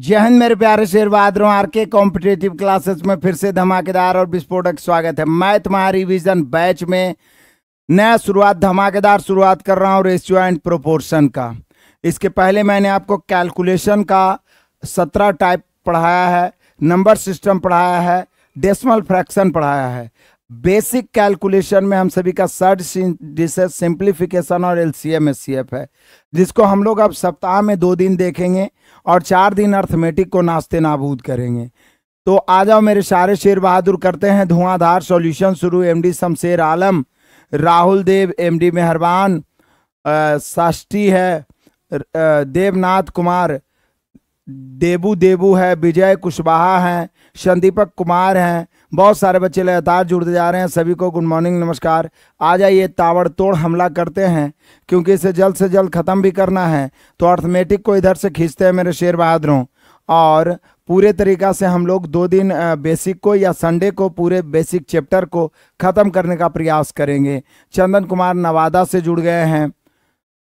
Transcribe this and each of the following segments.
जय हिंद मेरे प्यारे शेरवाद आर के कॉम्पिटेटिव क्लासेस में फिर से धमाकेदार और विस्फोटक स्वागत है मैं तुम्हारी विजन बैच में नया शुरुआत धमाकेदार शुरुआत कर रहा हूँ रेशियो एंड प्रोपोर्शन का इसके पहले मैंने आपको कैलकुलेशन का सत्रह टाइप पढ़ाया है नंबर सिस्टम पढ़ाया है डेसिमल फ्रैक्शन पढ़ाया है बेसिक कैलकुलेशन में हम सभी का सर्ड डिसेस सिंप्लीफिकेशन और L C M S C F है जिसको हम लोग अब सप्ताह में दो दिन देखेंगे और चार दिन अर्थमेटिक को नाश्ते नाबूद करेंगे तो आ जाओ मेरे सारे शेर बहादुर करते हैं धुआंधार सॉल्यूशन शुरू एमडी शमशेर आलम राहुल देव एमडी मेहरबान साष्टी है देवनाथ कुमार देबू देबू है विजय कुशवाहा हैं संदीपक कुमार हैं बहुत सारे बच्चे लगातार जुड़ते जा रहे हैं सभी को गुड मॉर्निंग नमस्कार आ जाइए ताबड़तोड़ हमला करते हैं क्योंकि इसे जल्द से जल्द ख़त्म भी करना है तो अर्थमेटिक को इधर से खींचते हैं मेरे शेर बहादुरों और पूरे तरीक़ा से हम लोग दो दिन बेसिक को या संडे को पूरे बेसिक चैप्टर को ख़त्म करने का प्रयास करेंगे चंदन कुमार नवादा से जुड़ गए हैं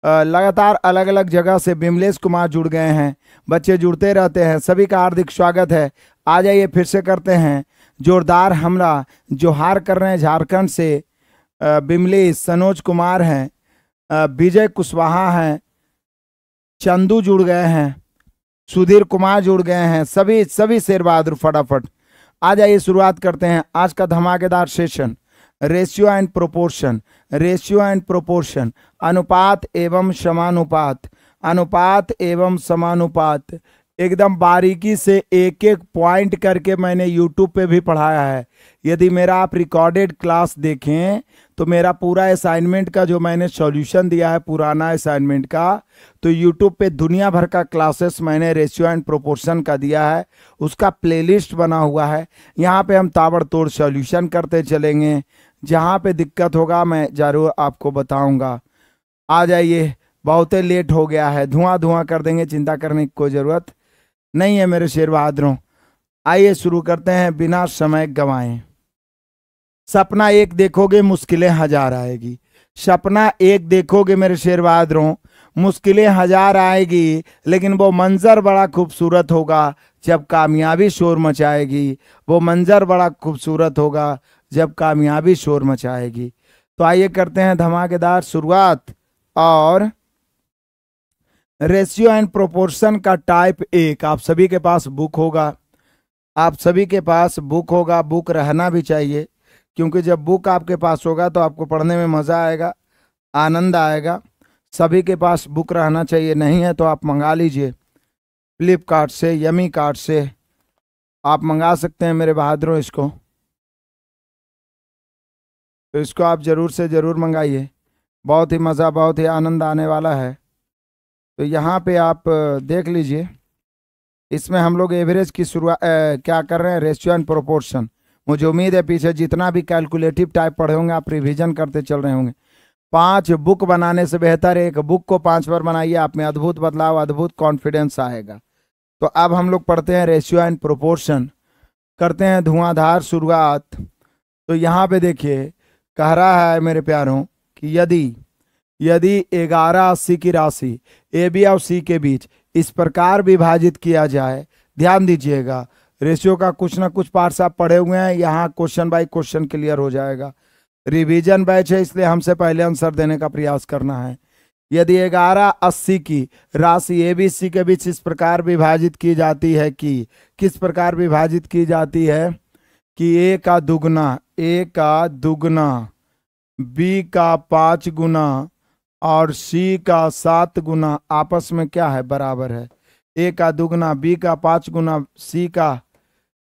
लगातार अलग अलग जगह से विमलेश कुमार जुड़ गए हैं बच्चे जुड़ते रहते हैं सभी का हार्दिक स्वागत है आ जाइए फिर से करते हैं जोरदार हमला जो हार कर रहे हैं झारखंड से विमलेश सनोज कुमार हैं विजय कुशवाहा हैं चंदू जुड़ गए हैं सुधीर कुमार जुड़ गए हैं सभी सभी शेर बहादुर फटाफट आ जाइए शुरुआत करते हैं आज का धमाकेदार session ratio and proportion ratio and proportion अनुपात एवं समानुपात अनुपात एवं समानुपात एकदम बारीकी से एक एक पॉइंट करके मैंने यूट्यूब पे भी पढ़ाया है यदि मेरा आप रिकॉर्डेड क्लास देखें तो मेरा पूरा असाइनमेंट का जो मैंने सॉल्यूशन दिया है पुराना असाइनमेंट का तो यूट्यूब पे दुनिया भर का क्लासेस मैंने रेशियो एंड प्रोपोर्शन का दिया है उसका प्लेलिस्ट बना हुआ है यहाँ पे हम ताबड़तोड़ सॉल्यूशन करते चलेंगे जहाँ पे दिक्कत होगा मैं ज़रूर आपको बताऊंगा आ जाइए बहुत ही लेट हो गया है धुआं धुआं कर देंगे चिंता करने की कोई ज़रूरत नहीं है मेरे शेर बहादुरों आइए शुरू करते हैं बिना समय गंवाएं सपना एक देखोगे मुश्किलें हजार आएगी सपना एक देखोगे मेरे शेर बहादुरों मुश्किलें हजार आएगी लेकिन वो मंज़र बड़ा खूबसूरत होगा जब कामयाबी शोर मचाएगी वो मंज़र बड़ा खूबसूरत होगा जब कामयाबी शोर मचाएगी तो आइए करते हैं धमाकेदार शुरुआत और रेशियो एंड प्रोपोर्शन का टाइप एक आप सभी के पास बुक होगा आप सभी के पास बुक होगा बुक रहना भी चाहिए क्योंकि जब बुक आपके पास होगा तो आपको पढ़ने में मज़ा आएगा आनंद आएगा सभी के पास बुक रहना चाहिए नहीं है तो आप मंगा लीजिए फ्लिपकार्ट से यमी कार्ट से आप मंगा सकते हैं मेरे बहादुरों इसको तो इसको आप ज़रूर से ज़रूर मंगाइए बहुत ही मज़ा बहुत ही आनंद आने वाला है तो यहाँ पे आप देख लीजिए इसमें हम लोग एवरेज की शुरुआत क्या कर रहे हैं रेशियो एंड प्रोपोर्शन मुझे उम्मीद है पीछे जितना भी कैलकुलेटिव टाइप पढ़े होंगे आप रिविजन करते चल रहे होंगे पांच बुक बनाने से बेहतर एक बुक को पांच बार बनाइए आप में अद्भुत बदलाव अद्भुत कॉन्फिडेंस आएगा तो अब हम लोग पढ़ते हैं रेशियो एंड प्रोपोर्शन करते हैं धुआंधार शुरुआत तो यहाँ पे देखिए कह रहा है मेरे प्यारों कि यदि यदि ग्यारह अस्सी की राशि ए बी और सी के बीच इस प्रकार विभाजित किया जाए ध्यान दीजिएगा रेशियो का कुछ ना कुछ पार्ट्स आप पढ़े हुए हैं यहाँ क्वेश्चन बाय क्वेश्चन क्लियर हो जाएगा रिवीजन बैच है इसलिए हमसे पहले आंसर देने का प्रयास करना है यदि ग्यारह अस्सी की राशि ए बी सी के बीच इस प्रकार विभाजित की जाती है कि किस प्रकार विभाजित की जाती है कि ए का दुगना ए का दुगना बी का पाँच गुना और सी का सात गुना आपस में क्या है बराबर है ए का दुगना बी का पाँच गुना सी का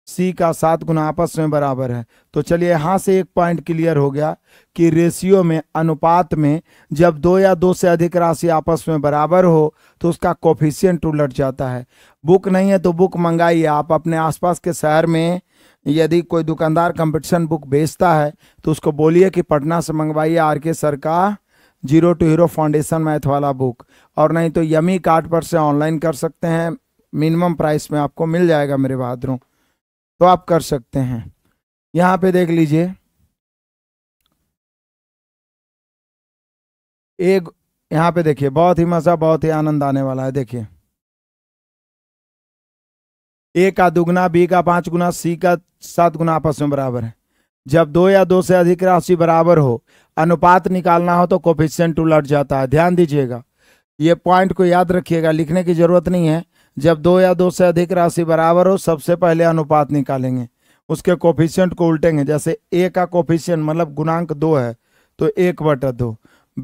सी का सात गुना आपस में बराबर है तो चलिए यहाँ से एक पॉइंट क्लियर हो गया कि रेशियो में अनुपात में जब दो या दो से अधिक राशि आपस में बराबर हो तो उसका कोफिशियंट उलट जाता है बुक नहीं है तो बुक मंगाइए आप अपने आसपास के शहर में यदि कोई दुकानदार कंपटीशन बुक बेचता है तो उसको बोलिए कि पटना से मंगवाइए आर के सर का zero to hero foundation math वाला बुक और नहीं तो यमी कार्ड पर से ऑनलाइन कर सकते हैं मिनिमम प्राइस में आपको मिल जाएगा मेरे बहादुरों तो आप कर सकते हैं यहाँ पे देख लीजिए एक यहाँ पे देखिए बहुत ही मज़ा बहुत ही आनंद आने वाला है देखिए ए का दुगुना बी का पांच गुना सी का सात गुना आपस में बराबर है जब दो या दो से अधिक राशि बराबर हो अनुपात निकालना हो तो कोफिशियंट उलट जाता है ध्यान दीजिएगा ये पॉइंट को याद रखिएगा लिखने की जरूरत नहीं है जब दो या दो से अधिक राशि बराबर हो सबसे पहले अनुपात निकालेंगे उसके कोफिशियंट को उल्टेंगे जैसे ए का कोफिशियंट मतलब गुणांक दो है तो एक बटा दो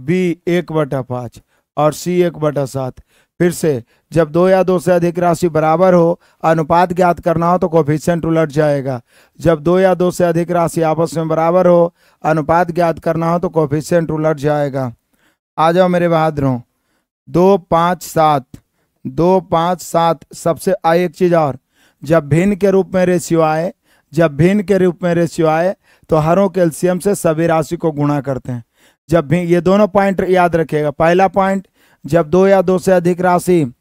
बी एक बटा पाँच और सी एक बटा सात फिर से जब दो या दो से अधिक राशि बराबर हो अनुपात ज्ञात करना हो तो कोफिशियंट उलट जाएगा जब दो या दो से अधिक राशि आपस में बराबर हो अनुपात ज्ञात करना हो तो कोफिशियंट उलट जाएगा आ जाओ मेरे बहादुरों दो पाँच सात दो पाँच सात सबसे आई एक चीज़ और जब भिन्न के रूप में रेशियो आए जब भिन्न के रूप में रेशियो आए तो हरों कैल्शियम से सभी राशि को गुणा करते हैं जब भी ये दोनों पॉइंट याद रखिएगा पहला पॉइंट जब दो या दो से अधिक राशि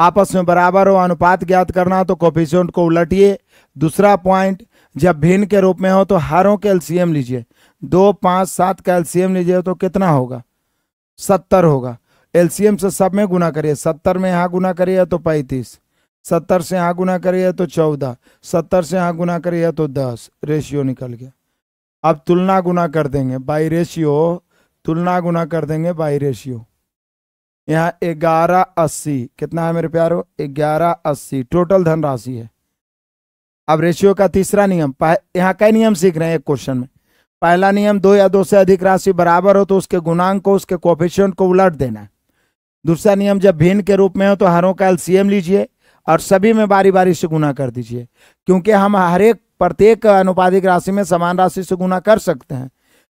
आपस में बराबर हो अनुपात ज्ञात करना तो कॉपिशियंट को उलटिए दूसरा पॉइंट जब भिन्न के रूप में हो तो हारों के एल्सीयम लीजिए दो पाँच सात का एल्सीयम लीजिए तो कितना होगा सत्तर होगा एल्सियम से सब में गुना करिए सत्तर में यहाँ गुना करिए तो पैंतीस सत्तर से यहाँ गुना करिए तो चौदह सत्तर से यहाँ गुना करिए तो दस रेशियो निकल गया अब तुलना गुना कर देंगे बाई रेशियो तुलना गुना कर देंगे बाई रेशियो यहाँ ग्यारह अस्सी कितना है मेरे प्यारो ग्यारह अस्सी टोटल धनराशि है अब रेशियो का तीसरा नियम यहाँ कई नियम सीख रहे हैं एक क्वेश्चन में पहला नियम दो या दो से अधिक राशि बराबर हो तो उसके गुणांक को उसके कोफिशियंट को उलट देना है दूसरा नियम जब भिन्न के रूप में हो तो हरों का एलसीएम लीजिए और सभी में बारी बारी से गुना कर दीजिए क्योंकि हम हर एक प्रत्येक अनुपाधिक राशि में समान राशि से गुना कर सकते हैं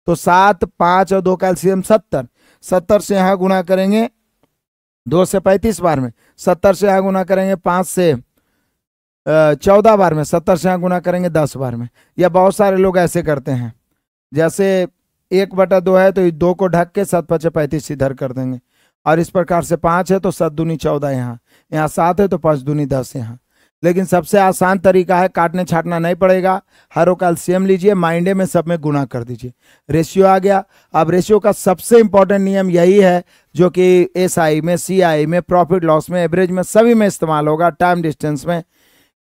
तो सात पाँच और दो का एलसीएम सत्तर सत्तर से यहाँ गुना करेंगे दो से पैंतीस बार में सत्तर से यहाँ गुना करेंगे पाँच से चौदह बार में सत्तर से यहाँ गुना करेंगे दस बार में या बहुत सारे लोग ऐसे करते हैं जैसे एक बटा दो है तो दो को ढक के सत पचे पैंतीस इधर कर देंगे और इस प्रकार से पाँच है तो सत दूनी चौदह यहाँ यहाँ सात है तो पाँच दूनी दस यहाँ लेकिन सबसे आसान तरीका है काटने छाटना नहीं पड़ेगा हरो कैल्शियम लीजिए माइंडे में सब में गुना कर दीजिए रेशियो आ गया अब रेशियो का सबसे इंपॉर्टेंट नियम यही है जो कि एस आई में सी आई में प्रॉफिट लॉस में एवरेज में सभी में इस्तेमाल होगा टाइम डिस्टेंस में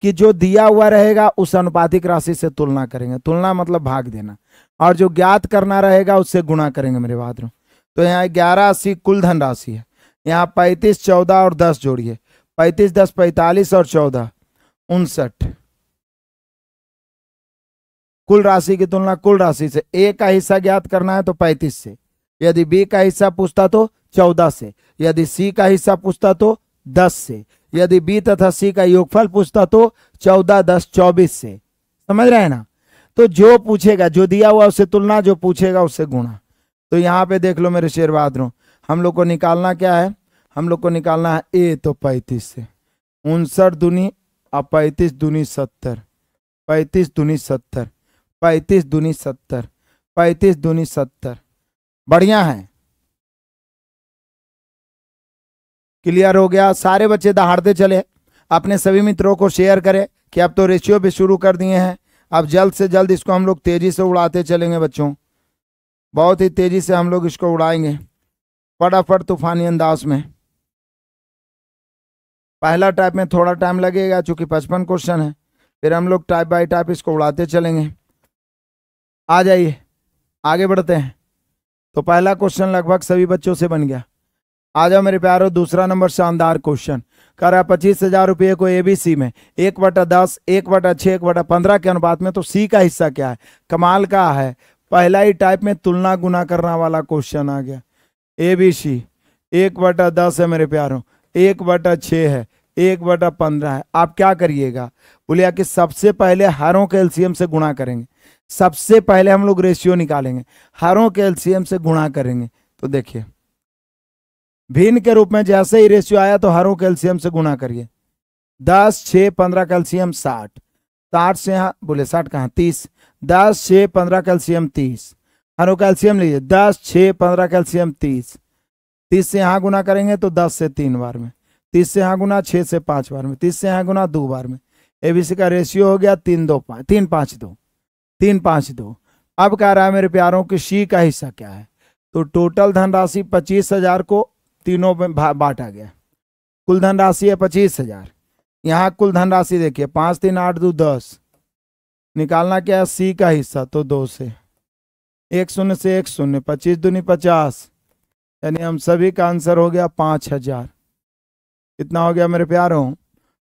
कि जो दिया हुआ रहेगा उस अनुपातिक राशि से तुलना करेंगे तुलना मतलब भाग देना और जो ज्ञात करना रहेगा उससे गुणा करेंगे मेरे बादरों तो यहाँ ग्यारह अस्सी कुल धन राशि है यहाँ पैंतीस चौदह और दस जोड़िए पैंतीस दस पैंतालीस और चौदह उनसठ कुल राशि की तुलना कुल राशि से ए का हिस्सा ज्ञात करना है तो पैंतीस से यदि बी का हिस्सा पूछता तो चौदह से यदि सी का हिस्सा पूछता तो दस से यदि बी तथा सी का योगफल पूछता तो चौदह दस चौबीस से समझ रहे हैं ना तो जो पूछेगा जो दिया हुआ उससे तुलना जो पूछेगा उससे गुणा तो यहाँ पे देख लो मेरे शेर हम लोग को निकालना क्या है हम लोग को निकालना है ए तो पैंतीस से उनसठ दुनी अब पैंतीस दूनी सत्तर पैंतीस दूनी सत्तर पैंतीस दूनी सत्तर पैंतीस दूनी सत्तर बढ़िया है क्लियर हो गया सारे बच्चे दहाड़ते चले अपने सभी मित्रों को शेयर करें कि अब तो रेशियो भी शुरू कर दिए हैं अब जल्द से जल्द इसको हम लोग तेज़ी से उड़ाते चलेंगे बच्चों बहुत ही तेज़ी से हम लोग इसको उड़ाएंगे फटाफट तूफानी अंदाज में पहला टाइप में थोड़ा टाइम लगेगा चूंकि पचपन क्वेश्चन है फिर हम लोग टाइप बाई टाइप इसको उड़ाते चलेंगे आ जाइए आगे बढ़ते हैं तो पहला क्वेश्चन लगभग सभी बच्चों से बन गया आ जाओ मेरे प्यारो दूसरा नंबर शानदार क्वेश्चन कह रहा है पच्चीस हजार रुपये को एबीसी में एक बटा दस एक बटा छः एक बटा पंद्रह के अनुपात में तो सी का हिस्सा क्या है कमाल का है पहला ही टाइप में तुलना गुना करना वाला क्वेश्चन आ गया ए बी सी एक बटा दस है मेरे प्यारो एक बटा छः है एक बटा पंद्रह है आप क्या करिएगा बोले कि सबसे पहले हरों के एल्सियम से गुणा करेंगे सबसे पहले हम लोग रेशियो निकालेंगे हरों के एल्सियम से गुणा करेंगे तो देखिए भिन्न के रूप में जैसे ही रेशियो आया तो हरों के एल्सियम से गुणा करिए दस छ पंद्रह कैल्शियम साठ साठ से यहाँ बोले साठ कहां तीस दस छ पंद्रह कैल्सियम तीस हरों कैल्शियम लीजिए दस छ पंद्रह कैल्शियम तीस तीस से यहाँ गुना करेंगे तो दस से तीन बार में तीस से यहाँ गुना छः से पाँच बार में तीस से यहाँ गुना दो बार में एबीसी का रेशियो हो गया तीन दो पाँच तीन पाँच दो तीन पाँच दो अब कह रहा है मेरे प्यारों कि सी का हिस्सा क्या है तो टोटल धनराशि पच्चीस हजार को तीनों में बांटा गया कुल धनराशि है पच्चीस हजार यहाँ कुल धनराशि देखिए पाँच तीन आठ दो दस निकालना क्या है सी का हिस्सा तो दो से एक शून्य से एक शून्य पच्चीस दूनी पचास यानी हम सभी का आंसर हो गया पाँच हजार कितना हो गया मेरे प्यारों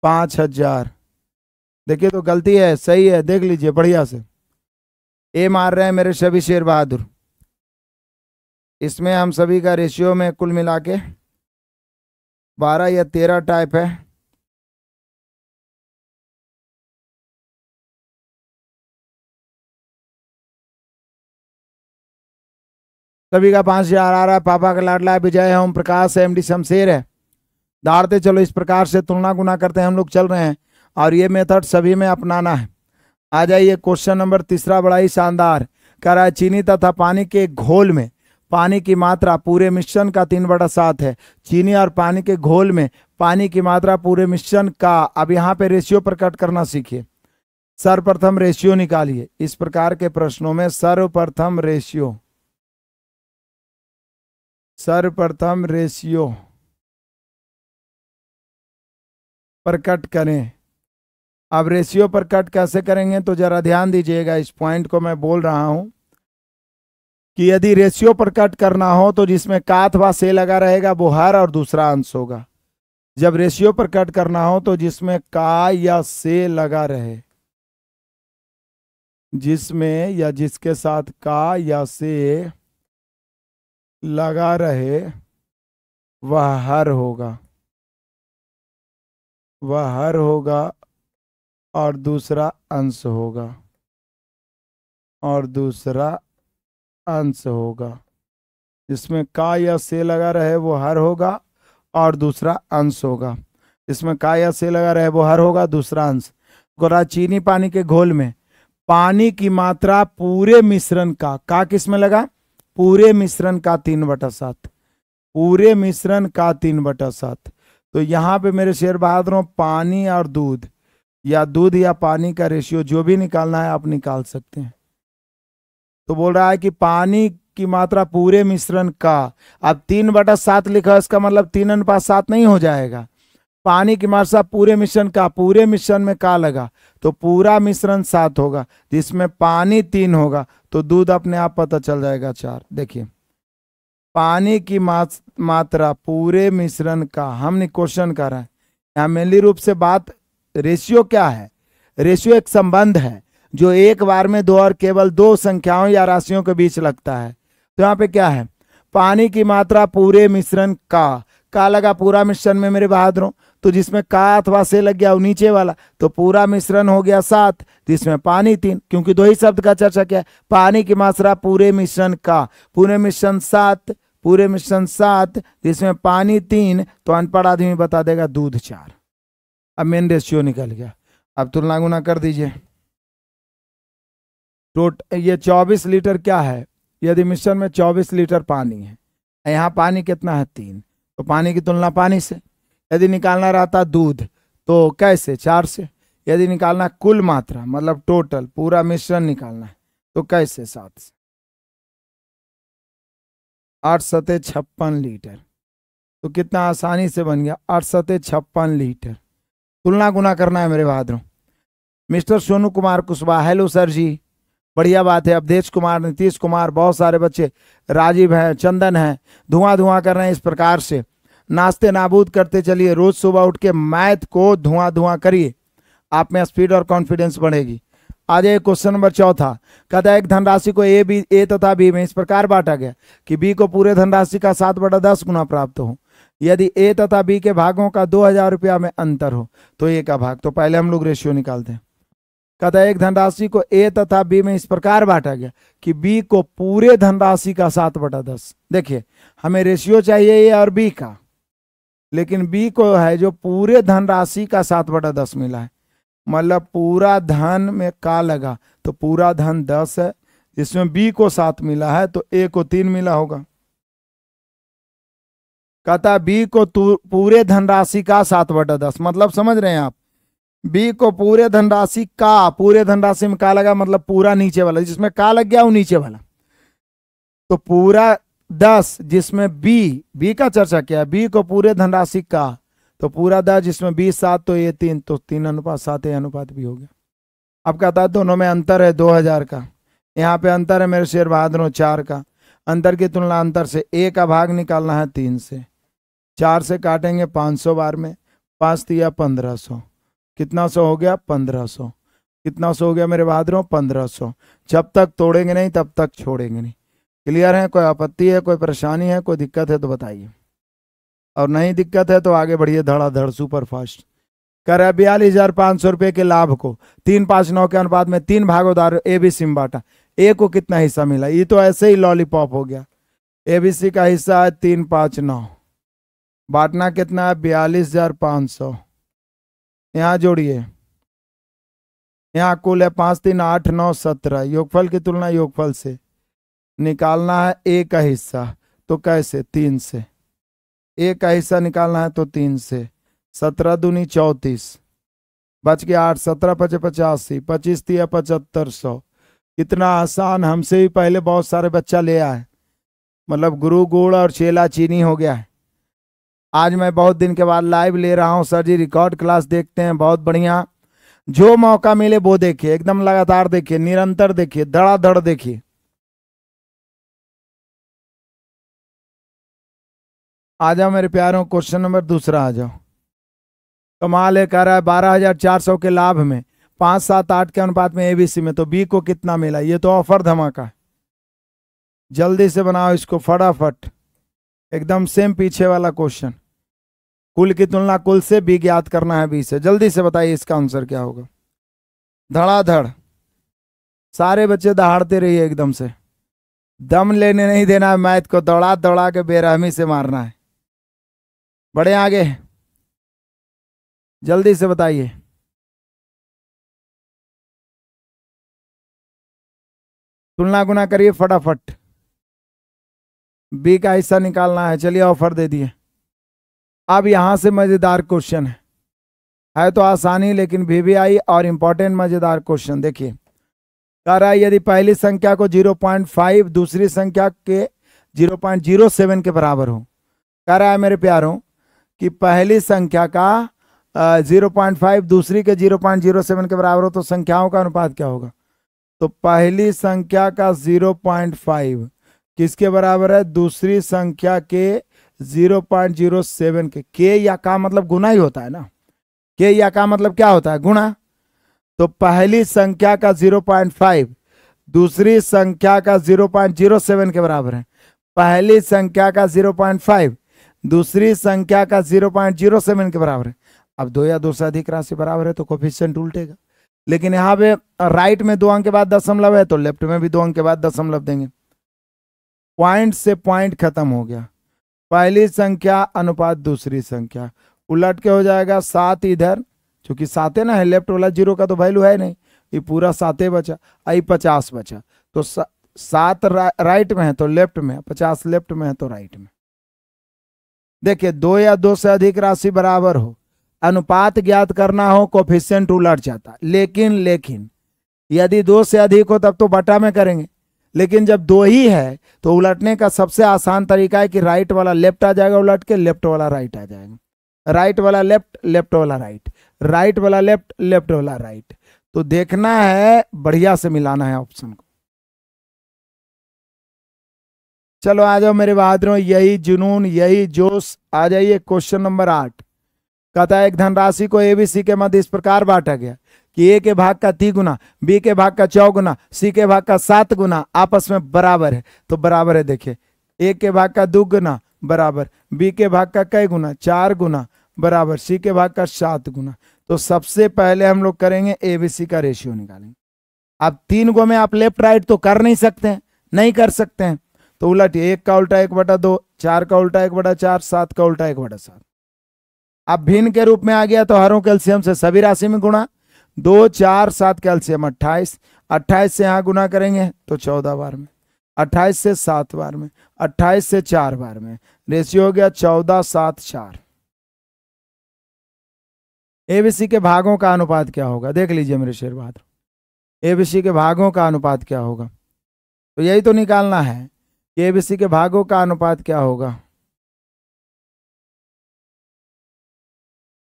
पाँच हजार देखिए तो गलती है सही है देख लीजिए बढ़िया से ए मार रहे हैं मेरे सभी शेर बहादुर इसमें हम सभी का रेशियो में कुल मिला के बारह या तेरह टाइप है सभी का पाँच हजार आ रहा है पापा का लाडला विजय है ओम प्रकाश है एम डी शमशेर है दाड़ते चलो इस प्रकार से तुलना गुना करते हैं हम लोग चल रहे हैं और ये मेथड सभी में अपनाना है आ जाइए क्वेश्चन नंबर तीसरा बड़ा ही शानदार कर चीनी तथा पानी के घोल में पानी की मात्रा पूरे मिश्रण का तीन बड़ा सात है चीनी और पानी के घोल में पानी की मात्रा पूरे मिश्रण का अब यहाँ पे रेशियो प्रकट करना सीखिए सर्वप्रथम रेशियो निकालिए इस प्रकार के प्रश्नों में सर्वप्रथम रेशियो सर्वप्रथम रेशियो प्रकट करें अब रेशियो पर कट कैसे करेंगे तो ज़रा ध्यान दीजिएगा इस पॉइंट को मैं बोल रहा हूं कि यदि रेशियो पर कट करना हो तो जिसमें काथ व से लगा रहेगा वो हर और दूसरा अंश होगा जब रेशियो पर कट करना हो तो जिसमें का या से लगा रहे जिसमें या जिसके साथ का या से लगा रहे वह हर होगा वह हर होगा और दूसरा अंश होगा और दूसरा अंश होगा जिसमें का या से लगा रहे वो हर होगा और दूसरा अंश होगा इसमें का या से लगा रहे वो हर होगा दूसरा अंश गोरा चीनी पानी के घोल में पानी की मात्रा पूरे मिश्रण का का किस में लगा पूरे मिश्रण का तीन बटा सात पूरे मिश्रण का तीन बटा सात तो यहाँ पे मेरे शेर बहादुरों पानी और दूध या दूध या पानी का रेशियो जो भी निकालना है आप निकाल सकते हैं तो बोल रहा है कि पानी की मात्रा पूरे मिश्रण का अब तीन बटा सात लिखा इसका मतलब तीन अनुपात सात नहीं हो जाएगा पानी की मात्रा पूरे मिश्रण का पूरे मिश्रण में का लगा तो पूरा मिश्रण सात होगा जिसमें पानी तीन होगा तो दूध अपने आप पता चल जाएगा चार देखिए पानी की मात्रा पूरे मिश्रण का हमने क्वेश्चन करा है यहाँ मेनली रूप से बात रेशियो क्या है रेशियो एक संबंध है जो एक बार में दो और केवल दो संख्याओं या राशियों के बीच लगता है तो यहाँ पे क्या है पानी की मात्रा पूरे मिश्रण का का लगा पूरा मिश्रण में मेरे बहादुरों तो जिसमें का अथवा से लग गया वो नीचे वाला तो पूरा मिश्रण हो गया सात जिसमें पानी तीन क्योंकि दो ही शब्द का चर्चा किया पानी की मात्रा पूरे मिश्रण का पूरे मिश्रण सात पूरे मिश्रण सात जिसमें पानी तीन तो अनपढ़ आदमी बता देगा दूध चार अब मेन रेशियो निकल गया अब तुलना गुना कर दीजिए टोट ये चौबीस लीटर क्या है यदि मिश्रण में चौबीस लीटर पानी है तो यहाँ पानी कितना है तीन तो पानी की तुलना पानी से यदि निकालना रहता दूध तो कैसे चार से यदि निकालना कुल मात्रा मतलब टोटल पूरा मिश्रण निकालना है तो कैसे सात से आठ सतह छप्पन लीटर तो कितना आसानी से बन गया आठ सतह छप्पन लीटर तुलना गुना करना है मेरे बहादुरों mister Sonu Kumar Kushwaha hello sir ji बढ़िया बात है अवधेश कुमार नीतीश कुमार बहुत सारे बच्चे राजीव हैं चंदन हैं धुआं धुआं कर रहे हैं इस प्रकार से नाश्ते नाबूद करते चलिए रोज सुबह उठ के मैथ को धुआं धुआं करिए आप में स्पीड और कॉन्फिडेंस बढ़ेगी आज एक क्वेश्चन नंबर चौथा कहता है एक धनराशि को ए बी ए तथा बी में इस प्रकार बांटा गया कि बी को पूरे धनराशि का सात बटा दस गुना प्राप्त हो यदि ए तथा बी के भागों का दो हजार रुपया में अंतर हो तो ए का भाग तो पहले हम लोग रेशियो निकालते हैं कहता एक धनराशि को ए तथा बी में इस प्रकार बांटा गया कि बी को पूरे धनराशि का सात बटा दस देखिए हमें रेशियो चाहिए ए और बी का लेकिन बी को है जो पूरे धनराशि का सात बटा दस मिला है मतलब पूरा धन में का लगा तो पूरा धन दस है जिसमें बी को सात मिला है तो ए को तीन मिला होगा कहता बी को पूरे धनराशि का सात बटा दस मतलब समझ रहे हैं आप बी को पूरे धनराशि का पूरे धनराशि में का लगा मतलब पूरा नीचे वाला जिसमें का लग गया वो नीचे वाला तो पूरा दस जिसमें बी बी का चर्चा किया बी को पूरे धनराशि का तो पूरा दस इसमें बीस सात तो ये तीन तो तीन अनुपात सात अनुपात भी हो गया अब कहता है दोनों में अंतर है दो हजार का यहाँ पे अंतर है मेरे शेर बहादुरों चार का अंतर की तुलना अंतर से ए का भाग निकालना है तीन से चार से काटेंगे पाँच सौ बार में पाँच दिया पंद्रह सौ कितना सौ हो गया पंद्रह सौ कितना सौ हो गया मेरे बहादुरों पंद्रह सौ जब तक तोड़ेंगे नहीं तब तक छोड़ेंगे नहीं क्लियर है कोई आपत्ति है कोई परेशानी है कोई दिक्कत है तो बताइए और नहीं दिक्कत है तो आगे बढ़िए धड़ाधड़ सुपर फास्ट कर बयालीस हजार पाँच सौ रुपये के लाभ को तीन पाँच नौ के अनुपात में तीन भागोदार ए बी सी में बांटा ए को कितना हिस्सा मिला ये तो ऐसे ही लॉलीपॉप हो गया ए बी सी का हिस्सा है तीन पाँच नौ बांटना कितना है बयालीस हजार पाँच सौ यहाँ जोड़िए यहाँ कुल है पाँच तीन आठ नौ सत्रह योगफल की तुलना योगफल से निकालना है ए का हिस्सा तो कैसे तीन से एक का हिस्सा निकालना है तो तीन से सत्रह दूनी चौंतीस बच गया आठ सत्रह पचे पचासी पच्चीस तीया पचहत्तर सौ कितना आसान हमसे भी पहले बहुत सारे बच्चा ले आए मतलब गुरु गुड़ और चेला चीनी हो गया है आज मैं बहुत दिन के बाद लाइव ले रहा हूँ सर जी रिकॉर्ड क्लास देखते हैं बहुत बढ़िया जो मौका मिले वो देखिए एकदम लगातार देखिए निरंतर देखिए धड़ाधड़ देखिए आ जाओ मेरे प्यारों क्वेश्चन नंबर दूसरा आ जाओ कमाल है कह रहा है बारह हजार चार सौ के लाभ में पांच सात आठ के अनुपात में एबीसी में तो बी को कितना मिला ये तो ऑफर धमाका है जल्दी से बनाओ इसको फटाफट एकदम सेम पीछे वाला क्वेश्चन कुल की तुलना कुल से बी ज्ञात करना है बी से जल्दी से बताइए इसका आंसर क्या होगा धड़ाधड़ सारे बच्चे दहाड़ते रहिए एकदम से दम लेने नहीं देना है मैथ को दौड़ा दौड़ा के बेरहमी से मारना है बड़े आगे जल्दी से बताइए तुलना गुना करिए फटाफट बी का हिस्सा निकालना है चलिए ऑफर दे दिए अब यहां से मज़ेदार क्वेश्चन है है तो आसानी लेकिन भी भी आई और इंपॉर्टेंट मज़ेदार क्वेश्चन देखिए कह रहा है यदि पहली संख्या को 0.5 दूसरी संख्या के 0.07 के बराबर हो कह रहा है मेरे प्यारों कि पहली संख्या का जीरो पॉइंट फाइव दूसरी के जीरो पॉइंट जीरो सेवन के बराबर हो तो संख्याओं का अनुपात क्या होगा तो पहली संख्या का जीरो पॉइंट फाइव किसके बराबर है दूसरी संख्या के जीरो पॉइंट जीरो सेवन के के या का मतलब गुना ही होता है ना के या का मतलब क्या होता है गुना तो पहली संख्या का जीरो पॉइंट फाइव दूसरी संख्या का जीरो पॉइंट जीरो सेवन के बराबर है पहली संख्या का जीरो पॉइंट फाइव दूसरी संख्या का जीरो पॉइंट जीरो सेवन के बराबर है अब दो या दो से अधिक राशि बराबर है तो कोफिशियंट उल्टेगा लेकिन यहाँ पे राइट में दो अंक के बाद दशमलव है तो लेफ्ट में भी दो अंक के बाद दशमलव देंगे पॉइंट से पॉइंट खत्म हो गया पहली संख्या अनुपात दूसरी संख्या उलट के हो जाएगा सात इधर चूंकि साते ना है लेफ्ट वाला जीरो का तो वैल्यू है नहीं ये पूरा साते बचा आई पचास बचा तो सात रा, राइट में है तो लेफ्ट में पचास लेफ्ट में है तो राइट में देखिए दो या दो से अधिक राशि बराबर हो अनुपात ज्ञात करना हो कोफिशियंट उलट जाता लेकिन लेकिन यदि दो से अधिक हो तब तो बटा में करेंगे लेकिन जब दो ही है तो उलटने का सबसे आसान तरीका है कि राइट वाला लेफ्ट आ जाएगा उलट के लेफ्ट वाला राइट आ जाएगा राइट वाला लेफ्ट लेफ्ट वाला राइट राइट वाला लेफ्ट लेफ्ट वाला राइट तो देखना है बढ़िया से मिलाना है ऑप्शन को चलो आ जाओ मेरे बहादुरों यही जुनून यही जोश आ जाइए क्वेश्चन नंबर आठ कहता है एक धनराशि को एबीसी के मध्य इस प्रकार बांटा गया कि ए के भाग का ती गुना बी के भाग का चौ गुना सी के भाग का सात गुना आपस में बराबर है तो बराबर है देखिए ए के भाग का दो गुना बराबर बी के भाग का कई गुना चार गुना बराबर सी के भाग का सात गुना तो सबसे पहले हम लोग करेंगे ए बी सी का रेशियो निकालेंगे अब तीन गो में आप लेफ्ट राइट तो कर नहीं सकते नहीं कर सकते हैं तो उलट एक का उल्टा एक बटा दो चार का उल्टा एक बटा चार सात का उल्टा एक बटा सात अब भिन्न के रूप में आ गया तो हरों कैल्सियम से सभी राशि में गुणा दो चार सात कैल्शियम अट्ठाईस अट्ठाईस से यहाँ गुना करेंगे तो चौदह बार में अट्ठाईस से सात बार में अट्ठाईस से चार बार में रेशियो हो गया चौदह सात चार एबीसी के भागों का अनुपात क्या होगा देख लीजिए मेरे शेर बहादुर एबीसी के भागों का अनुपात क्या होगा तो यही तो निकालना है केबीसी के भागों का अनुपात क्या होगा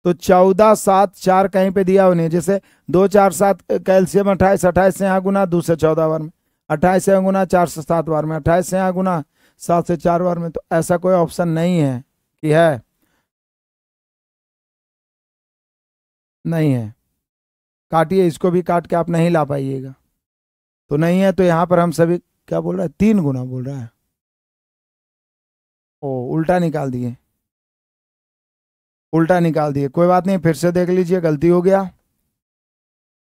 तो चौदह सात चार कहीं पे दिया होने जैसे दो चार सात कैल्शियम अट्ठाईस अट्ठाईस से यहाँ गुना दो से चौदह बार में अट्ठाईस से गुना चार से सात बार में अट्ठाईस से यहाँ गुना सात से चार बार में तो ऐसा कोई ऑप्शन नहीं है कि है नहीं है काटिए इसको भी काट के आप नहीं ला पाइएगा तो नहीं है तो यहाँ पर हम सभी क्या बोल रहा है तीन गुना बोल रहा है ओ उल्टा निकाल दिए उल्टा निकाल दिए कोई बात नहीं फिर से देख लीजिए गलती हो गया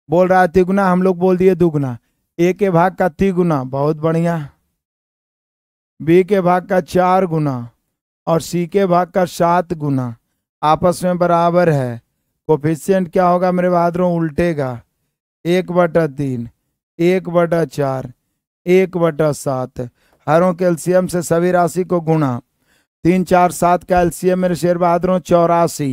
बोल रहा है तिगुना हम लोग बोल दिए दुगुना ए के भाग का तिगुना बहुत बढ़िया बी के भाग का चार गुना और सी के भाग का सात गुना आपस में बराबर है कोफिशियंट क्या होगा मेरे बहादुर उल्टेगा एक बटा तीन एक बटा चार एक बटा सात हरों के एल्सियम से सभी राशि को गुणा तीन चार सात का एल्सियम मेरे शेर बहादुर चौरासी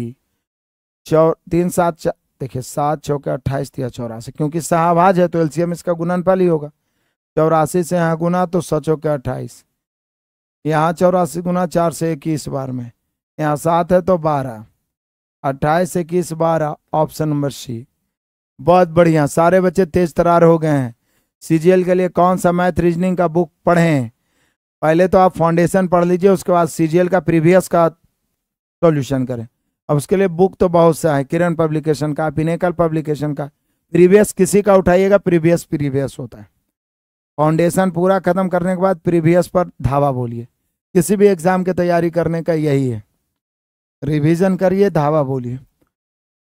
चौ तीन सात चार देखिए सात छः के अट्ठाईस या चौरासी क्योंकि शाहबाज है तो एल्सियम इसका गुणनफल ही होगा चौरासी से यहाँ गुना तो सौ चौके अट्ठाईस यहाँ चौरासी गुना चार से इक्कीस बार में यहाँ सात है तो बारह अट्ठाईस इक्कीस बारह ऑप्शन नंबर सी बहुत बढ़िया सारे बच्चे तेज तरार हो गए हैं सीजीएल के लिए कौन सा मैथ रीजनिंग का बुक पढ़ें पहले तो आप फाउंडेशन पढ़ लीजिए उसके बाद सीजीएल का प्रीवियस का सॉल्यूशन करें अब उसके लिए बुक तो बहुत सा है किरण पब्लिकेशन का पिनेकल पब्लिकेशन का प्रीवियस किसी का उठाइएगा प्रीवियस प्रीवियस होता है फाउंडेशन पूरा खत्म करने के बाद प्रीवियस पर धावा बोलिए किसी भी एग्ज़ाम की तैयारी करने का यही है रिविजन करिए धावा बोलिए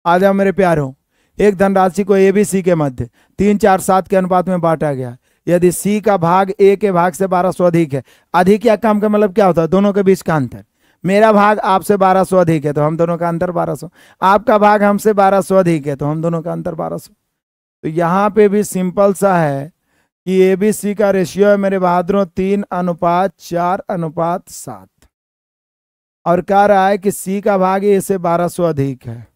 आ जाओ मेरे प्यारों एक धनराशि को ए बी सी के मध्य तीन चार सात के अनुपात में बांटा गया यदि सी का भाग ए के भाग से बारह सौ अधिक है अधिक या कम का मतलब क्या होता है दोनों के बीच का अंतर मेरा भाग आपसे बारह सौ अधिक है तो हम दोनों का अंतर बारह सौ आपका भाग हमसे बारह सौ अधिक है तो हम दोनों का अंतर बारह सौ तो यहाँ पे भी सिंपल सा है कि ए बी सी का रेशियो है मेरे बहादुरों तीन अनुपात चार अनुपात सात और कह रहा है कि सी का भाग ए से बारह सौ अधिक है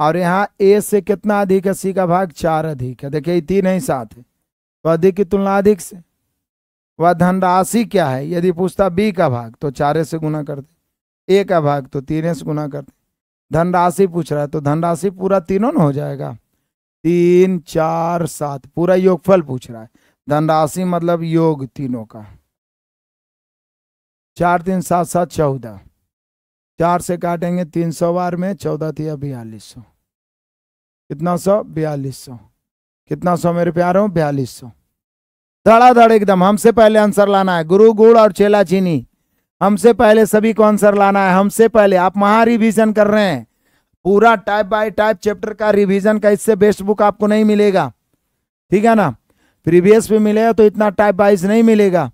और यहाँ ए से कितना अधिक है सी का भाग चार अधिक है देखिए तीन ही सात है तो अधिक की तुलना अधिक से वह धनराशि क्या है यदि पूछता बी का भाग तो चारे से गुना कर दे ए का भाग तो तीन से गुना कर दे धनराशि पूछ रहा है तो धनराशि पूरा तीनों हो जाएगा तीन चार सात पूरा योगफल पूछ रहा है धनराशि मतलब योग तीनों का चार तीन सात सात चौदह चार से काटेंगे तीन सौ बार में चौदह थी बयालीस सौ कितना सौ बयालीस सौ कितना सौ मेरे प्यारों बयालीस सौ धड़ाधड़ एकदम हमसे पहले आंसर लाना है गुरु गुड़ और चेला चीनी हमसे पहले सभी को आंसर लाना है हमसे पहले आप महा रिविजन कर रहे हैं पूरा टाइप बाय टाइप चैप्टर का रिवीजन का इससे बेस्ट बुक आपको नहीं मिलेगा ठीक है ना प्रीवियस भी मिलेगा तो इतना टाइप वाइज नहीं मिलेगा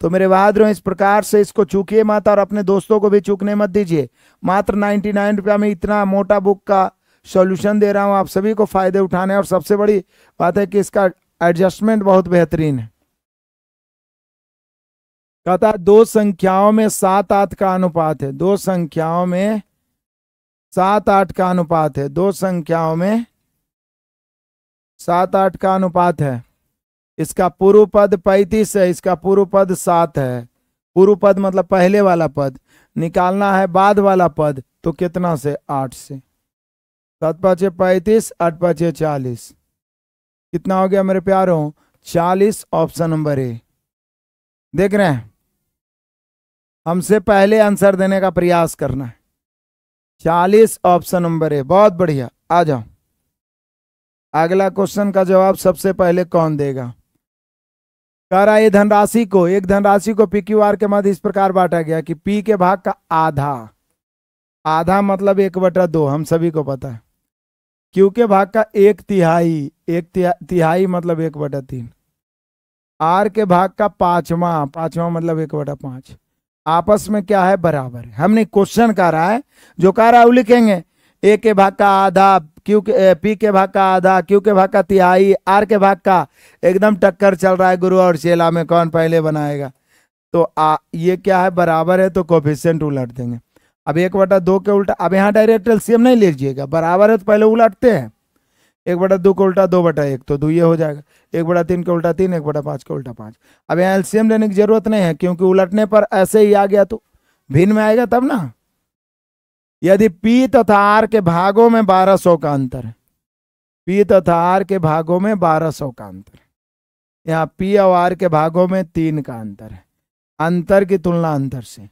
तो मेरे बहादुरों इस प्रकार से इसको चूकिए मत और अपने दोस्तों को भी चूकने मत दीजिए मात्र नाइन्टी नाइन रुपया में इतना मोटा बुक का सॉल्यूशन दे रहा हूँ आप सभी को फ़ायदे उठाने और सबसे बड़ी बात है कि इसका एडजस्टमेंट बहुत बेहतरीन है कहता दो संख्याओं में सात आठ का अनुपात है दो संख्याओं में सात आठ का अनुपात है दो संख्याओं में सात आठ का अनुपात है इसका पूर्व पद पैतीस है इसका पूर्व पद सात है पूर्व पद मतलब पहले वाला पद निकालना है बाद वाला पद तो कितना से आठ से सात पाँचे पैंतीस आठ पाँचे चालीस कितना हो गया मेरे प्यारों चालीस ऑप्शन नंबर ए देख रहे हैं हमसे पहले आंसर देने का प्रयास करना है चालीस ऑप्शन नंबर ए बहुत बढ़िया आ जाओ अगला क्वेश्चन का जवाब सबसे पहले कौन देगा कह रहा है धनराशि को एक धनराशि को पी क्यू आर के मध्य इस प्रकार बांटा गया कि पी के भाग का आधा आधा मतलब एक बटा दो हम सभी को पता है क्यू के भाग का एक तिहाई एक तिहा, तिहाई मतलब एक बटा तीन आर के भाग का पांचवा पांचवा मतलब एक बटा पांच आपस में क्या है बराबर हमने क्वेश्चन कह रहा है जो कह रहा है वो लिखेंगे ए के भाग का आधा क्यू के पी के भाग का आधा क्यू के भाग का तिहाई आर के भाग का एकदम टक्कर चल रहा है गुरु और चेला में कौन पहले बनाएगा तो आ, ये क्या है बराबर है तो कोफिशेंट उलट देंगे अब एक बटा दो के उल्टा अब यहाँ डायरेक्ट एल्सियम नहीं लीजिएगा बराबर है तो पहले उलटते हैं एक बटा दो का उल्टा दो बटा एक तो दो ये हो जाएगा एक बटा तीन का उल्टा तीन एक बटा पाँच का उल्टा पाँच अब यहाँ एल्सियम लेने की जरूरत नहीं है क्योंकि उलटने पर ऐसे ही आ गया तो भिन्न में आएगा तब ना यदि पी तथा आर के भागों में बारह सौ का अंतर है पी तथा आर के भागों में बारह सौ का अंतर है यहाँ पी और आर के भागों में तीन का अंतर है अंतर की तुलना अंतर से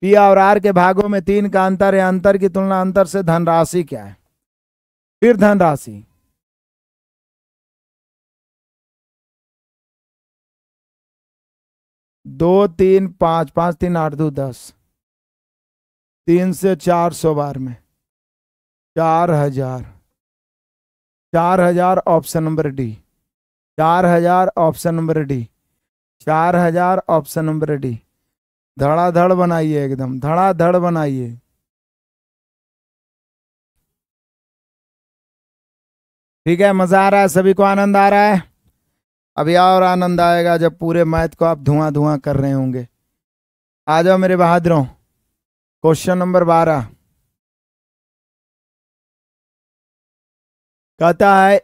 पी और आर के भागों में तीन का अंतर है अंतर की तुलना अंतर से धनराशि क्या है फिर धनराशि दो तीन पांच पांच तीन आठ दो दस तीन से चार सौ बार में चार हजार चार हजार ऑप्शन नंबर डी चार हजार ऑप्शन नंबर डी चार हजार ऑप्शन नंबर डी धड़ाधड़ बनाइए एकदम धड़ाधड़ बनाइए ठीक है मजा आ रहा है सभी को आनंद आ रहा है अभी और आनंद आएगा जब पूरे मैथ को आप धुआं धुआं कर रहे होंगे आ जाओ मेरे बहादुरों क्वेश्चन नंबर बारह कहता है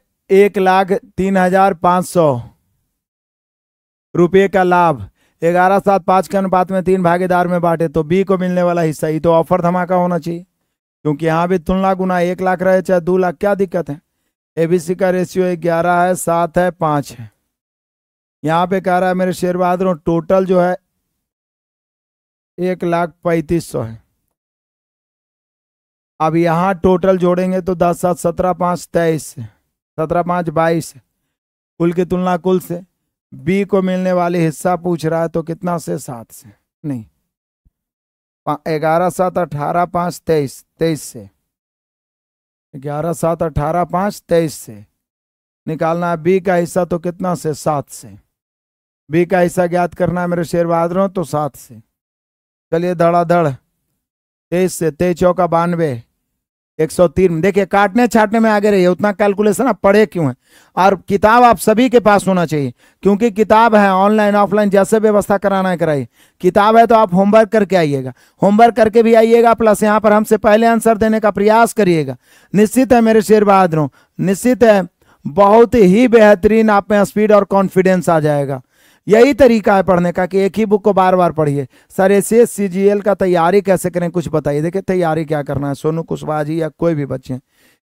एक लाख तीन हजार पांच सौ रुपये का लाभ ग्यारह सात पांच के अनुपात में तीन भागीदार में बांटे तो बी को मिलने वाला हिस्सा ये तो ऑफर धमाका होना चाहिए क्योंकि यहाँ भी तुलना गुना एक लाख रहे चाहे दो लाख क्या दिक्कत है एबीसी का रेशियो ग्यारह है सात है पांच है यहाँ पे कह रहा है मेरे शेर बहादुर टोटल जो है एक लाख पैंतीस सौ है अब यहाँ टोटल जोड़ेंगे तो दस सात सत्रह पाँच तेईस सत्रह पाँच बाईस कुल की तुलना कुल से बी को मिलने वाले हिस्सा पूछ रहा है तो कितना से सात से नहीं ग्यारह सात अठारह पाँच तेईस तेईस से ग्यारह सात अठारह पाँच तेईस से निकालना है बी का हिस्सा तो कितना से सात से बी का हिस्सा ज्ञात करना है मेरे शेर बहादुर तो सात से चलिए धड़ाधड़ तेईस से तेईस चौका बानवे एक सौ तीन देखिए काटने छाटने में आगे रहिए उतना कैलकुलेशन आप पढ़े क्यों है और किताब आप सभी के पास होना चाहिए क्योंकि किताब है ऑनलाइन ऑफलाइन जैसे व्यवस्था कराना है कराइए किताब है तो आप होमवर्क करके आइएगा होमवर्क करके भी आइएगा प्लस यहाँ पर हमसे पहले आंसर देने का प्रयास करिएगा निश्चित है मेरे शेर बहादुरों निश्चित है बहुत ही बेहतरीन आप में स्पीड और कॉन्फिडेंस आ जाएगा यही तरीका है पढ़ने का कि एक ही बुक को बार बार पढ़िए sir S S C G L का तैयारी कैसे करें कुछ बताइए देखिए तैयारी क्या करना है सोनू कुशवाहा जी या कोई भी बच्चे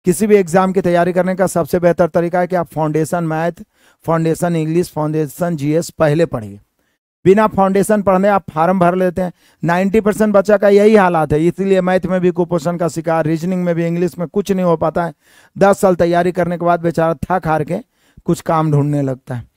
किसी भी एग्जाम की तैयारी करने का सबसे बेहतर तरीका है कि आप foundation math foundation English foundation GS पहले पढ़िए बिना फाउंडेशन पढ़ने आप फार्म भर लेते हैं 90 परसेंट बच्चा का यही हालात है इसीलिए मैथ में भी कुपोषण का शिकार रीजनिंग में भी इंग्लिश में कुछ नहीं हो पाता है दस साल तैयारी करने के बाद बेचारा थक हार के कुछ काम ढूंढने लगता है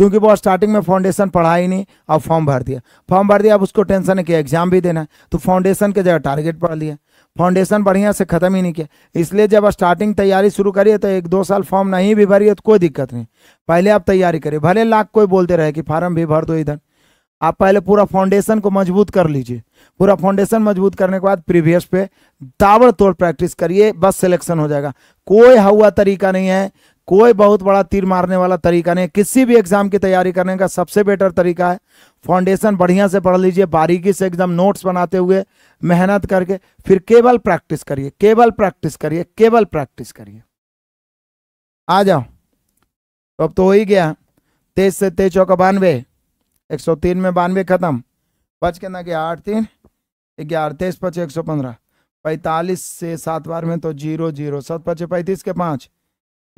क्योंकि वो स्टार्टिंग में फाउंडेशन पढ़ा ही नहीं अब फॉर्म भर दिया फॉर्म भर दिया अब उसको टेंशन है कि एग्जाम भी देना है तो फाउंडेशन के जगह टारगेट पढ़ लिया फाउंडेशन बढ़िया से खत्म ही नहीं किया इसलिए जब स्टार्टिंग तैयारी शुरू करिए तो एक दो साल फॉर्म नहीं भी भरिए तो कोई दिक्कत नहीं पहले आप तैयारी करिए भले लाख कोई बोलते रहे कि फार्म भी भर दो इधर आप पहले पूरा फाउंडेशन को मजबूत कर लीजिए पूरा फाउंडेशन मजबूत करने के बाद प्रीवियस पे तोड़ प्रैक्टिस करिए बस सिलेक्शन हो जाएगा कोई हवा तरीका नहीं है कोई बहुत बड़ा तीर मारने वाला तरीका नहीं किसी भी एग्जाम की तैयारी करने का सबसे बेटर तरीका है फाउंडेशन बढ़िया से पढ़ लीजिए बारीकी से एकदम नोट्स बनाते हुए मेहनत करके फिर केवल प्रैक्टिस करिए केवल प्रैक्टिस करिए केवल प्रैक्टिस करिए आ जाओ तो अब तो हो ही गया तेईस से तेईस चौका बानवे एक सौ तीन में बानवे खत्म पच के ना गया आठ तीन ग्यारह तेईस पचे एक सौ पंद्रह पैंतालीस से सात बार में तो जीरो जीरो सात पचे पैंतीस के पाँच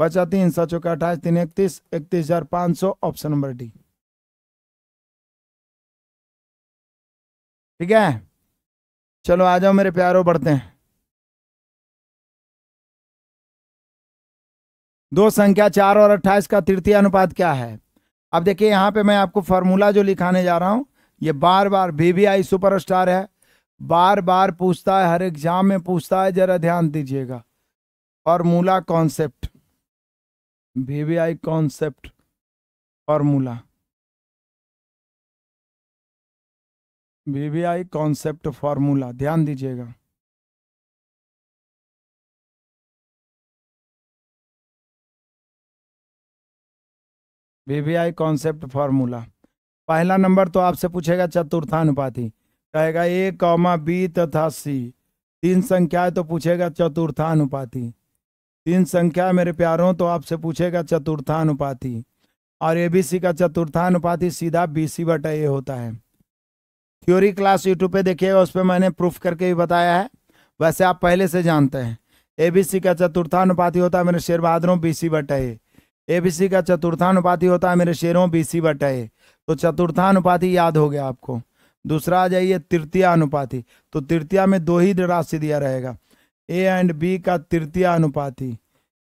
बचा तीन सौ चौके अठाईस तीन इकतीस इकतीस हजार पांच सौ ऑप्शन नंबर डी ठीक है चलो आ जाओ मेरे प्यारों बढ़ते हैं दो संख्या चार और अट्ठाईस का तृतीय अनुपात क्या है अब देखिए यहाँ पे मैं आपको फॉर्मूला जो लिखाने जा रहा हूं ये बार बार बीबीआई सुपर स्टार है बार बार पूछता है हर एग्जाम में पूछता है जरा ध्यान दीजिएगा formula concept VVI concept formula VVI concept formula ध्यान दीजिएगा वीवीआई कॉन्सेप्ट फॉर्मूला पहला नंबर तो आपसे पूछेगा चतुर्थानुपाती कहेगा ए कौमा बी तथा सी तीन संख्याएं तो पूछेगा चतुर्थानुपाती तीन संख्या मेरे प्यारों तो आपसे पूछेगा चतुर्थानुपाति और एबीसी का चतुर्थानुपाति सीधा बीसी बटा ए होता है थ्योरी क्लास यूट्यूब पे देखिएगा उस पर मैंने प्रूफ करके भी बताया है वैसे आप पहले से जानते हैं एबीसी का चतुर्थानुपाति होता है मेरे शेर बहादुरों सी बटा ए एबीसी का चतुर्थानुपाति होता है मेरे शेरों बीसी बटा ए तो चतुर्थानुपाति याद हो गया आपको दूसरा आ जाइए तृतीय अनुपाति तो तृतीया में दो ही राशि दिया रहेगा ए एंड बी का तृतीय अनुपाती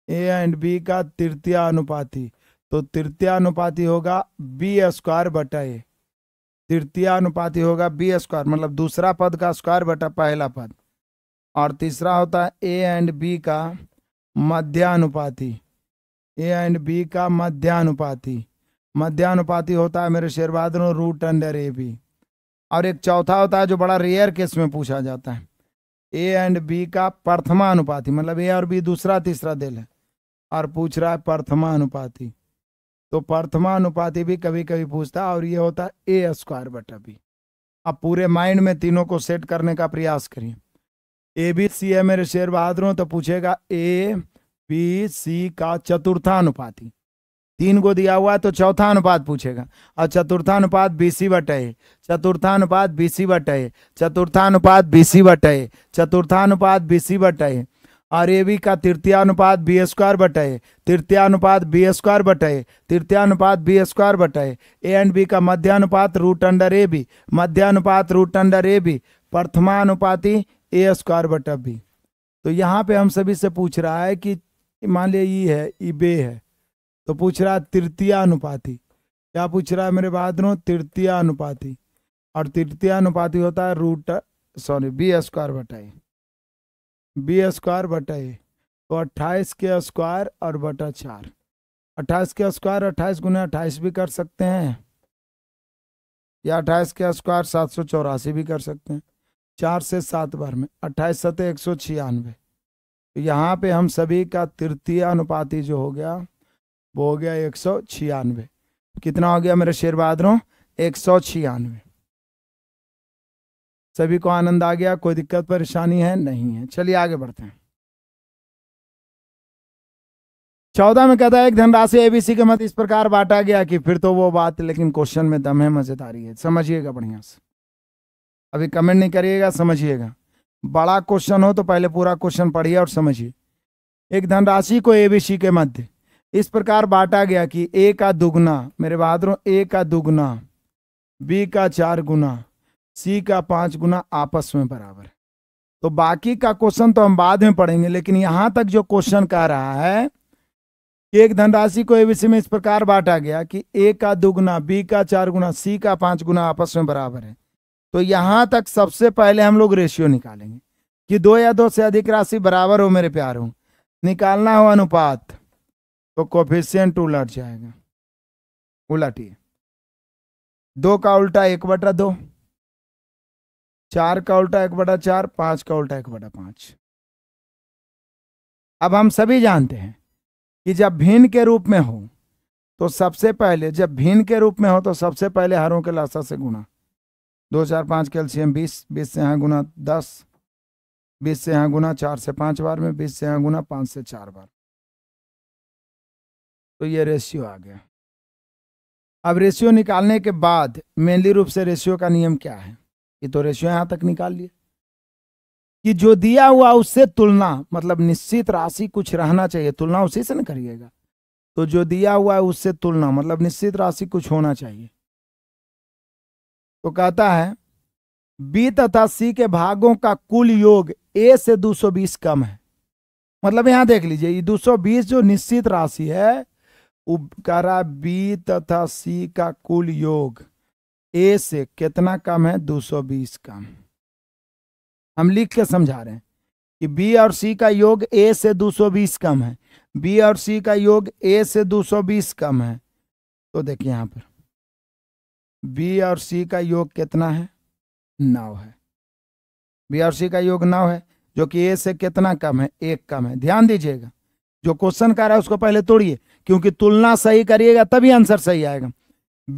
ए एंड बी का तृतीय अनुपाती तो तृतीय अनुपाती होगा बी स्क्वायर बटा ए तृतीय अनुपाती होगा बी स्क्वायर मतलब दूसरा पद का स्क्वायर बटा पहला पद और तीसरा होता है ए एंड बी का मध्यानुपाती ए एंड बी का मध्यानुपाती मध्यानुपाती होता है मेरे शेरवादनों रूट अंडर ए बी और एक चौथा होता है जो बड़ा रेयर केस में पूछा जाता है ए एंड बी का अनुपाति मतलब ए और बी दूसरा तीसरा दिल है और पूछ रहा है अनुपाति तो अनुपाति भी कभी कभी पूछता है और ये होता है ए स्क्वायर बटा बी अब पूरे माइंड में तीनों को सेट करने का प्रयास करिए ए बी सी है मेरे शेर बहादुर तो पूछेगा ए बी सी का चतुर्था अनुपाति तीन को दिया हुआ है तो चौथा अनुपात पूछेगा और चतुर्थानुपात बीसी बटे चतुर्थानुपात बीसी बटे चतुर्थानुपात बीसी बटे चतुर्थानुपात बीसी बटे और ए बी का तृतीयानुपात बी स्क्वायर बटे तृतीयानुपात बी स्क्वायर बटे तृतीयानुपात बी स्क्वायर बटे ए एंड बी का मध्यानुपात रूट अंडर ए बी मध्यानुपात रूट अंडर ए बी प्रथमानुपाति ए स्क्वायर बटा बी तो यहाँ पे हम सभी से पूछ रहा है कि मान लिया ये है ई बे है तो पूछ रहा तृतीय अनुपाति क्या पूछ रहा है मेरे बहादुरों तृतीय अनुपाति और तृतीय अनुपाति होता है रूट सॉरी बी स्क्वायर बटाए बी स्क्वायर बटाए तो अट्ठाईस के स्क्वायर और बटा चार अट्ठाईस के स्क्वायर अट्ठाईस गुना अट्ठाईस भी कर सकते हैं या अट्ठाईस के स्क्वायर सात सौ चौरासी भी कर सकते हैं चार से सात बार में अट्ठाईस सतह एक सौ छियानवे तो यहाँ पे हम सभी का तृतीय अनुपाति जो हो गया वो हो गया एक सौ छियानवे कितना हो गया मेरे शेर बहादुरों एक सौ छियानवे सभी को आनंद आ गया कोई दिक्कत परेशानी है नहीं है चलिए आगे बढ़ते हैं चौदह में कहता है एक धनराशि एबीसी के मत इस प्रकार बांटा गया कि फिर तो वो बात लेकिन क्वेश्चन में दम है मजेदारी है समझिएगा बढ़िया से अभी कमेंट नहीं करिएगा समझिएगा बड़ा क्वेश्चन हो तो पहले पूरा क्वेश्चन पढ़िए और समझिए एक धनराशि को एबीसी के मध्य इस प्रकार बांटा गया कि ए का दुगना मेरे बहादुर ए का दुगना बी का चार गुना सी का पांच गुना आपस में बराबर तो बाकी का क्वेश्चन तो हम बाद में पढ़ेंगे लेकिन यहां तक जो क्वेश्चन कह रहा है कि एक धनराशि को एबीसी में इस प्रकार बांटा गया कि ए का दुगना बी का चार गुना सी का पांच गुना आपस में बराबर है तो यहां तक सबसे पहले हम लोग रेशियो निकालेंगे कि दो या दो से अधिक राशि बराबर हो मेरे प्यार हो निकालना हो अनुपात तो कोफिशियंट उलट जाएगा उलटिए दो का उल्टा एक बटा दो चार का उल्टा एक बटा चार पांच का उल्टा एक बटा पांच अब हम सभी जानते हैं कि जब भिन्न के रूप में हो तो सबसे पहले जब भिन्न के रूप में हो तो सबसे पहले हरों के लाशा से गुणा दो चार पांच कैल्शियम बीस बीस से यहां गुना दस बीस से यहां गुना चार से पांच बार में बीस से यहां गुना पांच से चार बार तो ये रेशियो आ गया अब रेशियो निकालने के बाद मेनली रूप से रेशियो का नियम क्या है ये तो रेशियो यहां तक निकाल लिए कि जो दिया हुआ उससे तुलना मतलब निश्चित राशि कुछ रहना चाहिए तुलना उसी से ना करिएगा तो जो दिया हुआ है उससे तुलना मतलब निश्चित राशि कुछ होना चाहिए तो कहता है बी तथा सी के भागों का कुल योग ए से 220 कम है मतलब यहां देख लीजिए ये 220 जो निश्चित राशि है उपकारा बी तथा सी का कुल योग ए से कितना कम है 220 कम हम लिख के समझा रहे हैं कि बी और सी का योग ए से 220 कम है बी और सी का योग ए से 220 कम है तो देखिए यहां पर बी और सी का योग कितना है नौ है बी और सी का योग नौ है जो कि ए से कितना कम है एक कम है ध्यान दीजिएगा जो क्वेश्चन का रहा है उसको पहले तोड़िए क्योंकि तुलना सही करिएगा तभी आंसर सही आएगा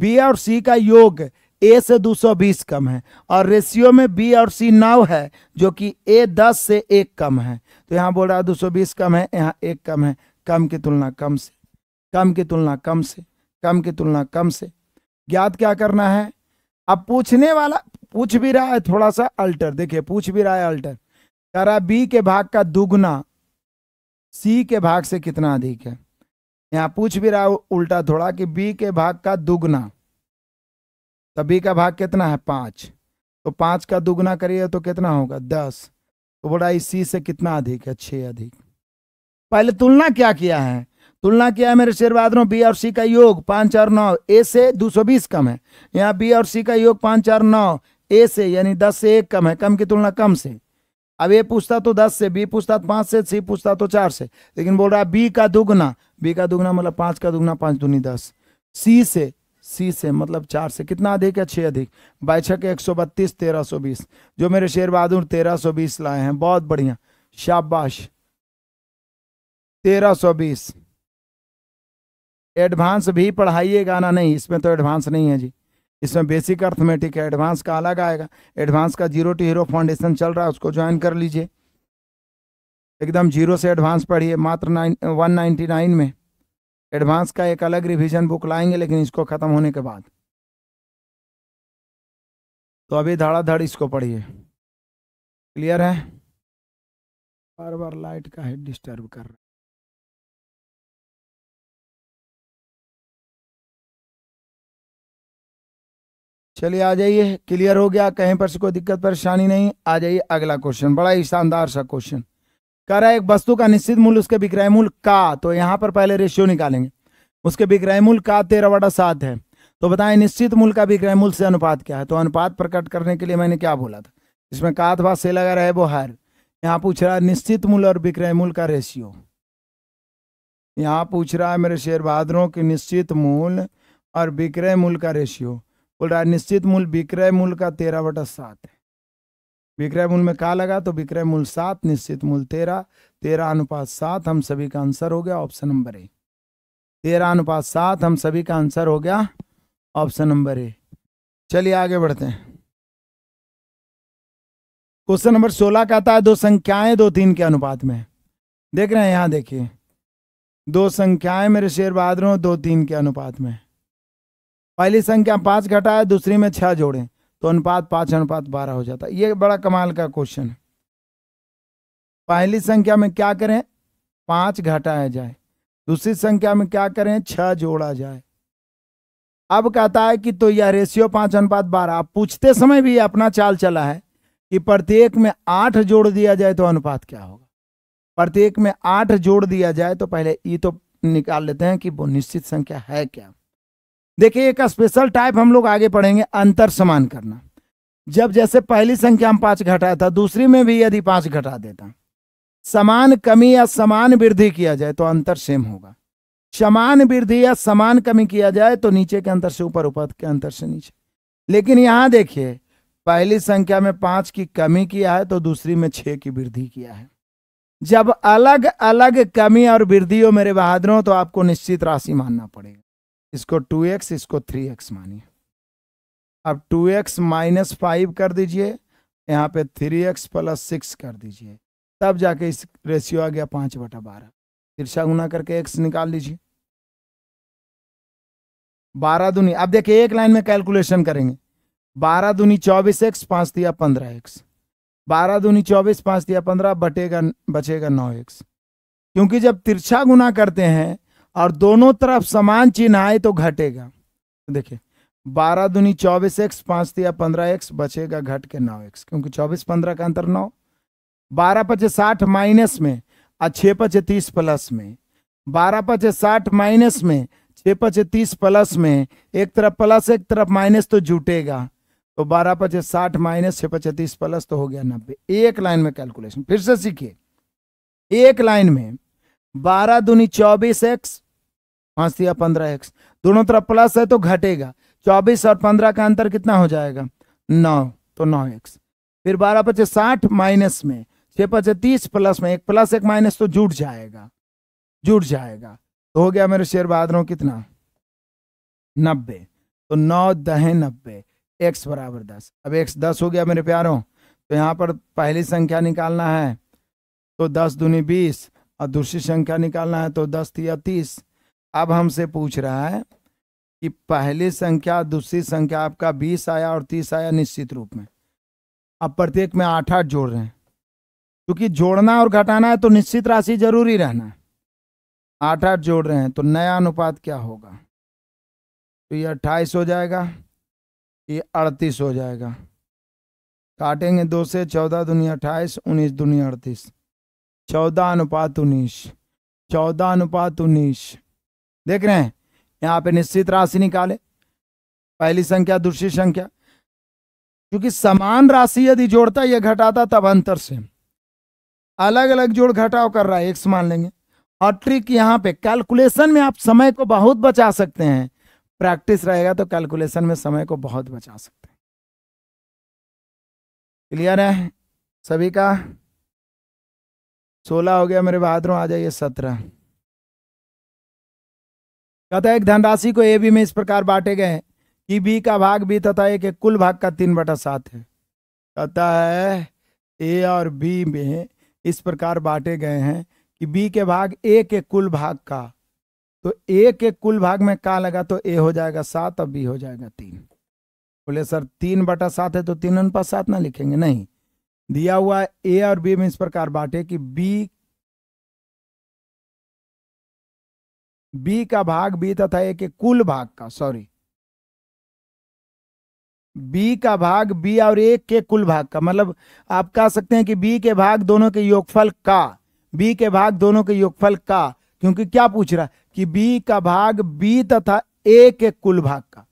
बी और सी का योग ए से 220 कम है और रेशियो में बी और सी नौ है जो कि ए 10 से एक कम है तो यहाँ बोल रहा है 220 कम है यहाँ एक कम है कम की तुलना कम से कम की तुलना कम से कम की तुलना कम से ज्ञात क्या करना है अब पूछने वाला पूछ भी रहा है थोड़ा सा अल्टर देखिए पूछ भी रहा है अल्टर कह रहा बी के भाग का दुगना सी के भाग से कितना अधिक है यहाँ पूछ भी रहा उल्टा थोड़ा कि बी के भाग का दुगना तो बी का भाग कितना है पाँच तो पाँच का दुगना करिए तो कितना होगा दस तो बोला इसी से कितना अधिक है छः अधिक पहले तुलना क्या किया है तुलना किया है मेरे शेरवादरों बी और सी का योग पाँच और नौ ए से दो सौ बीस कम है यहाँ बी और सी का योग पाँच और नौ ए से यानी दस से एक कम है कम की तुलना कम से अब ए पूछता तो दस से बी पूछता तो पाँच से सी पूछता तो चार से लेकिन बोल रहा है बी का दुगना बी का दुगना मतलब पांच का दुगना पांच दूनी दस सी से सी से मतलब चार से कितना अधिक है छह अधिक बाई के एक सौ बत्तीस तेरह सौ बीस जो मेरे शेर बहादुर तेरह सौ बीस लाए हैं बहुत बढ़िया शाबाश तेरह सौ बीस एडवांस भी पढ़ाइएगा ना नहीं इसमें तो एडवांस नहीं है जी इसमें बेसिक अर्थमेटिक है एडवांस का अलग आएगा एडवांस का जीरो टू हीरो फाउंडेशन चल रहा है उसको ज्वाइन कर लीजिए एकदम जीरो से एडवांस पढ़िए मात्र नाइन वन नाइन्टी नाइन में एडवांस का एक अलग रिविजन बुक लाएंगे लेकिन इसको ख़त्म होने के बाद तो अभी धड़ाधड़ इसको पढ़िए क्लियर है बार बार लाइट का हेड डिस्टर्ब कर रहा चलिए आ जाइए क्लियर हो गया कहीं पर से कोई दिक्कत परेशानी नहीं आ जाइए अगला क्वेश्चन बड़ा ही शानदार सा क्वेश्चन कह रहा है एक वस्तु का निश्चित मूल्य उसके विक्रय मूल्य का तो यहाँ पर पहले रेशियो निकालेंगे उसके विक्रय मूल्य का तेरह बटा सात है तो बताएं निश्चित मूल्य का विक्रय मूल्य से अनुपात क्या है तो अनुपात प्रकट करने के लिए मैंने क्या बोला था इसमें का अथवा से लगा रहा है वो हर यहाँ पूछ रहा है निश्चित मूल्य और विक्रय मूल्य का रेशियो यहाँ पूछ रहा है मेरे शेयर बहादुरों की निश्चित मूल्य और विक्रय मूल्य का रेशियो बोल रहा है निश्चित मूल्य विक्रय मूल्य का तेरह बटा सात है विक्रय मूल में कहा लगा तो विक्रय मूल सात निश्चित मूल तेरह तेरह अनुपात सात हम सभी का आंसर हो गया ऑप्शन नंबर ए तेरह अनुपात सात हम सभी का आंसर हो गया ऑप्शन नंबर ए चलिए आगे बढ़ते हैं क्वेश्चन नंबर सोलह कहता है दो संख्याएं दो तीन के अनुपात में देख रहे हैं यहां देखिए दो संख्याएं मेरे शेर बहादुर दो तीन के अनुपात में पहली संख्या पांच घटा है दूसरी में छह जोड़ें तो अनुपात पांच अनुपात बारह हो जाता है ये बड़ा कमाल का क्वेश्चन है पहली संख्या में क्या करें पांच घटाया जाए दूसरी संख्या में क्या करें छह जोड़ा जाए अब कहता है कि तो यह रेशियो पांच अनुपात बारह आप पूछते समय भी अपना चाल चला है कि प्रत्येक में आठ जोड़ दिया जाए तो अनुपात क्या होगा प्रत्येक में आठ जोड़ दिया जाए तो पहले ये तो निकाल लेते हैं कि वो निश्चित संख्या है क्या देखिए एक स्पेशल टाइप हम लोग आगे पढ़ेंगे अंतर समान करना जब जैसे पहली संख्या में पांच घटाया था दूसरी में भी यदि पांच घटा देता समान कमी या समान वृद्धि किया जाए तो अंतर सेम होगा समान वृद्धि या समान कमी किया जाए तो नीचे के अंतर से ऊपर ऊपर के अंतर से नीचे लेकिन यहां देखिए पहली संख्या में पांच की कमी किया है तो दूसरी में छह की वृद्धि किया है जब अलग अलग कमी और वृद्धियों मेरे बहादुरों तो आपको निश्चित राशि मानना पड़ेगा इसको टू एक्स इसको थ्री एक्स मानिए अब टू एक्स माइनस फाइव कर दीजिए यहाँ पे थ्री एक्स प्लस सिक्स कर दीजिए तब जाके इस रेशियो आ गया पाँच बटा बारह तिरछा गुना करके एक्स निकाल लीजिए बारह दुनी अब देखिए एक लाइन में कैलकुलेशन करेंगे बारह दुनी चौबीस एक्स पाँच दिया पंद्रह एक्स बारह दूनी चौबीस पाँच दिया पंद्रह बटेगा बचेगा नौ एक्स क्योंकि जब तिरछा गुना करते हैं और दोनों तरफ समान चिन्ह आए तो घटेगा देखिए बारह दुनी चौबीस एक्स पांच या पंद्रह एक्स बचेगा घट के नौ एक्स क्योंकि चौबीस पंद्रह का अंतर नौ बारह पचे साठ माइनस में और छह पचे तीस प्लस में बारह पचे साठ माइनस में छह पचे तीस प्लस में एक तरफ प्लस एक तरफ माइनस तो जुटेगा तो बारह पचे साठ माइनस छह पचे तीस प्लस तो हो गया नब्बे एक लाइन में कैलकुलेशन फिर से सीखिए एक लाइन में बारह दूनी चौबीस एक्स पांच दिया पंद्रह एक्स दोनों तरफ प्लस है तो घटेगा चौबीस और पंद्रह का अंतर कितना हो जाएगा नौ तो नौ एक्स फिर बारह पचे साठ माइनस में छह पचे तीस प्लस में एक प्लस एक माइनस तो जुट जाएगा जुट जाएगा तो हो गया मेरे शेर बहादुरों कितना नब्बे तो नौ दहें नब्बे एक्स बराबर दस अब एक्स दस हो गया मेरे प्यारों तो यहाँ पर पहली संख्या निकालना है तो दस दूनी बीस और दूसरी संख्या निकालना है तो दस या तीस अब हमसे पूछ रहा है कि पहली संख्या दूसरी संख्या आपका बीस आया और तीस आया निश्चित रूप में अब प्रत्येक में आठ आठ जोड़ रहे हैं क्योंकि जोड़ना और घटाना है तो निश्चित राशि जरूरी रहना है आठ आठ जोड़ रहे हैं तो नया अनुपात क्या होगा तो ये अट्ठाईस हो जाएगा ये अड़तीस हो जाएगा काटेंगे दो से चौदह दुनिया अट्ठाईस उन्नीस दुनिया अड़तीस चौदह अनुपात उन्नीस चौदह अनुपात उन्नीस देख रहे हैं यहाँ पे निश्चित राशि निकाले पहली संख्या दूसरी संख्या क्योंकि समान राशि यदि जोड़ता या घटाता तब अंतर से अलग अलग जोड़ घटाव कर रहा है एक मान लेंगे और ट्रिक यहाँ पे कैलकुलेशन में आप समय को बहुत बचा सकते हैं प्रैक्टिस रहेगा तो कैलकुलेशन में समय को बहुत बचा सकते हैं क्लियर है सभी का सोलह हो गया मेरे बहादुरों आ जाइए सत्रह कहता है एक धनराशि को ए बी में इस प्रकार बांटे गए कि बी का भाग बी तथा ए के कुल भाग का तीन बटा सात है कहता है ए और बी में इस प्रकार बांटे गए हैं कि बी के भाग ए के कुल भाग का तो ए के कुल भाग में का लगा तो ए हो जाएगा सात और बी हो जाएगा तीन बोले सर तीन बटा सात है तो तीन अनुपात सात ना लिखेंगे नहीं दिया हुआ ए और बी में इस प्रकार बांटे कि बी बी का भाग बी तथा ए के कुल भाग का सॉरी बी का भाग बी और ए के कुल भाग का मतलब आप कह सकते हैं कि बी के भाग दोनों के योगफल का बी के भाग दोनों के योगफल का क्योंकि क्या पूछ रहा कि बी का भाग बी तथा ए के कुल भाग का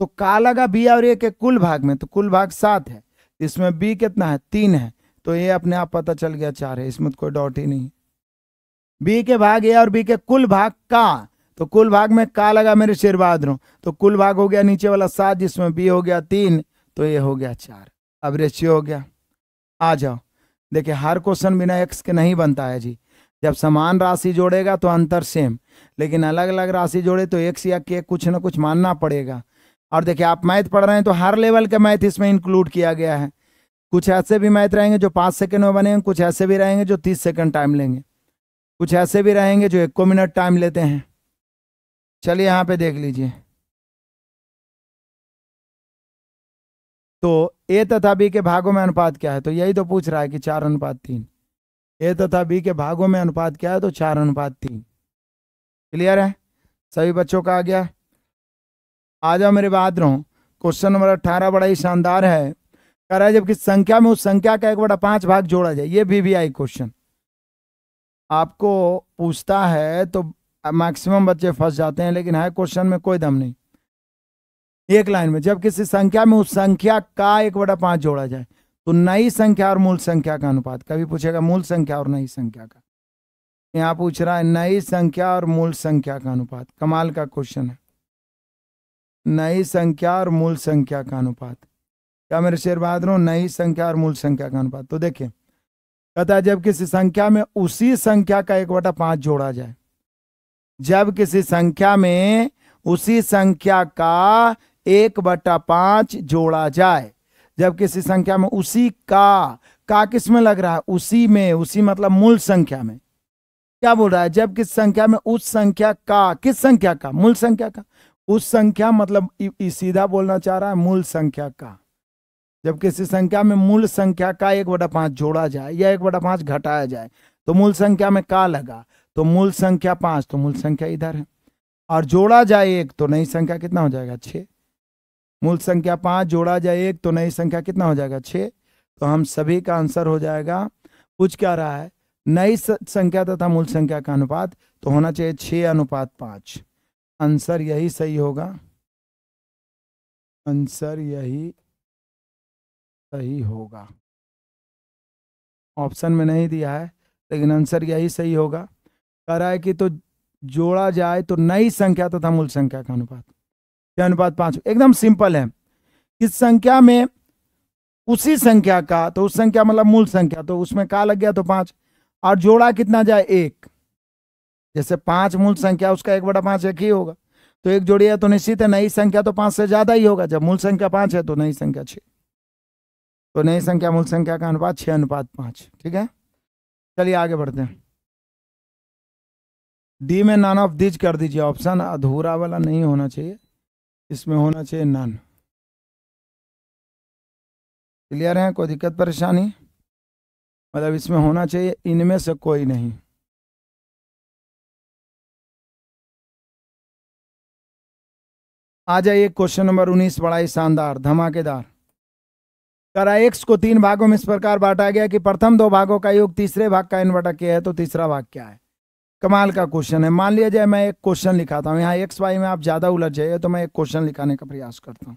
तो का लगा बी और ए के कुल भाग में तो कुल भाग सात है इसमें बी कितना है तीन है तो ये अपने आप पता चल गया चार है इसमें कोई डॉट ही नहीं बी के भाग ए और बी के कुल भाग का तो कुल भाग में का लगा मेरे शेरबाद रो तो कुल भाग हो गया नीचे वाला सात जिसमें बी हो गया तीन तो ये हो गया चार अब रेशियो हो गया आ जाओ देखिए हर क्वेश्चन बिना एक्स के नहीं बनता है जी जब समान राशि जोड़ेगा तो अंतर सेम लेकिन अलग अलग राशि जोड़े तो एक्स या के कुछ ना कुछ मानना पड़ेगा और देखिए आप मैथ पढ़ रहे हैं तो हर लेवल का मैथ इसमें इंक्लूड किया गया है कुछ ऐसे भी मैथ रहेंगे जो पाँच सेकंड में बनेंगे कुछ ऐसे भी रहेंगे जो तीस सेकंड टाइम लेंगे कुछ ऐसे भी रहेंगे जो एक मिनट टाइम लेते हैं चलिए यहाँ पे देख लीजिए तो ए तथा बी के भागों में अनुपात क्या है तो यही तो पूछ रहा है कि चार अनुपात तीन ए तथा बी के भागों में अनुपात क्या है तो चार अनुपात तीन क्लियर है सभी बच्चों का आ गया आ जाओ मेरे बाद रहो क्वेश्चन नंबर अट्ठारह बड़ा ही शानदार है कह रहा है जबकि संख्या में उस संख्या का एक बड़ा पांच भाग जोड़ा जाए ये भी, आई क्वेश्चन आपको पूछता है तो मैक्सिमम बच्चे फंस जाते हैं लेकिन है क्वेश्चन में कोई दम नहीं एक लाइन में जब किसी संख्या में उस संख्या का एक बड़ा पांच जोड़ा जाए तो नई संख्या और मूल संख्या का अनुपात कभी पूछेगा मूल संख्या और नई संख्या का यहाँ पूछ रहा है नई संख्या और मूल संख्या का अनुपात कमाल का क्वेश्चन है नई संख्या और मूल संख्या का अनुपात क्या मेरे शेर बहादुरों नई संख्या और मूल संख्या का अनुपात तो देखिये कहता है जब किसी संख्या में उसी संख्या का एक बटा पांच जोड़ा जाए जब किसी संख्या में उसी संख्या का एक बटा पांच जोड़ा जाए जब किसी संख्या में उसी का का किस में लग रहा है उसी में उसी मतलब मूल संख्या में क्या बोल रहा है जब किस संख्या में उस संख्या का किस संख्या का मूल संख्या का उस संख्या मतलब सीधा बोलना चाह रहा है मूल संख्या का जब किसी संख्या में मूल संख्या का एक बटा पांच जोड़ा जाए या एक बटा पांच घटाया जाए तो मूल संख्या में का लगा तो मूल संख्या पांच तो मूल संख्या इधर है और जोड़ा जाए एक तो नई संख्या कितना हो जाएगा छ मूल संख्या पांच जोड़ा जाए एक तो नई संख्या कितना हो जाएगा छे तो हम सभी का आंसर हो जाएगा कुछ क्या रहा है नई संख्या तथा मूल संख्या का अनुपात तो होना चाहिए छे अनुपात पांच आंसर यही सही होगा आंसर यही सही होगा ऑप्शन में नहीं दिया है लेकिन आंसर यही सही होगा कह रहा है कि तो जोड़ा जाए तो नई संख्या तथा तो मूल संख्या का अनुपात अनुपात पांच एकदम सिंपल है किस संख्या में उसी संख्या का तो उस संख्या मतलब मूल संख्या तो उसमें का लग गया तो पांच और जोड़ा कितना जाए एक जैसे पांच मूल संख्या उसका एक बटा पांच एक ही होगा तो एक जोड़ी है तो निश्चित है नई संख्या तो पांच से ज्यादा ही होगा जब मूल संख्या पांच है तो नई संख्या छह तो नई संख्या मूल संख्या का अनुपात छह अनुपात पांच ठीक है चलिए आगे बढ़ते हैं डी में नन ऑफ दिज कर दीजिए ऑप्शन अधूरा वाला नहीं होना चाहिए इसमें होना चाहिए नन क्लियर है कोई दिक्कत परेशानी मतलब इसमें होना चाहिए इनमें से कोई नहीं आ जाइए क्वेश्चन नंबर उन्नीस बड़ा ही शानदार धमाकेदार करा एक्स को तीन भागों में इस प्रकार बांटा गया कि प्रथम दो भागों का योग तीसरे भाग का इन्वर्टर किया है तो तीसरा भाग क्या है कमाल का क्वेश्चन है मान लिया जाए मैं एक क्वेश्चन लिखाता हूँ यहाँ एक्स वाई में आप ज़्यादा उलझ जाइए तो मैं एक क्वेश्चन लिखाने का प्रयास करता हूँ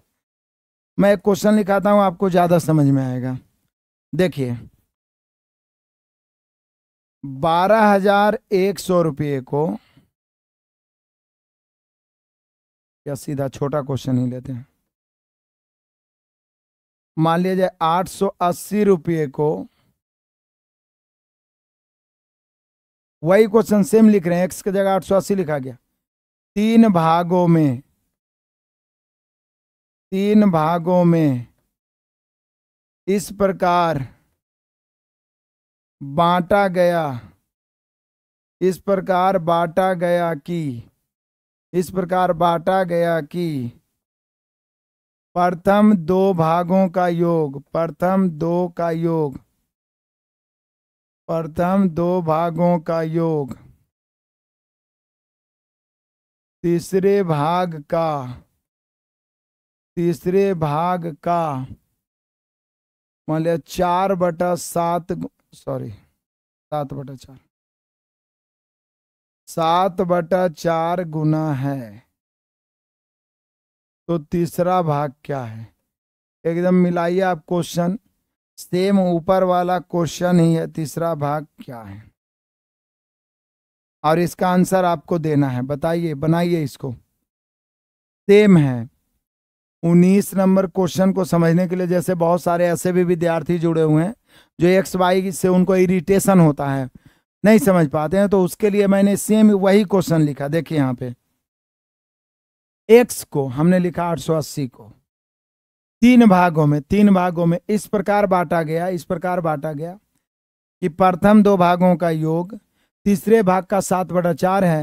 मैं एक क्वेश्चन लिखाता हूँ आपको ज़्यादा समझ में आएगा देखिए बारह हजार एक सौ रुपये को या सीधा छोटा क्वेश्चन ही लेते हैं मान लिया जाए आठ सौ अस्सी रुपये को वही क्वेश्चन सेम लिख रहे हैं एक्स की जगह आठ सौ अस्सी लिखा गया तीन भागों में तीन भागों में इस प्रकार बांटा गया इस प्रकार बांटा गया कि इस प्रकार बांटा गया कि प्रथम दो भागों का योग प्रथम दो का योग प्रथम दो भागों का योग तीसरे भाग का तीसरे भाग का मान लिया चार बटा सात सॉरी सात बटा चार सात बटा चार गुना है तो तीसरा भाग क्या है एकदम मिलाइए आप क्वेश्चन सेम ऊपर वाला क्वेश्चन ही है तीसरा भाग क्या है और इसका आंसर आपको देना है बताइए बनाइए इसको सेम है उन्नीस नंबर क्वेश्चन को समझने के लिए जैसे बहुत सारे ऐसे भी विद्यार्थी जुड़े हुए हैं जो एक्स वाई से उनको इरिटेशन होता है नहीं समझ पाते हैं तो उसके लिए मैंने सेम वही क्वेश्चन लिखा देखिए यहाँ पे एक्स को हमने लिखा 880 को तीन भागों में तीन भागों में इस प्रकार बांटा गया इस प्रकार बांटा गया कि प्रथम दो भागों का योग तीसरे भाग का सात बटा चार है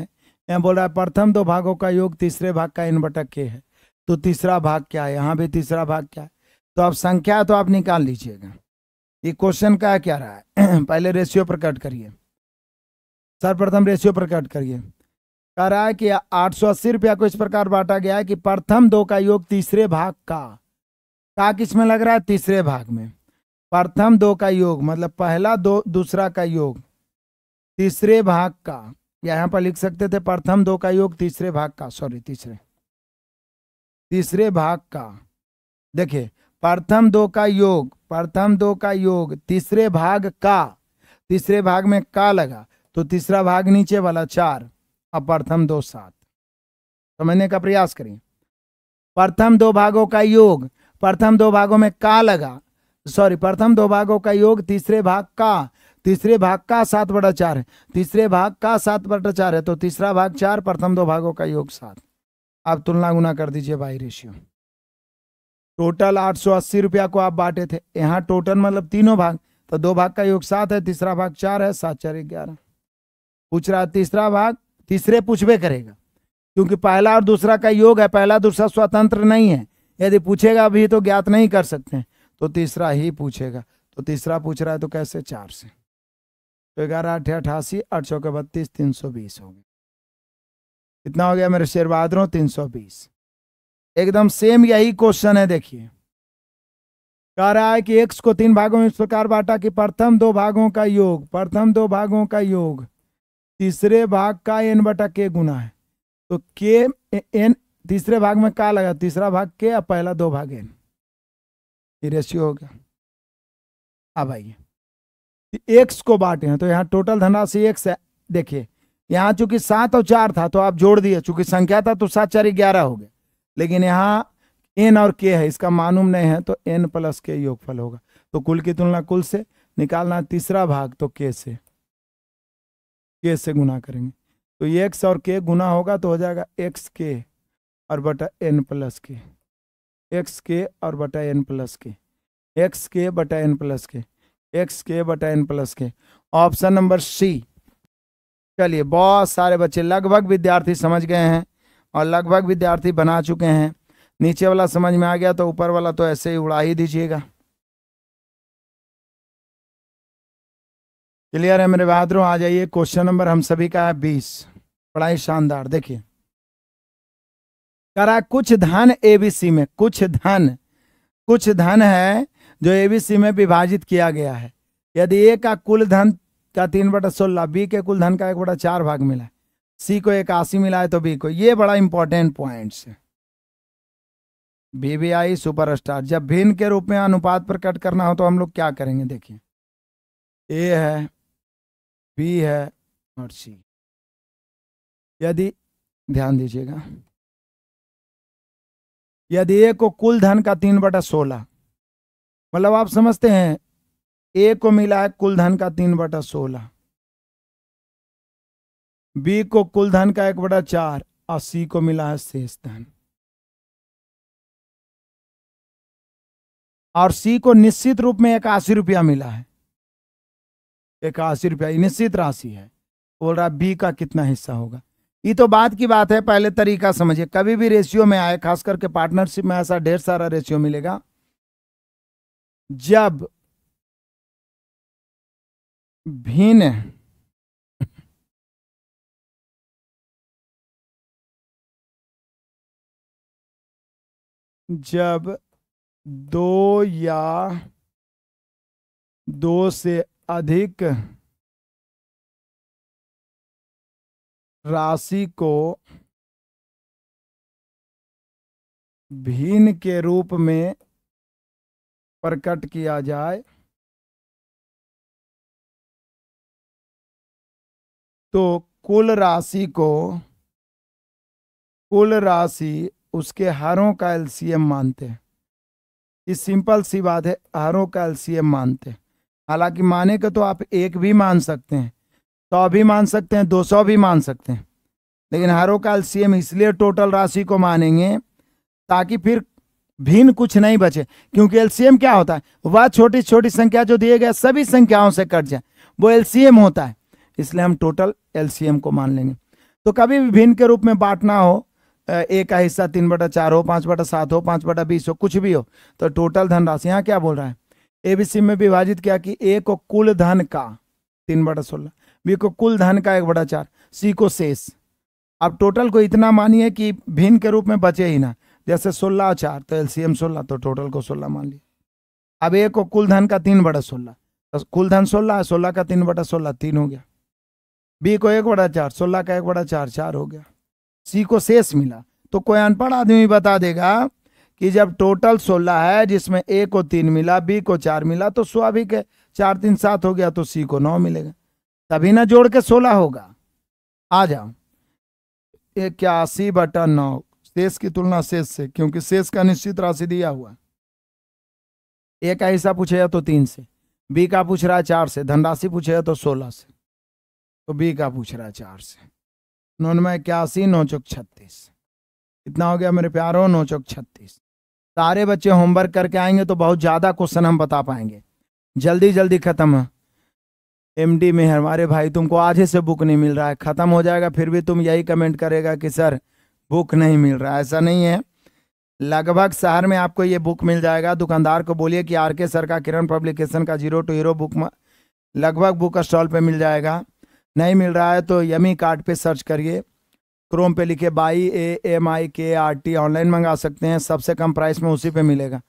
यहाँ बोल रहा है प्रथम दो भागों का योग तीसरे भाग का इन बटक के है तो तीसरा भाग क्या है यहाँ भी तीसरा भाग क्या है तो आप संख्या तो आप निकाल लीजिएगा ये क्वेश्चन का क्या रहा है पहले रेशियो प्रकट करिए सर्वप्रथम रेशियो प्रकट करिए कह रहा है कि आठ सौ अस्सी रुपया को इस प्रकार बांटा गया है कि प्रथम दो का योग तीसरे भाग का का किसमें लग रहा है तीसरे भाग में प्रथम दो का योग मतलब पहला दो दूसरा का योग तीसरे भाग का यहां यहाँ पर लिख सकते थे प्रथम दो का योग तीसरे भाग का सॉरी तीसरे तीसरे भाग का देखिए प्रथम दो का योग प्रथम दो का योग तीसरे भाग का तीसरे भाग में का लगा तो तीसरा भाग नीचे वाला चार और प्रथम दो सात समझने का प्रयास करें प्रथम दो भागों का योग प्रथम दो भागों में का लगा सॉरी प्रथम दो भागों का योग तीसरे भाग का तीसरे भाग का सात बटा चार है तीसरे भाग का सात बटा चार है तो तीसरा भाग चार प्रथम दो भागों का योग सात आप तुलना गुना कर दीजिए भाई रेशियो टोटल आठ सौ अस्सी रुपया को आप बांटे थे यहाँ टोटल मतलब तीनों भाग तो दो भाग का योग सात है तीसरा भाग चार है सात चार ग्यारह पूछ रहा तीसरा भाग तीसरे पूछबे करेगा क्योंकि पहला और दूसरा का योग है पहला दूसरा स्वतंत्र नहीं है यदि पूछेगा अभी तो ज्ञात नहीं कर सकते तो तीसरा ही पूछेगा तो तीसरा पूछ रहा है तो कैसे चार से तो ग्यारह अठे अठासी आठ सौ के बत्तीस तीन सौ बीस हो गया कितना हो गया मेरे शेर बहादुरों तीन सौ बीस एकदम सेम यही क्वेश्चन है देखिए कह रहा है कि एक्स को तीन भागों में इस प्रकार बांटा कि प्रथम दो भागों का योग प्रथम दो भागों का योग तीसरे भाग का एन बटा के गुना है तो के एन तीसरे भाग में क्या लगा तीसरा भाग के और पहला दो भाग एन ये रेशियो हो गया अब आइए एक्स को बांटे हैं तो यहाँ टोटल धनराशि एक्स है देखिए यहाँ चूंकि सात और चार था तो आप जोड़ दिए चूंकि संख्या था तो सात चार ग्यारह हो गया लेकिन यहाँ एन और के है इसका मालूम नहीं है तो एन प्लस के योगफल होगा तो कुल की तुलना कुल से निकालना तीसरा भाग तो के से के से गुना करेंगे तो एक्स और के गुना होगा तो हो जाएगा एक्स के और बटा एन प्लस के एक्स के और बटा एन प्लस के एक्स के बटा एन प्लस के एक्स के बटा एन प्लस के ऑप्शन नंबर सी चलिए बहुत सारे बच्चे लगभग विद्यार्थी समझ गए हैं और लगभग विद्यार्थी बना चुके हैं नीचे वाला समझ में आ गया तो ऊपर वाला तो ऐसे ही उड़ा ही दीजिएगा क्लियर है मेरे बहादुर आ जाइए क्वेश्चन नंबर हम सभी का है बीस बड़ा ही शानदार देखिए करा कुछ धन एबीसी में कुछ धन कुछ धन है जो एबीसी में विभाजित किया गया है यदि ए का कुल धन का तीन बटा सोलह बी के कुल धन का एक बटा चार भाग मिला सी को एक आशी मिला है तो बी को ये बड़ा इंपॉर्टेंट पॉइंट है बीबीआई सुपरस्टार जब भिन्न के रूप में अनुपात प्रकट करना हो तो हम लोग क्या करेंगे देखिए ए है बी है और सी यदि ध्यान दीजिएगा यदि ए को कुल धन का तीन बटा सोलह मतलब आप समझते हैं ए को मिला है कुल धन का तीन बटा सोलह बी को कुल धन का एक बटा चार और सी को मिला है शेष धन और सी को निश्चित रूप में एक आशी रुपया मिला है इक्यासी रुपया निश्चित राशि है बोल रहा बी का कितना हिस्सा होगा ये तो बात की बात है पहले तरीका समझिए कभी भी रेशियो में आए खास करके पार्टनरशिप में ऐसा ढेर सारा रेशियो मिलेगा जब भिन्न जब दो या दो से अधिक राशि को भीन के रूप में प्रकट किया जाए तो कुल राशि को कुल राशि उसके हरों का एलसीएम मानते हैं ये सिंपल सी बात है हरों का एलसीएम मानते हैं हालांकि माने का तो आप एक भी मान सकते हैं सौ तो भी मान सकते हैं दो सौ भी मान सकते हैं लेकिन हरों का एलसीएम इसलिए टोटल राशि को मानेंगे ताकि फिर भिन्न कुछ नहीं बचे क्योंकि एलसीएम क्या होता है वह छोटी छोटी संख्या जो दिए गए सभी संख्याओं से कट जाए वो एलसीएम होता है इसलिए हम टोटल एलसीएम को मान लेंगे तो कभी भी भिन्न के रूप में बांटना हो एक का हिस्सा तीन बटा चार हो पाँच बटा सात हो पाँच बटा बीस हो कुछ भी हो तो टोटल धनराशि यहाँ क्या बोल रहा है एबीसी में विभाजित किया कि ए को कुल धन का तीन बटा सोलह बी को कुल धन का एक बटा चार सी को शेष अब टोटल को इतना मानिए कि भिन्न के रूप में बचे ही ना जैसे सोलह चार तो एलसीएम सोलह तो टोटल को सोलह मान लिया अब ए को कुल धन का तीन बटा सोलह तो कुल धन सोलह सोलह का तीन बटा सोलह तीन हो गया बी को एक बड़ा चार सोलह का एक बड़ा चार चार हो गया सी को शेष मिला तो कोई अनपढ़ आदमी बता देगा कि जब टोटल सोलह है जिसमें ए को तीन मिला बी को चार मिला तो स्वाभाविक है चार तीन सात हो गया तो सी को नौ मिलेगा तभी ना जोड़ के सोलह होगा आ जाओ इक्यासी बटा नौ शेष की तुलना शेष से क्योंकि शेष का निश्चित राशि दिया हुआ ए का हिस्सा पूछेगा तो तीन से बी का पूछ रहा है चार से धनराशि पूछेगा तो सोलह से तो बी का पूछ रहा है चार से नौ में इक्यासी नौ चौक छत्तीस इतना हो गया मेरे प्यारो नौ चौक छत्तीस सारे बच्चे होमवर्क करके आएंगे तो बहुत ज़्यादा क्वेश्चन हम बता पाएंगे जल्दी जल्दी ख़त्म है एम डी में हमारे भाई तुमको आज ही से बुक नहीं मिल रहा है ख़त्म हो जाएगा फिर भी तुम यही कमेंट करेगा कि सर बुक नहीं मिल रहा है ऐसा नहीं है लगभग शहर में आपको ये बुक मिल जाएगा दुकानदार को बोलिए कि आर के सर का किरण पब्लिकेशन का जीरो टू हीरो बुक लगभग बुक स्टॉल पर मिल जाएगा नहीं मिल रहा है तो यमी कार्ड पर सर्च करिए क्रोम पे लिखे बाई ए एम आई के आर टी ऑनलाइन मंगा सकते हैं सबसे कम प्राइस में उसी पे मिलेगा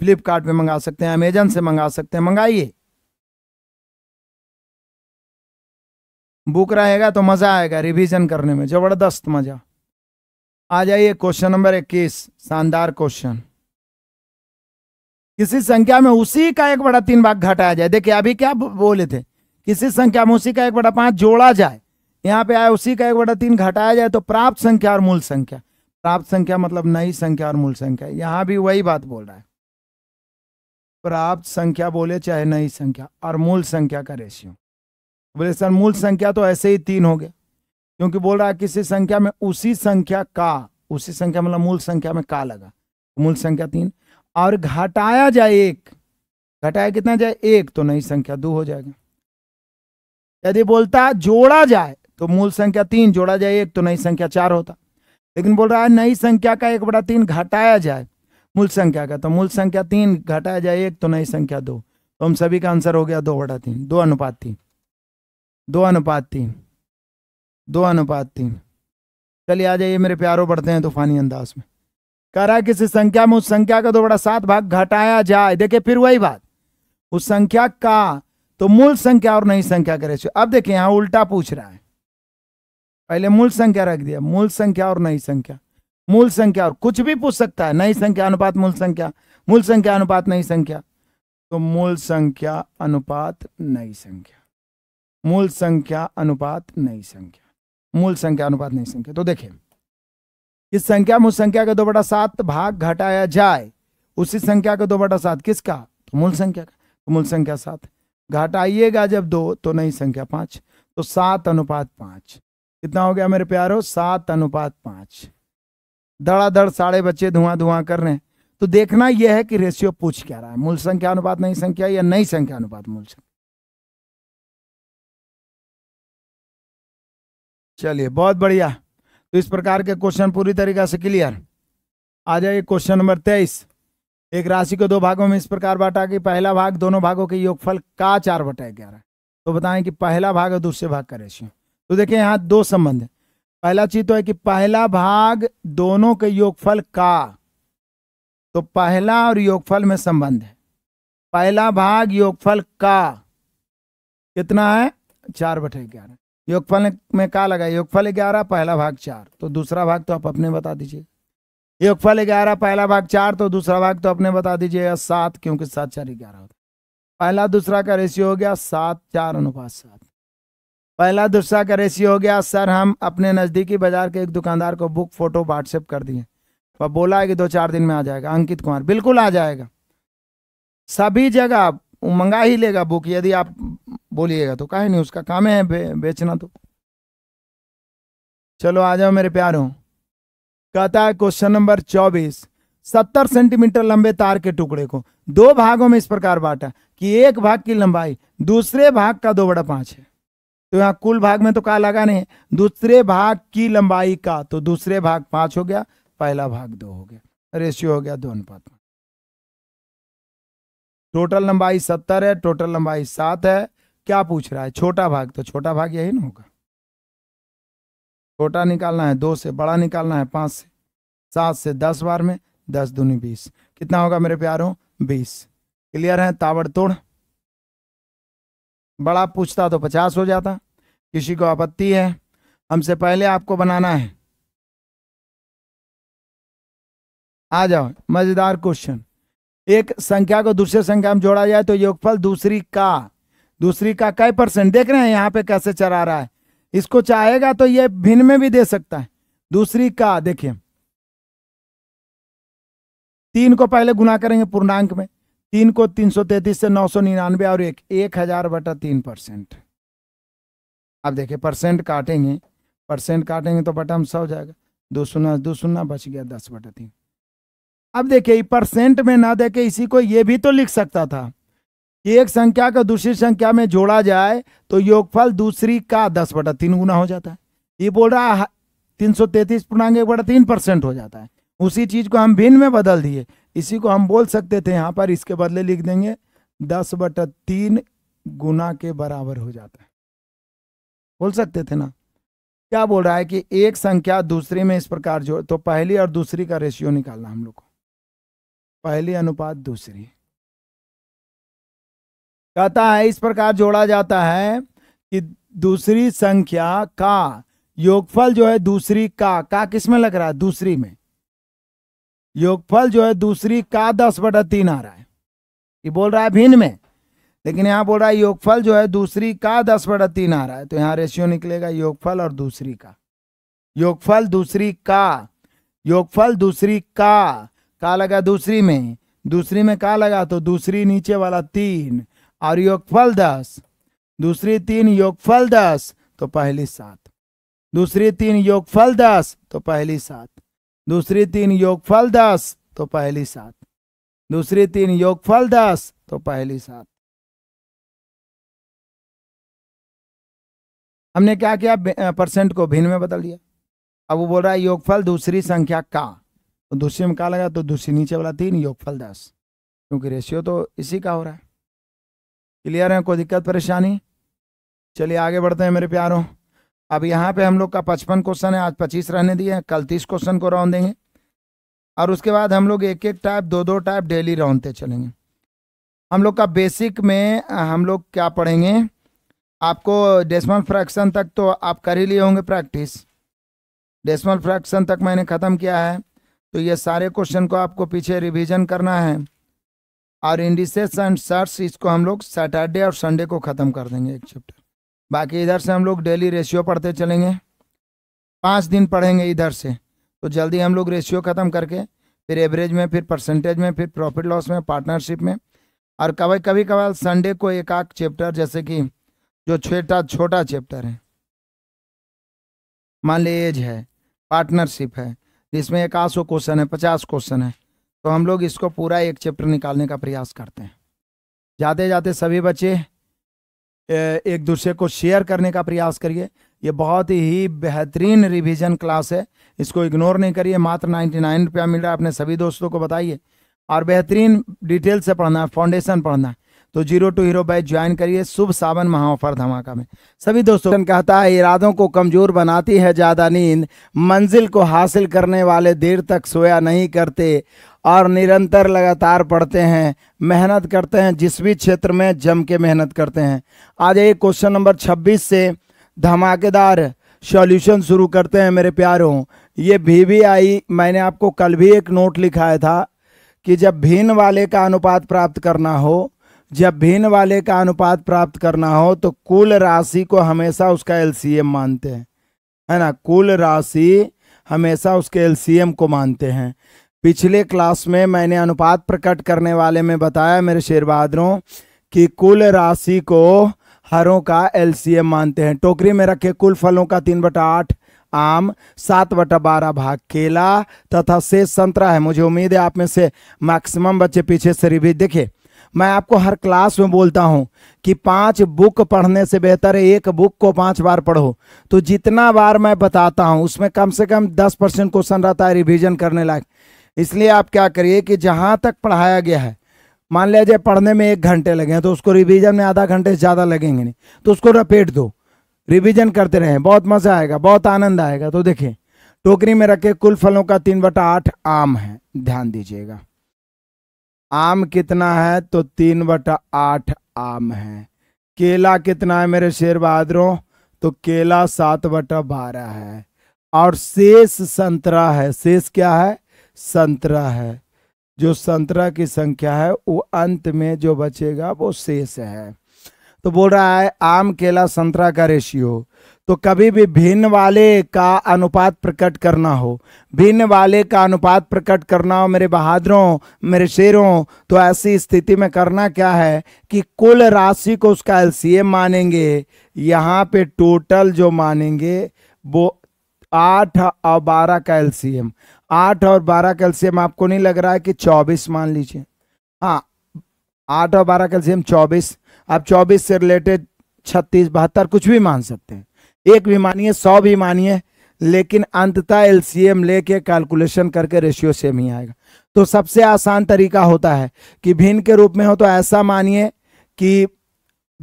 फ्लिपकार्ट पे मंगा सकते हैं अमेजन से मंगा सकते हैं मंगाइए बुक रहेगा तो मज़ा आएगा रिवीजन करने में ज़बरदस्त मज़ा आ जाइए क्वेश्चन नंबर इक्कीस शानदार क्वेश्चन किसी संख्या में उसी का एक बड़ा तीन भाग घटाया जाए देखिए अभी क्या बोले थे किसी संख्या में उसी का एक बड़ा पांच जोड़ा जाए यहाँ पे आया उसी का एक बटा तीन घटाया जाए तो प्राप्त संख्या और मूल संख्या प्राप्त संख्या मतलब नई संख्या और मूल संख्या यहाँ भी वही बात बोल रहा है प्राप्त संख्या बोले चाहे नई संख्या और मूल संख्या का रेशियो बोले सर मूल संख्या तो ऐसे ही तीन हो गया क्योंकि बोल रहा है किसी संख्या में उसी संख्या का उसी संख्या मतलब मूल संख्या में का लगा मूल संख्या तीन और घटाया जाए एक घटाया कितना जाए एक तो नई संख्या दो हो जाएगा यदि बोलता जोड़ा जाए तो मूल संख्या तीन जोड़ा जाए एक तो नई संख्या चार होता लेकिन बोल रहा है नई संख्या का एक बड़ा तीन घटाया जाए मूल संख्या का तो मूल संख्या तीन घटाया जाए एक तो नई संख्या दो तो हम सभी का आंसर हो गया दो बड़ा तीन दो अनुपात तीन दो अनुपात तीन दो अनुपात तीन चलिए आ जाइए मेरे प्यारों बढ़ते हैं तूफानी अंदाज में कह रहा है किसी संख्या में उस संख्या का दो बड़ा सात भाग घटाया जाए देखिये फिर वही बात उस संख्या का तो मूल संख्या और नई संख्या का रेशियो अब देखिए यहाँ उल्टा पूछ रहा है पहले मूल संख्या रख दिया मूल संख्या और नई संख्या मूल संख्या और कुछ भी पूछ सकता है नई संख्या अनुपात मूल संख्या मूल संख्या अनुपात नई संख्या तो मूल संख्या अनुपात नई संख्या मूल संख्या अनुपात नई संख्या मूल संख्या अनुपात नई संख्या तो देखें इस संख्या मूल संख्या का दो बटा सात भाग घटाया जाए उसी संख्या का दो बटा सात किसका तो मूल संख्या का तो मूल संख्या सात घटाइएगा जब दो तो नई संख्या पांच तो सात अनुपात पांच कितना हो गया मेरे प्यारो सात अनुपात पांच धड़ाधड़ साढ़े बच्चे धुआं धुआं कर रहे हैं तो देखना यह है कि रेशियो पूछ क्या रहा है मूल संख्या अनुपात नई संख्या या नई संख्या अनुपात मूल संख्या चलिए बहुत बढ़िया तो इस प्रकार के क्वेश्चन पूरी तरीका से क्लियर आ जाइए क्वेश्चन नंबर तेईस एक राशि को दो भागों में इस प्रकार बांटा कि पहला भाग दोनों भागों के योगफल का चार बटा ग्यारह तो बताएं कि पहला भाग और दूसरे भाग का रेशियो तो देखें यहां दो संबंध है पहला चीज तो है कि पहला भाग दोनों के योगफल का तो पहला और योगफल में संबंध है पहला भाग योगफल का कितना है चार बटे ग्यारह योगफल में का लगा योगफल ग्यारह पहला भाग चार तो दूसरा भाग तो आप अपने बता दीजिए योगफल ग्यारह पहला भाग चार तो दूसरा भाग तो अपने बता दीजिए सात क्योंकि सात चार ग्यारह होता पहला दूसरा का रेशियो हो गया सात चार अनुपात सात पहला दूसरा का रेशियो हो गया सर हम अपने नज़दीकी बाजार के एक दुकानदार को बुक फोटो व्हाट्सएप कर दिए वह बोला है कि दो चार दिन में आ जाएगा अंकित कुमार बिल्कुल आ जाएगा सभी जगह मंगा ही लेगा बुक यदि आप बोलिएगा तो कहे नहीं उसका काम है बे, बेचना तो चलो आ जाओ मेरे प्यारों कहता है क्वेश्चन नंबर चौबीस सत्तर सेंटीमीटर लंबे तार के टुकड़े को दो भागों में इस प्रकार बांटा कि एक भाग की लंबाई दूसरे भाग का दो बड़ा पांच है तो यहाँ कुल भाग में तो कहा लगा नहीं दूसरे भाग की लंबाई का तो दूसरे भाग पांच हो गया पहला भाग दो हो गया रेशियो हो गया दो अनुपात में टोटल लंबाई सत्तर है टोटल लंबाई सात है क्या पूछ रहा है छोटा भाग तो छोटा भाग यही ना होगा छोटा निकालना है दो से बड़ा निकालना है पांच से सात से दस बार में दस दूनी बीस कितना होगा मेरे प्यारों बीस क्लियर है ताबड़तोड़ बड़ा पूछता तो पचास हो जाता किसी को आपत्ति है हमसे पहले आपको बनाना है आ जाओ मजेदार क्वेश्चन एक संख्या को दूसरे संख्या में जोड़ा जाए तो योगफल दूसरी का दूसरी का कई परसेंट देख रहे हैं यहाँ पे कैसे चरा रहा है इसको चाहेगा तो ये भिन्न में भी दे सकता है दूसरी का देखिए तीन को पहले गुना करेंगे पूर्णांक में तीन को तीन सौ तैतीस से नौ सौ निन्यानवे और एक एक हजार बटा तीन परसेंट आप देखिए परसेंट काटेंगे परसेंट काटेंगे तो बटा में सौ जाएगा दो सुना दो सुना बच गया दस बटा तीन अब देखिए परसेंट में ना देखे इसी को ये भी तो लिख सकता था कि एक संख्या को दूसरी संख्या में जोड़ा जाए तो योगफल दूसरी का दस बटा तीन गुना हो जाता है ये बोल रहा तीन सौ तैतीस पूर्णांग एक बटा तीन परसेंट हो जाता है उसी चीज को हम भिन्न में बदल दिए इसी को हम बोल सकते थे यहाँ पर इसके बदले लिख देंगे दस बटा तीन गुना के बराबर हो जाता है बोल सकते थे ना क्या बोल रहा है कि एक संख्या दूसरी में इस प्रकार जो तो पहली और दूसरी का रेशियो निकालना हम लोग को पहली अनुपात दूसरी कहता है इस प्रकार जोड़ा जाता है कि दूसरी संख्या का योगफल जो है दूसरी का का किसमें लग रहा है दूसरी में योगफल जो है दूसरी का दस बटा तीन आ रहा है ये बोल रहा है भिन्न में लेकिन यहाँ बोल रहा है योगफल जो है दूसरी का दस बटा तीन आ रहा है तो यहाँ रेशियो निकलेगा योगफल और दूसरी का योगफल दूसरी का योगफल दूसरी का का लगा दूसरी में दूसरी में का लगा तो दूसरी नीचे वाला तीन और योगफल दस दूसरी तीन योगफल दस तो पहली सात दूसरी तीन योगफल दस तो पहली सात दूसरी तीन योगफल दस तो पहली सात दूसरी तीन योगफल दस तो पहली सात हमने क्या किया परसेंट को भिन्न में बदल दिया अब वो बोल रहा है योगफल दूसरी संख्या का तो दूसरी में का लगा तो दूसरी नीचे वाला तीन योगफल दस क्योंकि रेशियो तो इसी का हो रहा है क्लियर है कोई दिक्कत परेशानी चलिए आगे बढ़ते हैं मेरे प्यारों अब यहाँ पे हम लोग का पचपन क्वेश्चन है आज पच्चीस रहने दिए हैं कल तीस क्वेश्चन को राउंड देंगे और उसके बाद हम लोग एक एक टाइप दो दो टाइप डेली राउंडते चलेंगे हम लोग का बेसिक में हम लोग क्या पढ़ेंगे आपको डेसिमल फ्रैक्शन तक तो आप कर ही लिए होंगे प्रैक्टिस डेसिमल फ्रैक्शन तक मैंने ख़त्म किया है तो ये सारे क्वेश्चन को आपको पीछे रिविजन करना है और इंडिसेस एंड सर्च इसको हम लोग सैटरडे और संडे को ख़त्म कर देंगे एक चैप्टर बाकी इधर से हम लोग डेली रेशियो पढ़ते चलेंगे पाँच दिन पढ़ेंगे इधर से तो जल्दी हम लोग रेशियो ख़त्म करके फिर एवरेज में फिर परसेंटेज में फिर प्रॉफिट लॉस में पार्टनरशिप में और कभी कभी कभार संडे को एक आध चैप्टर जैसे कि जो छोटा छोटा चैप्टर है मान ली एज है पार्टनरशिप है जिसमें एक आध क्वेश्चन है पचास क्वेश्चन है तो हम लोग इसको पूरा एक चैप्टर निकालने का प्रयास करते हैं जाते जाते सभी बच्चे एक दूसरे को शेयर करने का प्रयास करिए ये बहुत ही बेहतरीन रिवीजन क्लास है इसको इग्नोर नहीं करिए मात्र नाइन्टी नाइन रुपया मिल रहा है अपने सभी दोस्तों को बताइए और बेहतरीन डिटेल से पढ़ना है फाउंडेशन पढ़ना है तो zero to hero bike join करिए शुभ सावन महा ऑफर धमाका में सभी दोस्तों कहता है इरादों को कमजोर बनाती है ज़्यादा नींद मंजिल को हासिल करने वाले देर तक सोया नहीं करते और निरंतर लगातार पढ़ते हैं मेहनत करते हैं जिस भी क्षेत्र में जम के मेहनत करते हैं आज ये क्वेश्चन नंबर छब्बीस से धमाकेदार सॉल्यूशन शुरू करते हैं मेरे प्यारों ये भी, भी आई मैंने आपको कल भी एक नोट लिखाया था कि जब भिन्न वाले का अनुपात प्राप्त करना हो जब भिन्न वाले का अनुपात प्राप्त करना हो तो कुल राशि को हमेशा उसका एलसीएम मानते हैं है ना कुल राशि हमेशा उसके एलसीएम को मानते हैं पिछले क्लास में मैंने अनुपात प्रकट करने वाले में बताया मेरे शेर बहादुरों कि कुल राशि को हरों का एलसीएम मानते हैं टोकरी में रखे कुल फलों का तीन बटा आठ आम सात बटा बारह भाग केला तथा शेष संतरा है मुझे उम्मीद है आप में से मैक्सिमम बच्चे पीछे से भी देखिए मैं आपको हर क्लास में बोलता हूँ कि पांच बुक पढ़ने से बेहतर है एक बुक को पांच बार पढ़ो तो जितना बार मैं बताता हूँ उसमें कम से कम दस परसेंट क्वेश्चन रहता है रिविजन करने लायक इसलिए आप क्या करिए कि जहाँ तक पढ़ाया गया है मान लिया जाए पढ़ने में एक घंटे लगे हैं तो उसको रिविजन में आधा घंटे ज़्यादा लगेंगे नहीं तो उसको रपेट दो रिविजन करते रहें बहुत मज़ा आएगा बहुत आनंद आएगा तो देखें टोकरी में रखे कुल फलों का तीन बटा आठ आम है ध्यान दीजिएगा आम कितना है तो तीन बटा आठ आम है केला कितना है मेरे शेर बहादुरों तो केला सात बटा बारह है और शेष संतरा है शेष क्या है संतरा है जो संतरा की संख्या है वो अंत में जो बचेगा वो शेष है तो बोल रहा है आम केला संतरा का रेशियो तो कभी भी भिन्न वाले का अनुपात प्रकट करना हो भिन्न वाले का अनुपात प्रकट करना हो मेरे बहादुरों मेरे शेरों तो ऐसी स्थिति में करना क्या है कि कुल राशि को उसका एल मानेंगे यहाँ पे टोटल जो मानेंगे वो आठ और बारह का एलसीएम आठ और बारह का एलसीएम आपको नहीं लग रहा है कि चौबीस मान लीजिए हाँ आठ और बारह का एलसीएम चौबीस आप चौबीस से रिलेटेड छत्तीस बहत्तर कुछ भी मान सकते हैं एक भी मानिए सौ भी मानिए लेकिन अंततः एलसीएम लेके कैलकुलेशन करके रेशियो सेम ही आएगा तो सबसे आसान तरीका होता है कि भिन्न के रूप में हो तो ऐसा मानिए कि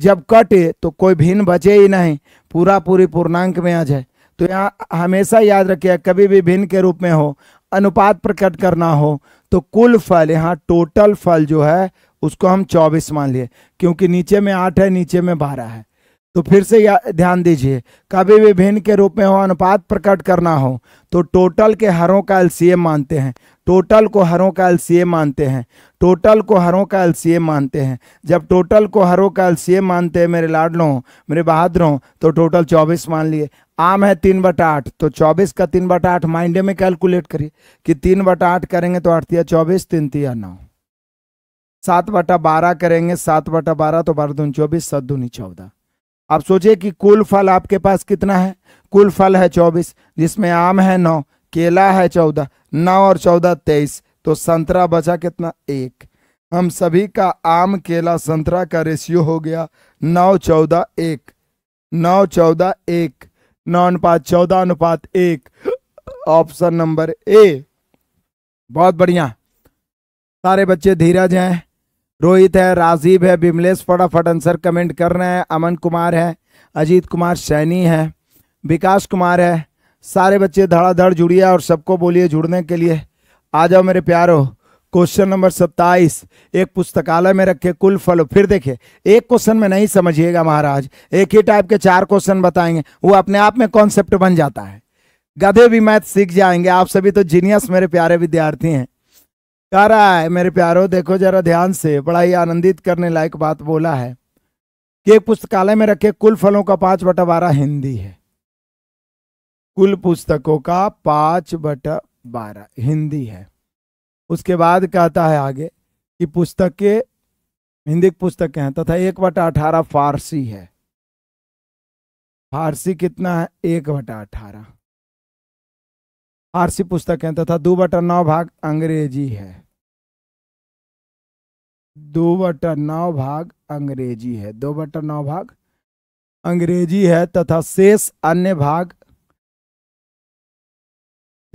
जब कटे तो कोई भिन्न बचे ही नहीं पूरा पूरी पूर्णांक में आ जाए तो यहाँ हमेशा याद रखिए कभी भी भिन्न के रूप में हो अनुपात प्रकट करना हो तो कुल फल यहाँ टोटल फल जो है उसको हम 24 मान लिए क्योंकि नीचे में आठ है नीचे में बारह है तो फिर से ध्यान दीजिए कभी भी भिन्न के रूप में हो अनुपात प्रकट करना हो तो टोटल के हरों का एलसीएम मानते हैं टोटल को हरों का एलसीएम मानते हैं टोटल को हरों का एलसीएम मानते हैं जब टोटल को हरों का एलसीएम मानते हैं मेरे लाडलों मेरे बहादुरों तो टोटल चौबीस मान लिए आम है तीन बटा आठ तो चौबीस का तीन बटा आठ माइंड में कैलकुलेट करिए कि तीन बटा आठ करेंगे तो आठ चौबीस तीन तिया नौ सात बटा बारह करेंगे सात बटा बारह तो बारह दून चौबीस सत दूनी चौदह आप सोचिए कि कुल फल आपके पास कितना है कुल फल है चौबीस जिसमें आम है नौ केला है चौदह नौ और चौदह तेईस तो संतरा बचा कितना एक हम सभी का आम केला संतरा का रेशियो हो गया नौ चौदह एक नौ चौदह एक नौ अनुपात चौदह अनुपात एक ऑप्शन नंबर ए बहुत बढ़िया सारे बच्चे धीरज हैं रोहित है राजीव है बिमलेश फटाफट आंसर कमेंट कर रहे हैं अमन कुमार है अजीत कुमार सैनी है विकास कुमार है सारे बच्चे धड़ाधड़ जुड़िए और सबको बोलिए जुड़ने के लिए आ जाओ मेरे प्यारो क्वेश्चन नंबर सत्ताईस एक पुस्तकालय में रखे कुल फल फिर देखिए एक क्वेश्चन में नहीं समझिएगा महाराज एक ही टाइप के चार क्वेश्चन बताएंगे वो अपने आप में कॉन्सेप्ट बन जाता है गधे भी मैथ सीख जाएंगे आप सभी तो जीनियस मेरे प्यारे विद्यार्थी हैं कह रहा है मेरे प्यारो देखो जरा ध्यान से बड़ा ही आनंदित करने लायक बात बोला है कि एक पुस्तकालय में रखे कुल फलों का पांच बटा बारह हिंदी है कुल पुस्तकों का पांच बटा बारह हिंदी है उसके बाद कहता है आगे कि पुस्तकें हिंदी पुस्तकें हैं तथा एक बटा अठारह फारसी है फारसी कितना है एक बटा अठारह फारसी पुस्तक है तथा दो बटा नौ भाग अंग्रेजी है दो बटा नौ भाग अंग्रेजी है दो बटा नौ भाग अंग्रेजी है तथा शेष अन्य भाग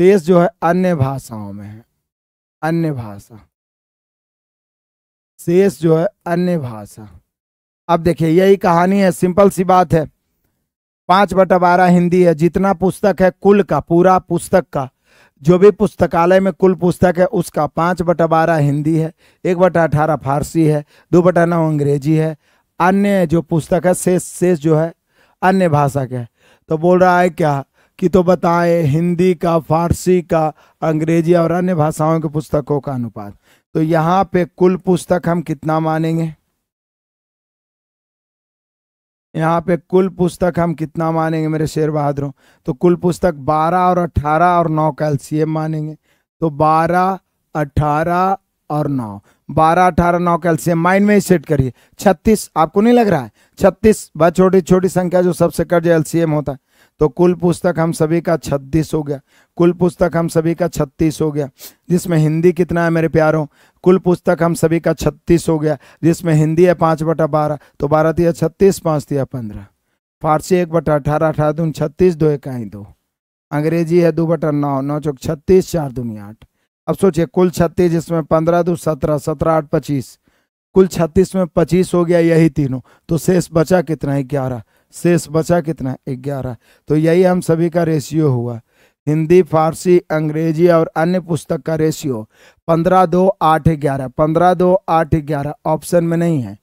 शेष जो है अन्य भाषाओं में है अन्य भाषा शेष जो है अन्य भाषा अब देखिए यही कहानी है सिंपल सी बात है पांच बटा बारह हिंदी है जितना पुस्तक है कुल का पूरा पुस्तक का जो भी पुस्तकालय में कुल पुस्तक है उसका पाँच बटा बारह हिंदी है एक बटा अठारह फारसी है दो बटा नौ अंग्रेजी है अन्य जो पुस्तक है शेष शेष जो है अन्य भाषा के तो बोल रहा है क्या कि तो बताएं हिंदी का फारसी का अंग्रेजी और अन्य भाषाओं के पुस्तकों का अनुपात तो यहाँ पे कुल पुस्तक हम कितना मानेंगे यहाँ पे कुल पुस्तक हम कितना मानेंगे मेरे शेर बहादुरों तो कुल पुस्तक 12 और 18 और 9 का एलसीएम मानेंगे तो 12 18 और 9 12 18 9 का एलसीएम माइंड में ही सेट करिए 36 आपको नहीं लग रहा है 36 वह छोटी छोटी संख्या जो सबसे कट जो एलसीएम होता है तो कुल पुस्तक हम सभी का छत्तीस हो गया कुल पुस्तक हम सभी का छत्तीस हो गया जिसमें हिंदी कितना है मेरे प्यारों कुल पुस्तक हम सभी का छत्तीस हो गया जिसमें हिंदी है पाँच बटा बारह तो बारह दिया छत्तीस पाँच दिया पंद्रह फारसी एक बटा अठारह अठारह दून छत्तीस दो इकाई दो अंग्रेजी है दो बटा नौ नौ चौक छत्तीस चार दूनी आठ अब सोचिए कुल छत्तीस जिसमें पंद्रह दो सत्रह सत्रह आठ पच्चीस कुल छत्तीस में पच्चीस हो गया यही तीनों तो शेष बचा कितना है ग्यारह शेष बचा कितना ग्यारह तो यही हम सभी का रेशियो हुआ हिंदी फारसी अंग्रेजी और अन्य पुस्तक का रेशियो पंद्रह दो आठ ग्यारह पंद्रह दो आठ ग्यारह ऑप्शन में नहीं है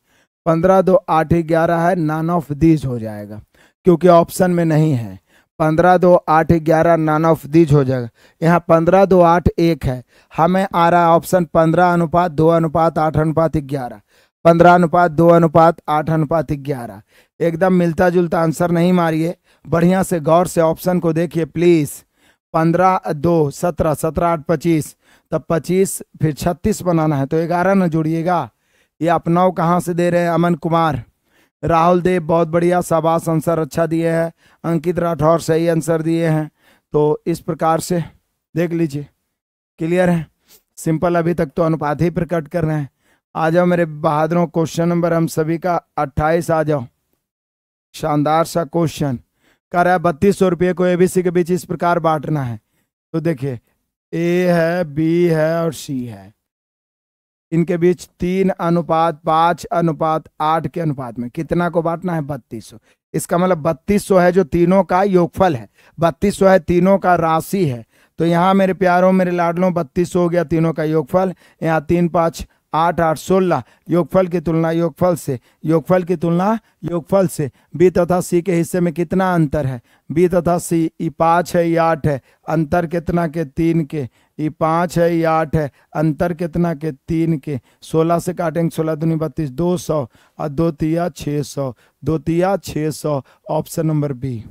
पंद्रह दो आठ ग्यारह है नान ऑफ दीज हो जाएगा क्योंकि ऑप्शन में नहीं है पंद्रह दो आठ ग्यारह नान ऑफ दीज हो जाएगा यहाँ पंद्रह दो आठ एक है हमें आ रहा है ऑप्शन पंद्रह अनुपात दो अनुपात आठ अनुपात ग्यारह पंद्रह अनुपात दो अनुपात आठ अनुपात ग्यारह एकदम मिलता जुलता आंसर नहीं मारिए बढ़िया से गौर से ऑप्शन को देखिए प्लीज़ पंद्रह दो सत्रह सत्रह आठ पच्चीस तब पच्चीस फिर छत्तीस बनाना है तो ग्यारह न जुड़िएगा ये आप नौ कहाँ से दे रहे हैं अमन कुमार राहुल देव बहुत बढ़िया शाबाश आंसर अच्छा दिए हैं अंकित राठौर सही आंसर दिए हैं तो इस प्रकार से देख लीजिए क्लियर है सिंपल अभी तक तो अनुपात ही प्रकट कर रहे हैं आ जाओ मेरे बहादुरों क्वेश्चन नंबर हम सभी का अट्ठाईस आ जाओ शानदार सा क्वेश्चन कह रहा है बत्तीस सौ रुपये को ए बी सी के बीच इस प्रकार बांटना है तो देखिए ए है बी है और सी है इनके बीच तीन अनुपात पाँच अनुपात आठ के अनुपात में कितना को बांटना है बत्तीस सौ इसका मतलब बत्तीस सौ है जो तीनों का योगफल है बत्तीस सौ है तीनों का राशि है तो यहाँ मेरे प्यारों मेरे लाडलों बत्तीस सौ हो गया तीनों का योगफल यहाँ तीन पाँच आठ आठ सोलह योगफल की तुलना योगफल से योगफल की तुलना योगफल से बी तथा सी के हिस्से में कितना अंतर है बी तथा सी ई पाँच है ये आठ है अंतर कितना के तीन के ई पाँच है ये आठ है अंतर कितना के तीन के सोलह से काटेंगे सोलह दूनी बत्तीस दो सौ और दो तिया छः सौ दो तिया छः सौ ऑप्शन नंबर बी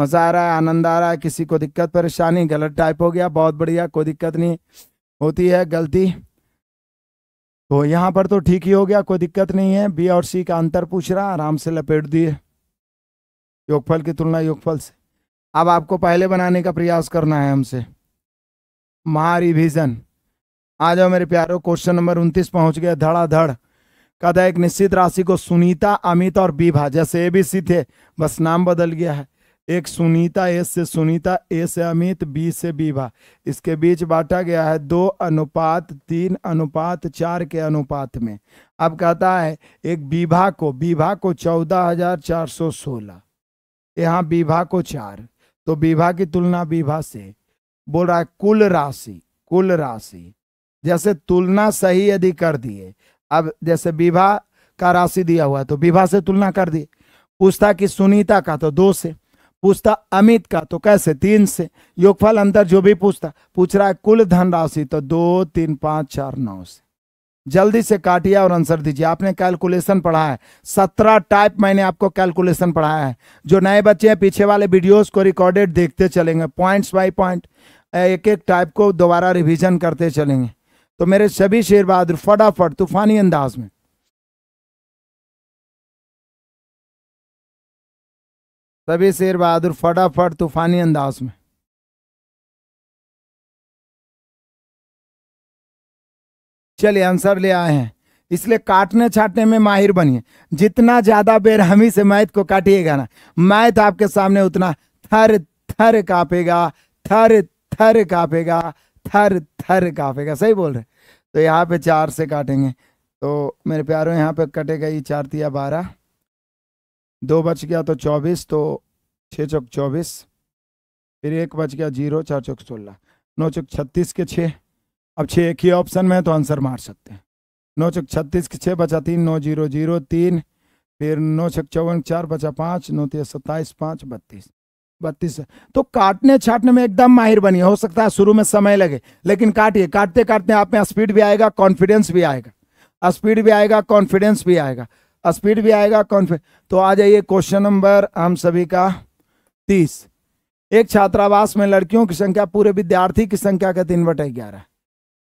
मज़ा आ रहा है आनंद आ रहा है किसी को दिक्कत परेशानी गलत टाइप हो गया बहुत बढ़िया कोई दिक्कत नहीं होती है गलती तो यहाँ पर तो ठीक ही हो गया कोई दिक्कत नहीं है बी और सी का अंतर पूछ रहा आराम से लपेट दिए योगफल की तुलना योगफल से अब आपको पहले बनाने का प्रयास करना है हमसे महारिविजन आ जाओ मेरे प्यारों क्वेश्चन नंबर उन्तीस पहुंच गया धड़ाधड़ कदा एक निश्चित राशि को सुनीता अमित और बीभा जैसे ए बी सी थे बस नाम बदल गया है एक सुनीता एस से सुनीता ए से अमित बी से बीभा इसके बीच बांटा गया है दो अनुपात तीन अनुपात चार के अनुपात में अब कहता है एक विभा को विभा को चौदह हजार चार सौ सोलह यहाँ विभा को चार तो बीभा की तुलना विभा से बोल रहा है कुल राशि कुल राशि जैसे तुलना सही यदि कर दिए अब जैसे विवाह का राशि दिया हुआ है तो विवाह से तुलना कर दिए पूछता कि सुनीता का तो दो से पूछता अमित का तो कैसे तीन से योगफल अंतर जो भी पूछता पूछ रहा है कुल धन राशि तो दो तीन पांच चार नौ से जल्दी से काटिए और आंसर दीजिए आपने कैलकुलेशन पढ़ा है सत्रह टाइप मैंने आपको कैलकुलेशन पढ़ाया है जो नए बच्चे हैं पीछे वाले वीडियोस को रिकॉर्डेड देखते चलेंगे पॉइंट्स बाय पॉइंट एक एक टाइप को दोबारा रिवीजन करते चलेंगे तो मेरे सभी शेर बहादुर फटाफट तूफानी अंदाज में सभी शेर बहादुर फटाफट तूफानी अंदाज में चलिए आंसर ले आए हैं इसलिए काटने छाटने में माहिर बनिए जितना ज्यादा बेरहमी से मैथ को काटिएगा ना मैथ आपके सामने उतना थर थर कापेगा थर थर कापेगा थर थर कापेगा सही बोल रहे तो यहाँ पे चार से काटेंगे तो मेरे प्यारों यहाँ पे कटेगा ये चार तिया बारह दो बच गया तो चौबीस तो छः चौक चौबीस फिर एक बच गया जीरो चार चौक सोलह नौ चौक छत्तीस के छः अब छः एक ही ऑप्शन में तो आंसर मार सकते हैं नौ चौक छत्तीस के छः बचा तीन नौ जीरो जीरो तीन फिर नौ छक चौवन चार बचा पाँच नौ तीस सत्ताईस पाँच बत्तीस बत्तीस तो काटने छाटने में एकदम माहिर बनी हो सकता है शुरू में समय लगे लेकिन काटिए काटते काटते आप में स्पीड भी आएगा कॉन्फिडेंस भी आएगा स्पीड भी आएगा कॉन्फिडेंस भी आएगा स्पीड भी आएगा कॉन्फिड तो आ जाइए क्वेश्चन नंबर हम सभी का तीस एक छात्रावास में लड़कियों की संख्या पूरे विद्यार्थी की संख्या का तीन बटे ग्यारह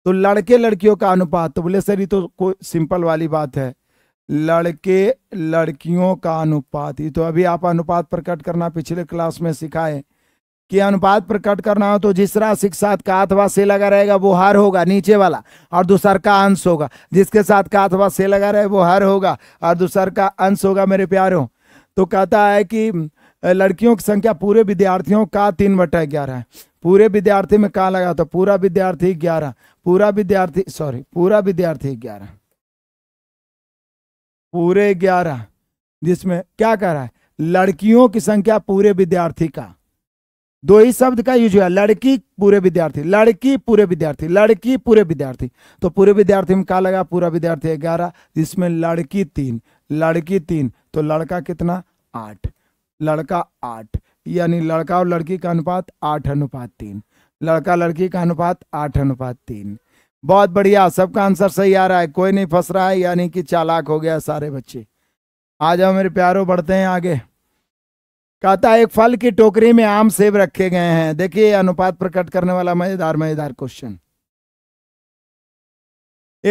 तो लड़के लड़कियों का अनुपात तो बोले सर ये तो कोई सिंपल वाली बात है लड़के लड़कियों का अनुपात ये तो अभी आप अनुपात प्रकट करना पिछले क्लास में सिखाए कि अनुपात प्रकट करना हो तो जिस राशि के साथ का अथवा से लगा रहेगा वो हर होगा नीचे वाला और दूसर का अंश होगा जिसके साथ का अथवा से लगा रहे वो हर होगा और दूसर का अंश होगा मेरे प्यारों तो कहता है कि लड़कियों की संख्या पूरे विद्यार्थियों का तीन बटा ग्यारह है पूरे विद्यार्थी में कहा लगा तो पूरा विद्यार्थी ग्यारह पूरा विद्यार्थी सॉरी पूरा विद्यार्थी ग्यारह पूरे ग्यारह जिसमें क्या कह रहा है लड़कियों की संख्या पूरे विद्यार्थी का दो ही शब्द का यूज हुआ लड़की पूरे विद्यार्थी लड़की पूरे विद्यार्थी लड़की पूरे विद्यार्थी तो पूरे विद्यार्थी में क्या लगा पूरा विद्यार्थी ग्यारह जिसमें लड़की तीन लड़की तीन तो लड़का कितना आठ लड़का आठ यानी लड़का और लड़की का अनुपात आठ अनुपात तीन लड़का लड़की का अनुपात आठ अनुपात तीन बहुत बढ़िया सबका आंसर सही आ रहा है कोई नहीं फंस रहा है यानी कि चालाक हो गया सारे बच्चे आ जाओ मेरे प्यारों बढ़ते हैं आगे कहता है एक फल की टोकरी में आम सेब रखे गए हैं देखिए अनुपात प्रकट करने वाला मजेदार मजेदार क्वेश्चन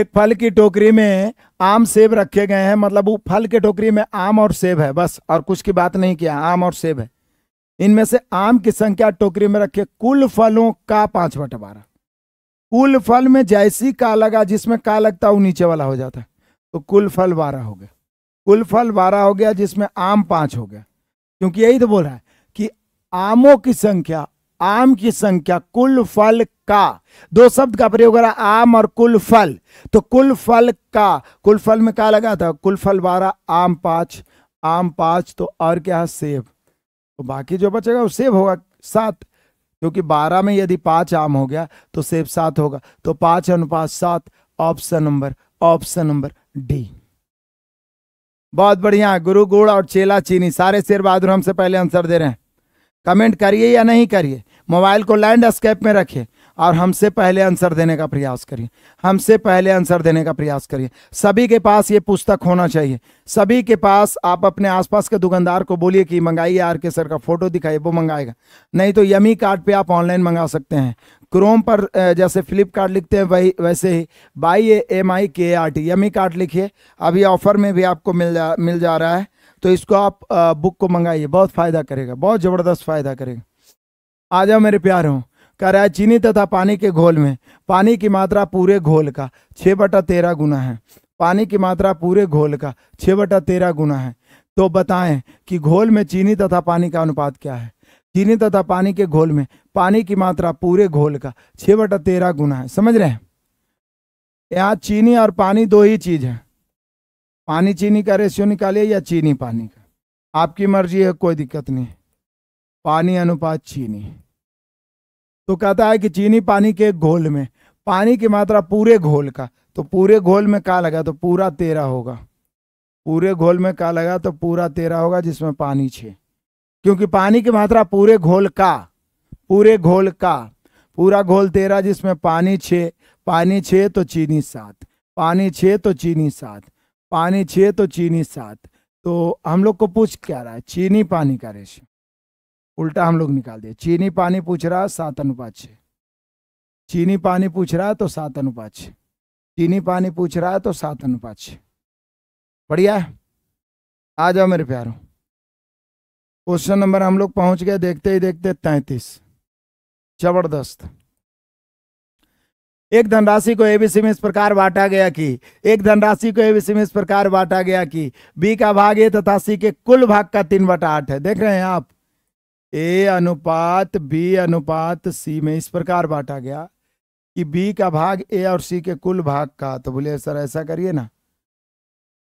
एक फल की टोकरी में आम सेब रखे गए हैं मतलब वो फल के टोकरी में आम और सेब है बस और कुछ की बात नहीं किया आम और सेब है इनमें से आम की संख्या टोकरी में रखे कुल फलों का पांच बटा बारह कुल फल में जैसी का लगा जिसमें का लगता वो नीचे वाला हो जाता है तो कुल फल बारह हो गया कुल फल बारह हो गया जिसमें आम पांच हो गया क्योंकि यही तो बोल रहा है कि आमों की संख्या आम की संख्या कुल फल का दो शब्द का प्रयोग करा आम और कुल फल तो कुल फल का कुल फल में क्या लगा था कुल फल बारह आम पांच आम पांच तो और क्या है सेब तो बाकी जो बचेगा वो सेब होगा सात क्योंकि बारह में यदि पांच आम हो गया तो सेब सात होगा तो पांच अनुपात सात option number option number D बहुत बढ़िया गुरु गुड़ और चेला चीनी सारे शेर बहादुर हमसे पहले आंसर दे रहे हैं कमेंट करिए या नहीं करिए मोबाइल को लैंड स्केप में रखिए और हमसे पहले आंसर देने का प्रयास करिए हमसे पहले आंसर देने का प्रयास करिए सभी के पास ये पुस्तक होना चाहिए सभी के पास आप अपने आसपास के दुकानदार को बोलिए कि मंगाइए आर के सर का फोटो दिखाइए वो मंगाएगा नहीं तो यमी कार्ड पे आप ऑनलाइन मंगा सकते हैं क्रोम पर जैसे फ्लिपकार्ट लिखते हैं वही वैसे ही बाई एम आई के आर टी यमी कार्ड लिखिए अभी ऑफर में भी आपको मिल जा मिल जा रहा है तो इसको आप बुक को मंगाइए बहुत फ़ायदा करेगा बहुत ज़बरदस्त फ़ायदा करेगा आ जाओ मेरे प्यार हों कह रहा है चीनी तथा पानी के घोल में पानी की मात्रा पूरे घोल का छः बटा तेरह गुना है पानी की मात्रा पूरे घोल का छः बटा तेरह गुना है तो बताएं कि घोल में चीनी तथा पानी का अनुपात क्या है चीनी तथा पानी के घोल में पानी की मात्रा पूरे घोल का छः बटा तेरह गुना है समझ रहे हैं यहाँ चीनी और पानी दो ही चीज़ है पानी चीनी का रेशियो निकालिए या चीनी पानी का आपकी मर्जी है कोई दिक्कत नहीं पानी अनुपात चीनी तो कहता है कि चीनी पानी के घोल में पानी की मात्रा पूरे घोल का तो पूरे घोल में का लगा तो पूरा तेरा होगा पूरे घोल में का लगा तो पूरा तेरा होगा जिसमें पानी छे क्योंकि पानी की मात्रा पूरे घोल का पूरे घोल का पूरा घोल तेरा जिसमें पानी छे पानी छे तो चीनी सात पानी छे तो चीनी सात पानी छे तो चीनी सात तो हम लोग को पूछ क्या रहा है चीनी पानी का रेशियो उल्टा हम लोग निकाल दिया चीनी पानी पूछ रहा सात अनुपात छ चीनी पानी पूछ रहा है तो सात अनुपात छ चीनी पानी पूछ रहा है तो सात अनुपात छ बढ़िया आ जाओ मेरे प्यारों क्वेश्चन नंबर हम लोग पहुंच गए देखते ही देखते तैतीस जबरदस्त एक धनराशि को एबीसी में इस प्रकार बांटा गया कि एक धनराशि को एबीसी में इस प्रकार बांटा गया कि बी का भाग ए तथा सी के कुल भाग का तीन बटा आठ है देख रहे हैं आप ए अनुपात बी अनुपात सी में इस प्रकार बांटा गया कि बी का भाग ए और सी के कुल भाग का तो बोले सर ऐसा करिए ना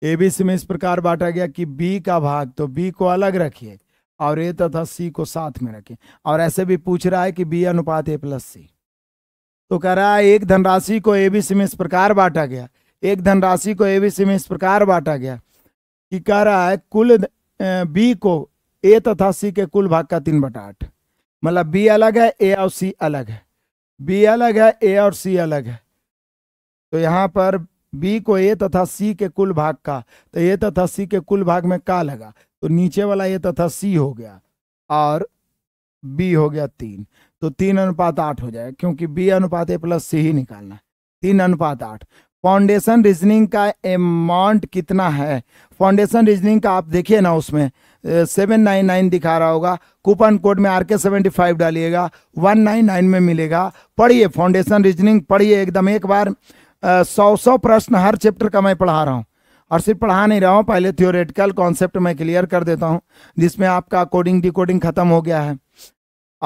ए बी सी में इस प्रकार बांटा गया कि बी का भाग तो बी को अलग रखिए और ए तथा सी को साथ में रखिए और ऐसे भी पूछ रहा है कि बी अनुपात ए प्लस सी तो कह रहा है एक धनराशि को ए बी सी में इस प्रकार बांटा गया एक धनराशि को ए बी सी में इस प्रकार बांटा गया कि कह रहा है कुल बी को ए तथा सी के कुल भाग का तीन बटा आठ मतलब बी अलग है ए और सी अलग है बी अलग है ए और सी अलग है तो यहाँ पर बी को ए तथा सी के कुल भाग का तो ए तथा सी के कुल भाग में का लगा तो नीचे वाला ए तथा सी हो गया और बी हो गया तीन तो तीन अनुपात आठ हो जाएगा क्योंकि बी अनुपात ए प्लस सी ही निकालना है तीन अनुपात आठ फाउंडेशन रीजनिंग का अमाउंट कितना है फाउंडेशन रीजनिंग का आप देखिए ना उसमें सेवन नाइन नाइन दिखा रहा होगा कूपन कोड में आर के सेवेंटी फाइव डालिएगा वन नाइन नाइन में मिलेगा पढ़िए फाउंडेशन रीजनिंग पढ़िए एकदम एक बार सौ सौ प्रश्न हर चैप्टर का मैं पढ़ा रहा हूँ और सिर्फ पढ़ा नहीं रहा हूँ पहले थियोरेटिकल कॉन्सेप्ट मैं क्लियर कर देता हूँ जिसमें आपका कोडिंग डिकोडिंग खत्म हो गया है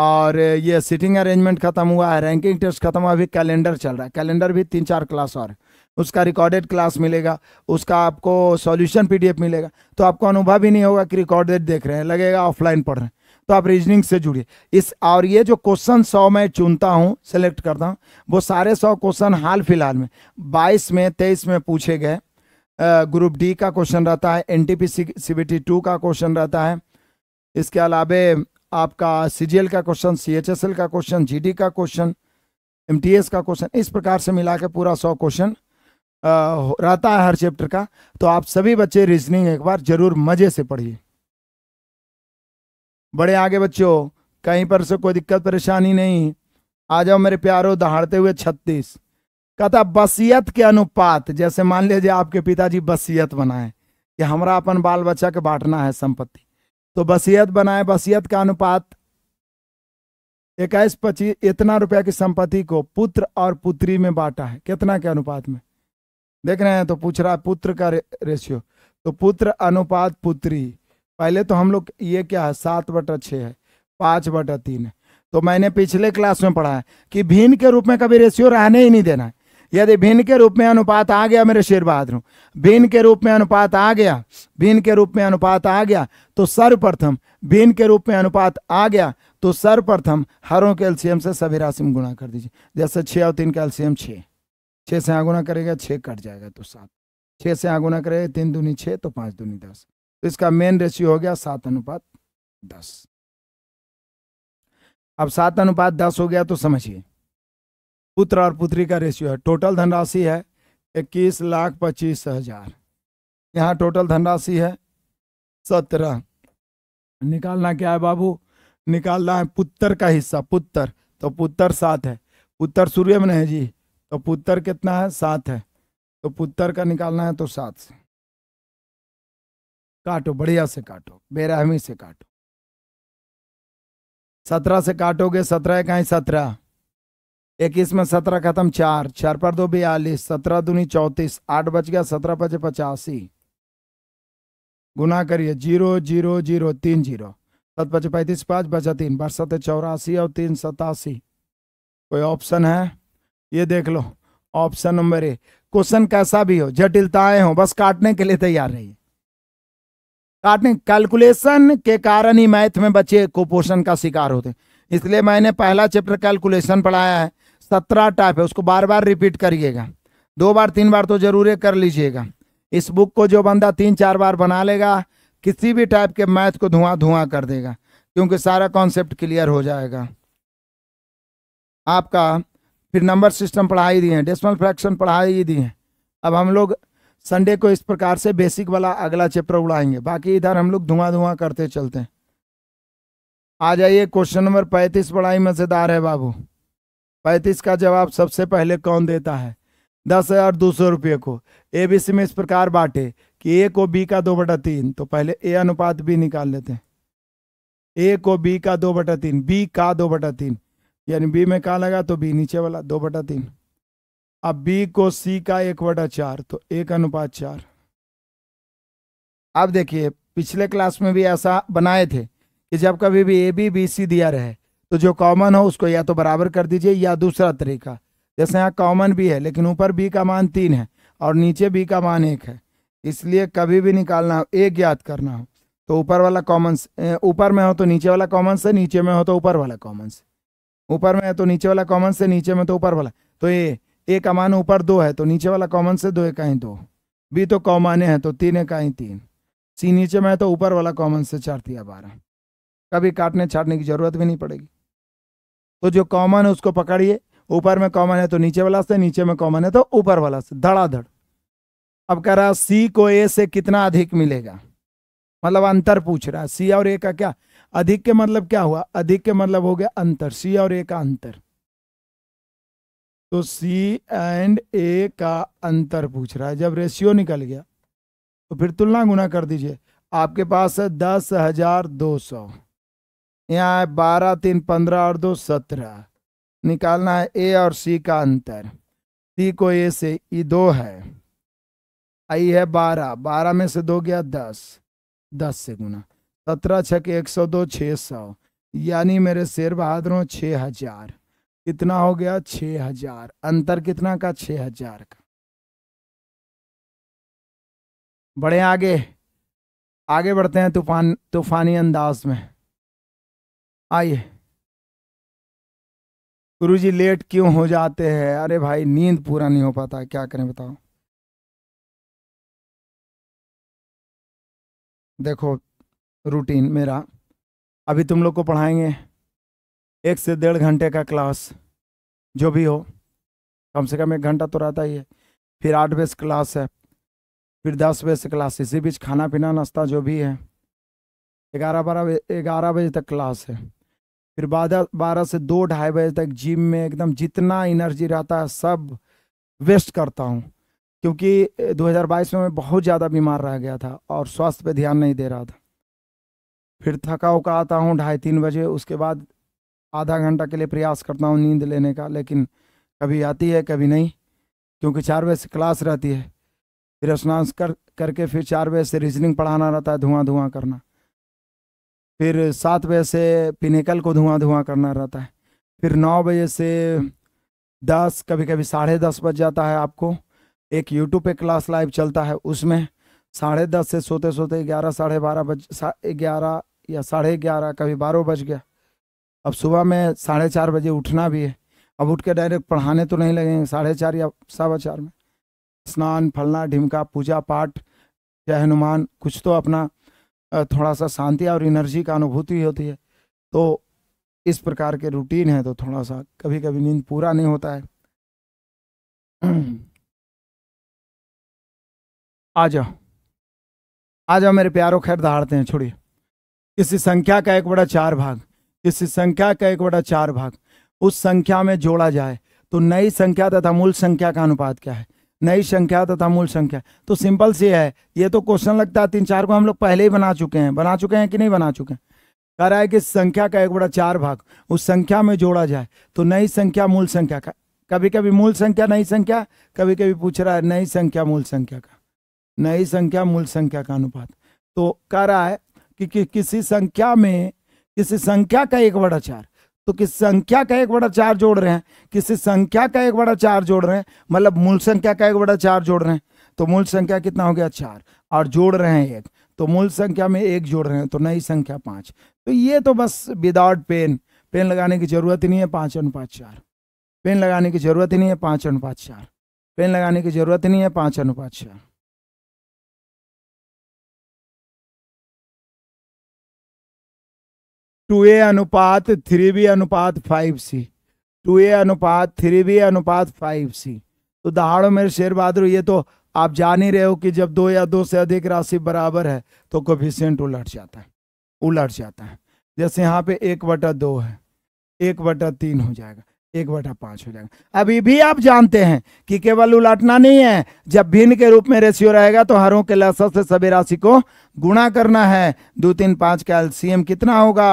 और ये सिटिंग अरेंजमेंट खत्म हुआ है रैंकिंग टेस्ट खत्म हुआ अभी कैलेंडर चल रहा है कैलेंडर भी तीन चार क्लास और है उसका रिकॉर्डेड क्लास मिलेगा उसका आपको सॉल्यूशन पीडीएफ मिलेगा तो आपको अनुभव ही नहीं होगा कि रिकॉर्डेड देख रहे हैं लगेगा ऑफलाइन पढ़ रहे हैं तो आप रीजनिंग से जुड़िए इस और ये जो क्वेश्चन सौ मैं चुनता हूँ सेलेक्ट करता हूँ वो सारे सौ क्वेश्चन हाल फिलहाल में बाईस में तेईस में पूछे गए ग्रुप डी का क्वेश्चन रहता है N T P C B T two का क्वेश्चन रहता है इसके अलावे आपका सी जी एल का question C H S L का क्वेश्चन जी डी का क्वेश्चन एम टी एस का क्वेश्चन इस प्रकार से मिला के पूरा सौ क्वेश्चन रहता है हर चैप्टर का तो आप सभी बच्चे रीजनिंग एक बार जरूर मज़े से पढ़िए बड़े आगे बच्चों कहीं पर से कोई दिक्कत परेशानी नहीं आ जाओ मेरे प्यारो दहाड़ते हुए छत्तीस कहता बसियत के अनुपात जैसे मान लीजिए आपके पिताजी बसियत बनाए कि हमारा अपन बाल बच्चा के बांटना है संपत्ति तो बसियत बनाए बसियत का अनुपात इक्कीस पच्चीस इतना रुपया की संपत्ति को पुत्र और पुत्री में बांटा है कितना के अनुपात में देख रहे हैं तो पूछ रहा है पुत्र का रे, रेशियो तो पुत्र अनुपात पुत्री पहले तो हम लोग ये क्या है सात बटा छः है पाँच बटा तीन है तो मैंने पिछले क्लास में पढ़ा है कि भिन्न के रूप में कभी रेशियो रहने ही नहीं देना है यदि भिन्न के रूप में अनुपात आ गया मेरे शेर बहादुर भिन्न के रूप में अनुपात आ गया भिन्न के रूप में अनुपात आ गया तो सर्वप्रथम भिन्न के रूप में अनुपात आ गया तो सर्वप्रथम हरों के एल्सियम से सभी राशि में गुणा कर दीजिए जैसे छः और तीन का एल्सियम छः छः से आगुना करेगा छः कट जाएगा तो सात छः से आगुना करेगा तीन दूनी छः तो पाँच दूनी दस तो इसका मेन रेशियो हो गया सात अनुपात दस अब सात अनुपात दस हो गया तो समझिए पुत्र और पुत्री का रेशियो है टोटल धनराशि है इक्कीस लाख पच्चीस हजार यहाँ टोटल धनराशि है सत्रह निकालना क्या है बाबू निकालना है पुत्र का हिस्सा पुत्र तो पुत्र सात है पुत्र सूर्य में है जी तो पुत्र कितना है सात है तो पुत्र का निकालना है तो सात से काटो बढ़िया से काटो बेरहमी से काटो सत्रह से काटोगे सत्रह कहीं सत्रह इक्कीस में सत्रह खत्म चार चार पर दो बयालीस सत्रह दूनी चौंतीस आठ बज गया सत्रह बचे पचासी गुना करिए जीरो जीरो जीरो तीन जीरो सत पचे पैंतीस पाँच बचा तीन बार सत चौरासी और तीन सतासी कोई ऑप्शन है ये देख लो ऑप्शन नंबर ए क्वेश्चन कैसा भी हो जटिलताएं हो बस काटने के लिए तैयार रहिए काटने कैलकुलेशन के कारण ही मैथ में बच्चे कुपोषण का शिकार होते इसलिए मैंने पहला चैप्टर कैलकुलेशन पढ़ाया है सत्रह टाइप है उसको बार बार रिपीट करिएगा दो बार तीन बार तो जरूर कर लीजिएगा इस बुक को जो बंदा तीन चार बार बना लेगा किसी भी टाइप के मैथ को धुआं धुआं कर देगा क्योंकि सारा कॉन्सेप्ट क्लियर हो जाएगा आपका फिर नंबर सिस्टम पढ़ा ही दिए हैं डेसिमल फ्रैक्शन पढ़ा ही दिए हैं अब हम लोग संडे को इस प्रकार से बेसिक वाला अगला चैप्टर उड़ाएंगे बाकी इधर हम लोग धुआं धुआं करते चलते हैं आ जाइए क्वेश्चन नंबर पैंतीस बड़ा ही मज़ेदार है बाबू पैंतीस का जवाब सबसे पहले कौन देता है दस हजार दो सौ रुपये को ए बी सी में इस प्रकार बांटे कि ए को बी का दो बटा तीन तो पहले ए अनुपात बी निकाल लेते हैं ए को बी का दो बटा तीन बी का दो बटा तीन यानी बी में कहा लगा तो बी नीचे वाला दो बटा तीन अब बी को सी का एक बटा चार तो एक अनुपात चार अब देखिए पिछले क्लास में भी ऐसा बनाए थे कि जब कभी भी ए बी बी सी दिया रहे तो जो कॉमन हो उसको या तो बराबर कर दीजिए या दूसरा तरीका जैसे यहाँ कॉमन भी है लेकिन ऊपर बी का मान तीन है और नीचे बी का मान एक है इसलिए कभी भी निकालना हो एक याद करना हो तो ऊपर वाला कॉमन ऊपर में हो तो नीचे वाला कॉमन से नीचे में हो तो ऊपर वाला कॉमन से ऊपर में है तो नीचे वाला कॉमन से नीचे में तो ऊपर वाला तो ये एक अमान ऊपर दो है तो नीचे वाला कॉमन से दो इकाई दो बी तो कॉमन है तो तीन इकाई तीन सी नीचे में है तो ऊपर वाला कॉमन से चार दिया बारह कभी काटने छाटने की जरूरत भी नहीं पड़ेगी तो जो कॉमन है उसको पकड़िए ऊपर में कॉमन है तो नीचे वाला से नीचे में कॉमन है तो ऊपर वाला से धड़ाधड़ अब कह रहा सी को ए से कितना अधिक मिलेगा मतलब अंतर पूछ रहा है सी और ए का क्या अधिक के मतलब क्या हुआ अधिक के मतलब हो गया अंतर सी और ए का अंतर तो सी एंड ए का अंतर पूछ रहा है जब रेशियो निकल गया तो फिर तुलना गुना कर दीजिए आपके पास है दस हजार दो सौ यहाँ है बारह तीन पंद्रह और दो सत्रह निकालना है ए और सी का अंतर सी को ए से ई e दो है आई है बारह बारह में से दो गया दस दस से गुना सत्रह के एक सौ दो छः सौ यानी मेरे शेर बहादुरों छः हजार कितना हो गया छः हजार अंतर कितना का छः हजार का बड़े आगे आगे बढ़ते हैं तूफान तूफानी अंदाज में आइए गुरु जी लेट क्यों हो जाते हैं अरे भाई नींद पूरा नहीं हो पाता क्या करें बताओ देखो रूटीन मेरा अभी तुम लोग को पढ़ाएंगे एक से डेढ़ घंटे का क्लास जो भी हो कम से कम एक घंटा तो रहता ही है फिर आठ बजे से क्लास है फिर दस बजे से क्लास इसी बीच खाना पीना नाश्ता जो भी है ग्यारह बारह ग्यारह बजे तक क्लास है फिर बारह बारह से दो ढाई बजे तक जिम में एकदम जितना एनर्जी रहता है सब वेस्ट करता हूँ क्योंकि 2022 में मैं बहुत ज़्यादा बीमार रह गया था और स्वास्थ्य पे ध्यान नहीं दे रहा था फिर थका उका आता हूँ ढाई तीन बजे उसके बाद आधा घंटा के लिए प्रयास करता हूँ नींद लेने का लेकिन कभी आती है कभी नहीं क्योंकि चार बजे से क्लास रहती है फिर स्नान कर करके फिर चार बजे से रीजनिंग पढ़ाना रहता है धुआं धुआं करना फिर सात बजे से पिनेकल को धुआं धुआं करना रहता है फिर नौ बजे से दस कभी कभी साढ़े दस बज जाता है आपको एक यूट्यूब पे क्लास लाइव चलता है उसमें साढ़े दस से सोते सोते ग्यारह साढ़े बारह बज ग्यारह या साढ़े ग्यारह कभी बारह बज गया अब सुबह में साढ़े चार बजे उठना भी है अब उठ के डायरेक्ट पढ़ाने तो नहीं लगेंगे साढ़े चार या सवा चार में स्नान फलना ढिमका पूजा पाठ या हनुमान कुछ तो अपना थोड़ा सा शांति और एनर्जी का अनुभूति होती है तो इस प्रकार के रूटीन है तो थोड़ा सा कभी कभी नींद पूरा नहीं होता है आ जाओ आ जाओ मेरे प्यारों खैर दहाड़ते हैं छोड़िए किसी संख्या का एक बड़ा चार भाग किसी संख्या का एक बड़ा चार भाग उस संख्या में जोड़ा जाए तो नई संख्या तथा मूल संख्या का अनुपात क्या है नई संख्या तथा मूल संख्या तो सिंपल सी है ये तो क्वेश्चन लगता है तीन चार को हम लोग पहले ही बना चुके हैं बना चुके हैं कि नहीं बना चुके हैं कह रहा है कि संख्या का एक बड़ा चार भाग उस संख्या में जोड़ा जाए तो नई संख्या मूल संख्या का कभी कभी मूल संख्या नई संख्या कभी कभी पूछ रहा है नई संख्या मूल संख्या का नई संख्या मूल संख्या का अनुपात तो कह रहा है कि, कि किसी संख्या में किसी संख्या का एक बड़ा चार तो किस संख्या का एक बड़ा चार जोड़ रहे हैं किसी संख्या का एक बड़ा चार जोड़ रहे हैं मतलब मूल संख्या का एक बड़ा चार जोड़ रहे हैं तो मूल संख्या कितना हो गया चार और जोड़ रहे हैं एक तो मूल संख्या में एक जोड़ रहे हैं तो नई संख्या पाँच तो ये तो बस विदाउट पेन पेन लगाने की जरूरत ही नहीं है पाँच अनुपात चार पेन लगाने की जरूरत ही नहीं है पाँच अनुपात चार पेन लगाने की जरूरत ही नहीं है पाँच अनुपात चार टू ए अनुपात थ्री बी अनुपात फाइव सी टू ए अनुपात थ्री बी अनुपात फाइव सी तो दहाड़ो मेरे शेर बहादुर ये तो आप जान ही रहे हो कि जब दो या दो से अधिक राशि बराबर है तो कोफिशियंट उलट जाता है उलट जाता है जैसे यहाँ पे एक बटा दो है एक बटा तीन हो जाएगा एक बटा पांच हो जाएगा अभी भी आप जानते हैं कि केवल उलटना नहीं है जब भिन्न के रूप में रेशियो रहेगा तो हरों के लस से सभी राशि को गुणा करना है दो तीन पांच का एल्सियम कितना होगा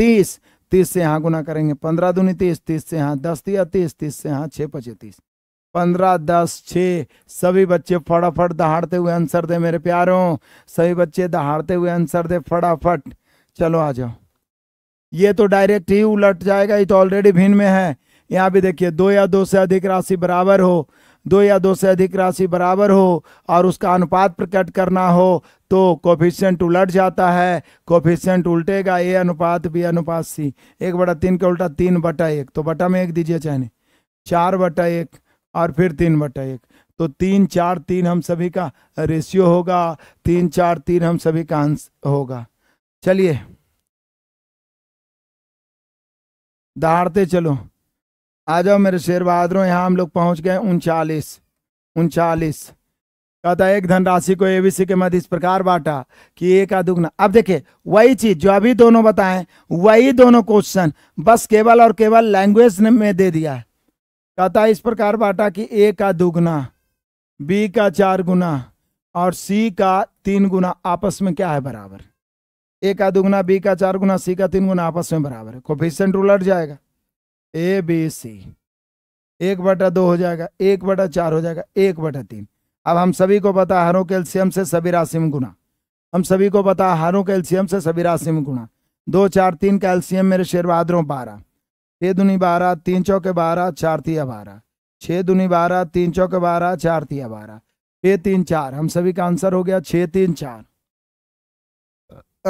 तीस तीस से यहाँ गुना करेंगे पंद्रह दूनी तीस तीस से यहाँ दस दिया तीस तीस से यहाँ छः पचे तीस पंद्रह दस छः सभी बच्चे फटाफट दहाड़ते हुए आंसर दे मेरे प्यारों सभी बच्चे दहाड़ते हुए आंसर दे फटाफट चलो आ जाओ ये तो डायरेक्ट ही उलट जाएगा ये तो ऑलरेडी भिन्न में है यहाँ भी देखिए दो या दो से अधिक राशि बराबर हो दो या दो से अधिक राशि बराबर हो और उसका अनुपात प्रकट करना हो तो कोफिशियंट उलट जाता है कोफिशियंट उल्टेगा ए अनुपात बी अनुपात सी एक बटा तीन का उल्टा तीन बटा एक तो बटा में एक दीजिए चाहे चार बटा एक और फिर तीन बटा एक तो तीन चार तीन हम सभी का रेशियो होगा तीन चार तीन हम सभी का अंश होगा चलिए दहाड़ते चलो आ जाओ मेरे शेर बहादुरों यहाँ हम लोग पहुँच गए उनचालीस उनचालीस कहता एक धनराशि को एबीसी के मध्य इस प्रकार बांटा कि एक का दुगना अब देखिए वही चीज जो अभी दोनों बताएं वही दोनों क्वेश्चन बस केवल और केवल लैंग्वेज में दे दिया है कहता इस प्रकार बांटा कि ए का दुगना बी का चार गुना और सी का तीन गुना आपस में क्या है बराबर ए का दुगना बी का चार गुना सी का तीन गुना आपस में बराबर है कोफिशन रूलर जाएगा ए बी सी एक बटा दो हो जाएगा एक बटा चार हो जाएगा एक बटा तीन अब हम सभी को पता हरों के एल्सियम से सभी राशि में गुणा हम सभी को पता हरों के एल्सियम से सभी राशि में गुणा दो चार तीन का एल्सियम मेरे शेरवादरों बारह छः दुनी बारह तीन चौके बारह चार तिया बारह छः दुनी बारह तीन चौके बारह चार तिया बारह छः तीन चार हम सभी का आंसर हो गया छः तीन चार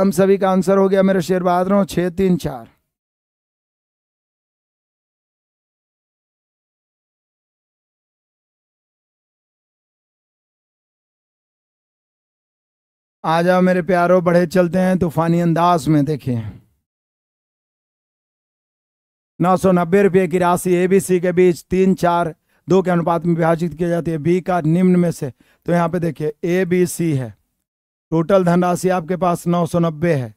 हम सभी का आंसर हो गया मेरे शेरवादरों छः तीन चार आ जाओ मेरे प्यारो बढ़े चलते हैं तूफानी अंदाज में देखिए नौ सौ नब्बे रुपये की राशि ए बी सी के बीच तीन चार दो के अनुपात में विभाजित की जाती है बी का निम्न में से तो यहाँ पे देखिए ए बी सी है टोटल धनराशि आपके पास नौ सौ नब्बे है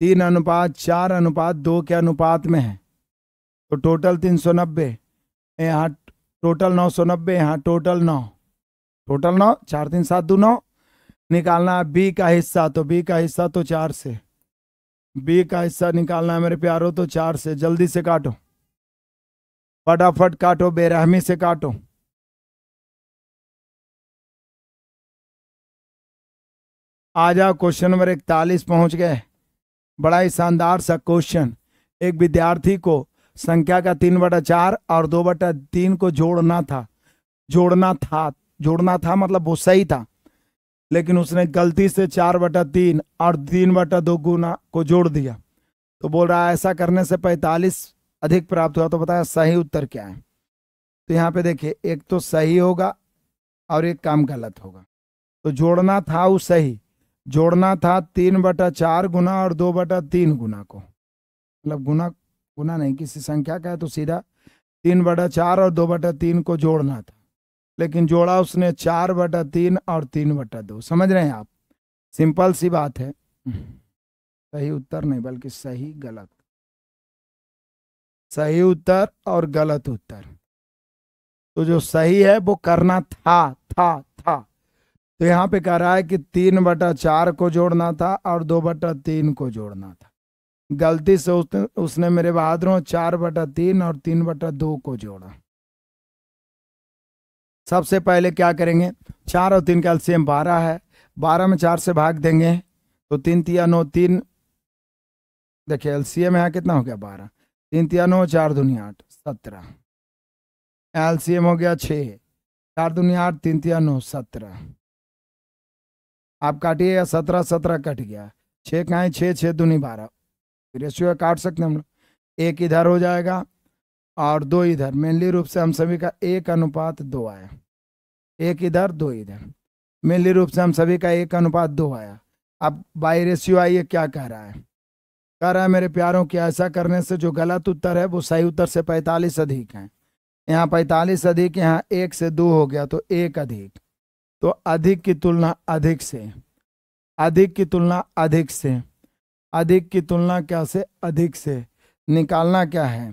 तीन अनुपात चार अनुपात दो के अनुपात में है तो टोटल तीन सौ नब्बे यहाँ टोटल नौ सौ नब्बे यहाँ टोटल नौ टोटल नौ चार तीन सात दो नौ निकालना है बी का हिस्सा तो बी का हिस्सा तो चार से बी का हिस्सा निकालना है मेरे प्यारो तो चार से जल्दी से काटो फटाफट काटो बेरहमी से काटो आ जाओ क्वेश्चन नंबर इकतालीस पहुंच गए बड़ा ही शानदार सा क्वेश्चन एक विद्यार्थी को संख्या का तीन बटा चार और दो बटा तीन को जोड़ना था जोड़ना था जोड़ना था मतलब वो सही था लेकिन उसने गलती से चार बटा तीन और तीन बटा दो गुना को जोड़ दिया तो बोल रहा है ऐसा करने से पैंतालीस अधिक प्राप्त हुआ तो बताया सही उत्तर क्या है तो यहाँ पे देखिए एक तो सही होगा और एक काम गलत होगा तो जोड़ना था वो सही जोड़ना था तीन बटा चार गुना और दो बटा तीन गुना को मतलब गुना गुना नहीं किसी संख्या का है तो सीधा तीन बटा चार और दो बटा तीन को जोड़ना था लेकिन जोड़ा उसने चार बटा तीन और तीन बटा दो समझ रहे हैं आप सिंपल सी बात है सही उत्तर नहीं बल्कि सही गलत सही उत्तर और गलत उत्तर तो जो सही है वो करना था था था तो यहाँ पे कह रहा है कि तीन बटा चार को जोड़ना था और दो बटा तीन को जोड़ना था गलती से उसने उसने मेरे बहादुरों चार बटा तीन और तीन बटा दो को जोड़ा सबसे पहले क्या करेंगे चार और तीन का एल्सियम बारह है बारह में चार से भाग देंगे तो तीन तिया नौ तीन देखिए एल्सियम यहाँ कितना हो गया बारह तीन तिया नौ चार दुनिया आठ सत्रह एल्सियम हो गया छ चार दुनिया आठ तीन तिया नौ सत्रह आप काटिए सत्रह सत्रह कट गया छः कहाँ छः छः दुनी बारह रेशियो काट सकते हम लोग एक इधर हो जाएगा और दो इधर मेनली रूप से हम सभी का एक अनुपात दो आया एक इधर दो इधर मेनली रूप से हम सभी का एक अनुपात दो आया अब बाई रेशियो आइए क्या कह रहा है कह रहा है मेरे प्यारों कि ऐसा करने से जो गलत उत्तर है वो सही उत्तर से पैंतालीस अधिक है यहाँ पैंतालीस अधिक यहाँ एक से दो हो गया तो एक अधिक तो अधिक की तुलना अधिक से अधिक की तुलना अधिक से अधिक की तुलना क्या से अधिक से निकालना क्या है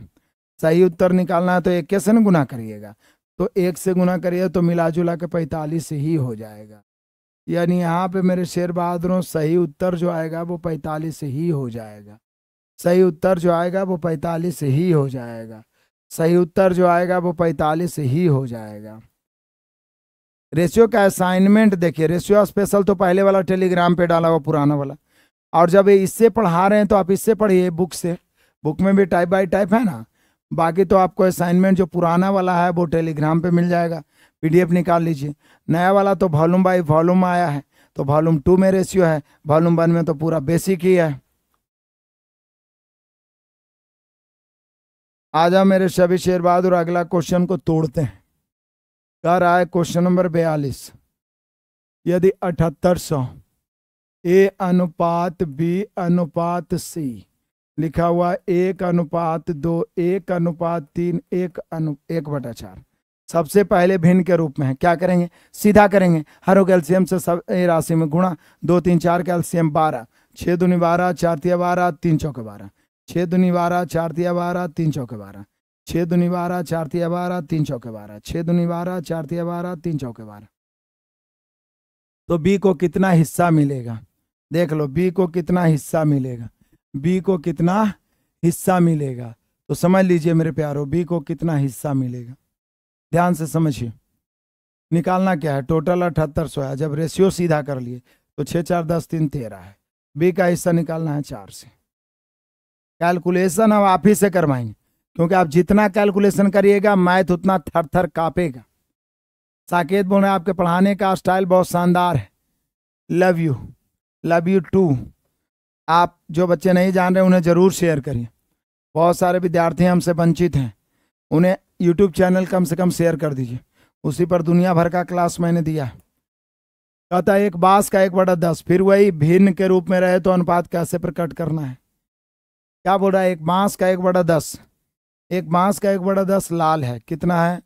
सही उत्तर निकालना है तो एक से गुना करिएगा तो एक से गुना करिए तो मिला जुला के पैंतालीस ही हो जाएगा यानी यहाँ पे मेरे शेर बहादुरों सही उत्तर जो आएगा वो पैंतालीस ही हो जाएगा सही उत्तर जो आएगा वो पैंतालीस ही हो जाएगा सही उत्तर जो आएगा वो पैंतालीस ही हो जाएगा रेशियो का असाइनमेंट देखिए रेशियो स्पेशल तो पहले वाला टेलीग्राम पे डाला हुआ पुराना वाला और जब ये इससे पढ़ा रहे हैं तो आप इससे पढ़िए बुक से बुक में भी टाइप बाई टाइप है ना बाकी तो आपको असाइनमेंट जो पुराना वाला है वो टेलीग्राम पे मिल जाएगा पीडीएफ निकाल लीजिए नया वाला तो वॉल्यूम बाई वॉल्यूम आया है तो वॉल्यूम टू में रेशियो है वॉल्यूम वन में तो पूरा बेसिक ही है आ जाओ मेरे सभी शेर और अगला क्वेश्चन को तोड़ते हैं कह रहा है क्वेश्चन नंबर बयालीस यदि अठहत्तर सौ ए अनुपात बी अनुपात सी लिखा हुआ एक अनुपात दो एक अनुपात तीन एक अनु एक बटा चार सबसे पहले भिन्न के रूप में है क्या करेंगे सीधा करेंगे हरों के से सब राशि में गुणा दो तीन चार कैल्शियम बारह छः दुनी बारह चार तिया बारह तीन चौके बारह छः दुनी बारह चार तिया बारह तीन चौके बारह छः दुनी बारह चार तिया बारह तीन चौके बारह छः दुनी बारह चार तिया बारह तीन चौके बारह तो बी को कितना हिस्सा मिलेगा देख लो बी को कितना हिस्सा मिलेगा बी को कितना हिस्सा मिलेगा तो समझ लीजिए मेरे प्यारों बी को कितना हिस्सा मिलेगा ध्यान से समझिए निकालना क्या है टोटल अठहत्तर सौ है जब रेशियो सीधा कर लिए तो छः चार दस तीन तेरह है बी का हिस्सा निकालना है चार से कैलकुलेशन हम आप ही से करवाएंगे क्योंकि आप जितना कैलकुलेशन करिएगा मैथ उतना थर थर कापेगा साकेत बोल रहे आपके पढ़ाने का स्टाइल बहुत शानदार है love you love you too आप जो बच्चे नहीं जान रहे उन्हें ज़रूर शेयर करिए बहुत सारे विद्यार्थी हमसे वंचित हैं उन्हें यूट्यूब चैनल कम से कम शेयर कर दीजिए उसी पर दुनिया भर का क्लास मैंने दिया है कहता एक बास का एक बड़ा दस फिर वही भिन्न के रूप में रहे तो अनुपात कैसे प्रकट करना है क्या बोल रहा है एक बांस का एक बड़ा दस एक बांस का एक बड़ा दस लाल है कितना है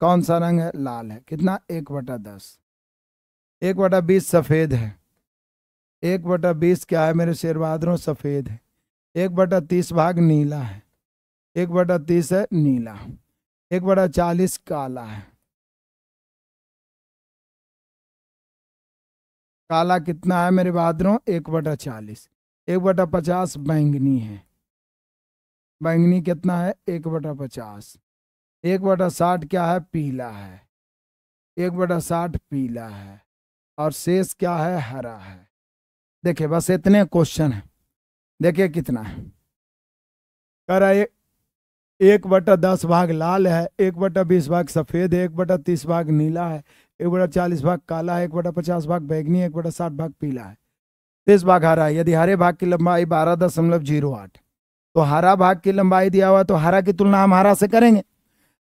कौन सा रंग है लाल है कितना एक बटा दस एक बटा बीस सफ़ेद है एक बटा बीस क्या है मेरे शेरवादरों सफ़ेद है एक बटा तीस भाग नीला है एक बटा तीस है नीला एक बटा चालीस काला है काला कितना है मेरे बहादुरों एक बटा चालीस एक बटा पचास बैंगनी है बैंगनी कितना है एक बटा पचास एक बटा साठ क्या है पीला है एक बटा साठ पीला है और शेष क्या है हरा है देखिए बस इतने क्वेश्चन है देखिए कितना है कह रहा है एक बटा दस भाग लाल है एक बटा बीस भाग सफ़ेद है एक बटा तीस भाग नीला है एक बटा चालीस भाग काला है एक बटा पचास भाग बैगनी एक बटा साठ भाग पीला है तीस भाग हरा है यदि हरे भाग की लंबाई बारह दशमलव जीरो आठ तो हरा भाग की लंबाई दिया हुआ तो हरा की तुलना हम हरा से करेंगे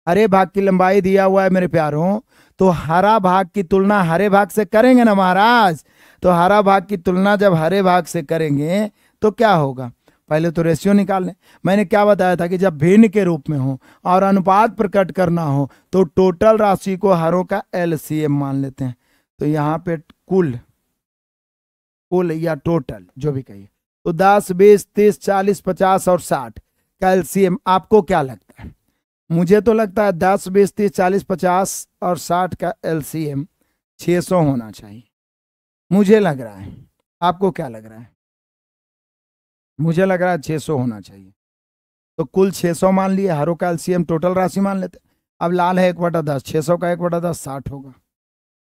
हरे भाग की लंबाई दिया हुआ है मेरे प्यारों तो हरा भाग की तुलना हरे भाग से करेंगे ना महाराज तो हरा भाग की तुलना जब हरे भाग से करेंगे तो क्या होगा पहले तो रेशियो निकाल लें मैंने क्या बताया था कि जब भिन्न के रूप में हो और अनुपात प्रकट करना हो तो टोटल राशि को हरों का एलसीएम मान लेते हैं तो यहाँ पे कुल कुल या टोटल जो भी कहिए तो दस बीस तीस चालीस पचास और साठ का एलसीएम आपको क्या लगता है मुझे तो लगता है दस बीस तीस चालीस पचास और साठ का एल सी होना चाहिए मुझे लग रहा है आपको क्या लग रहा है मुझे लग रहा है 600 होना चाहिए तो कुल 600 मान लिए हरो का एल्सियम टोटल राशि मान लेते अब लाल है एक बटा दस छः का एक बटा दस साठ होगा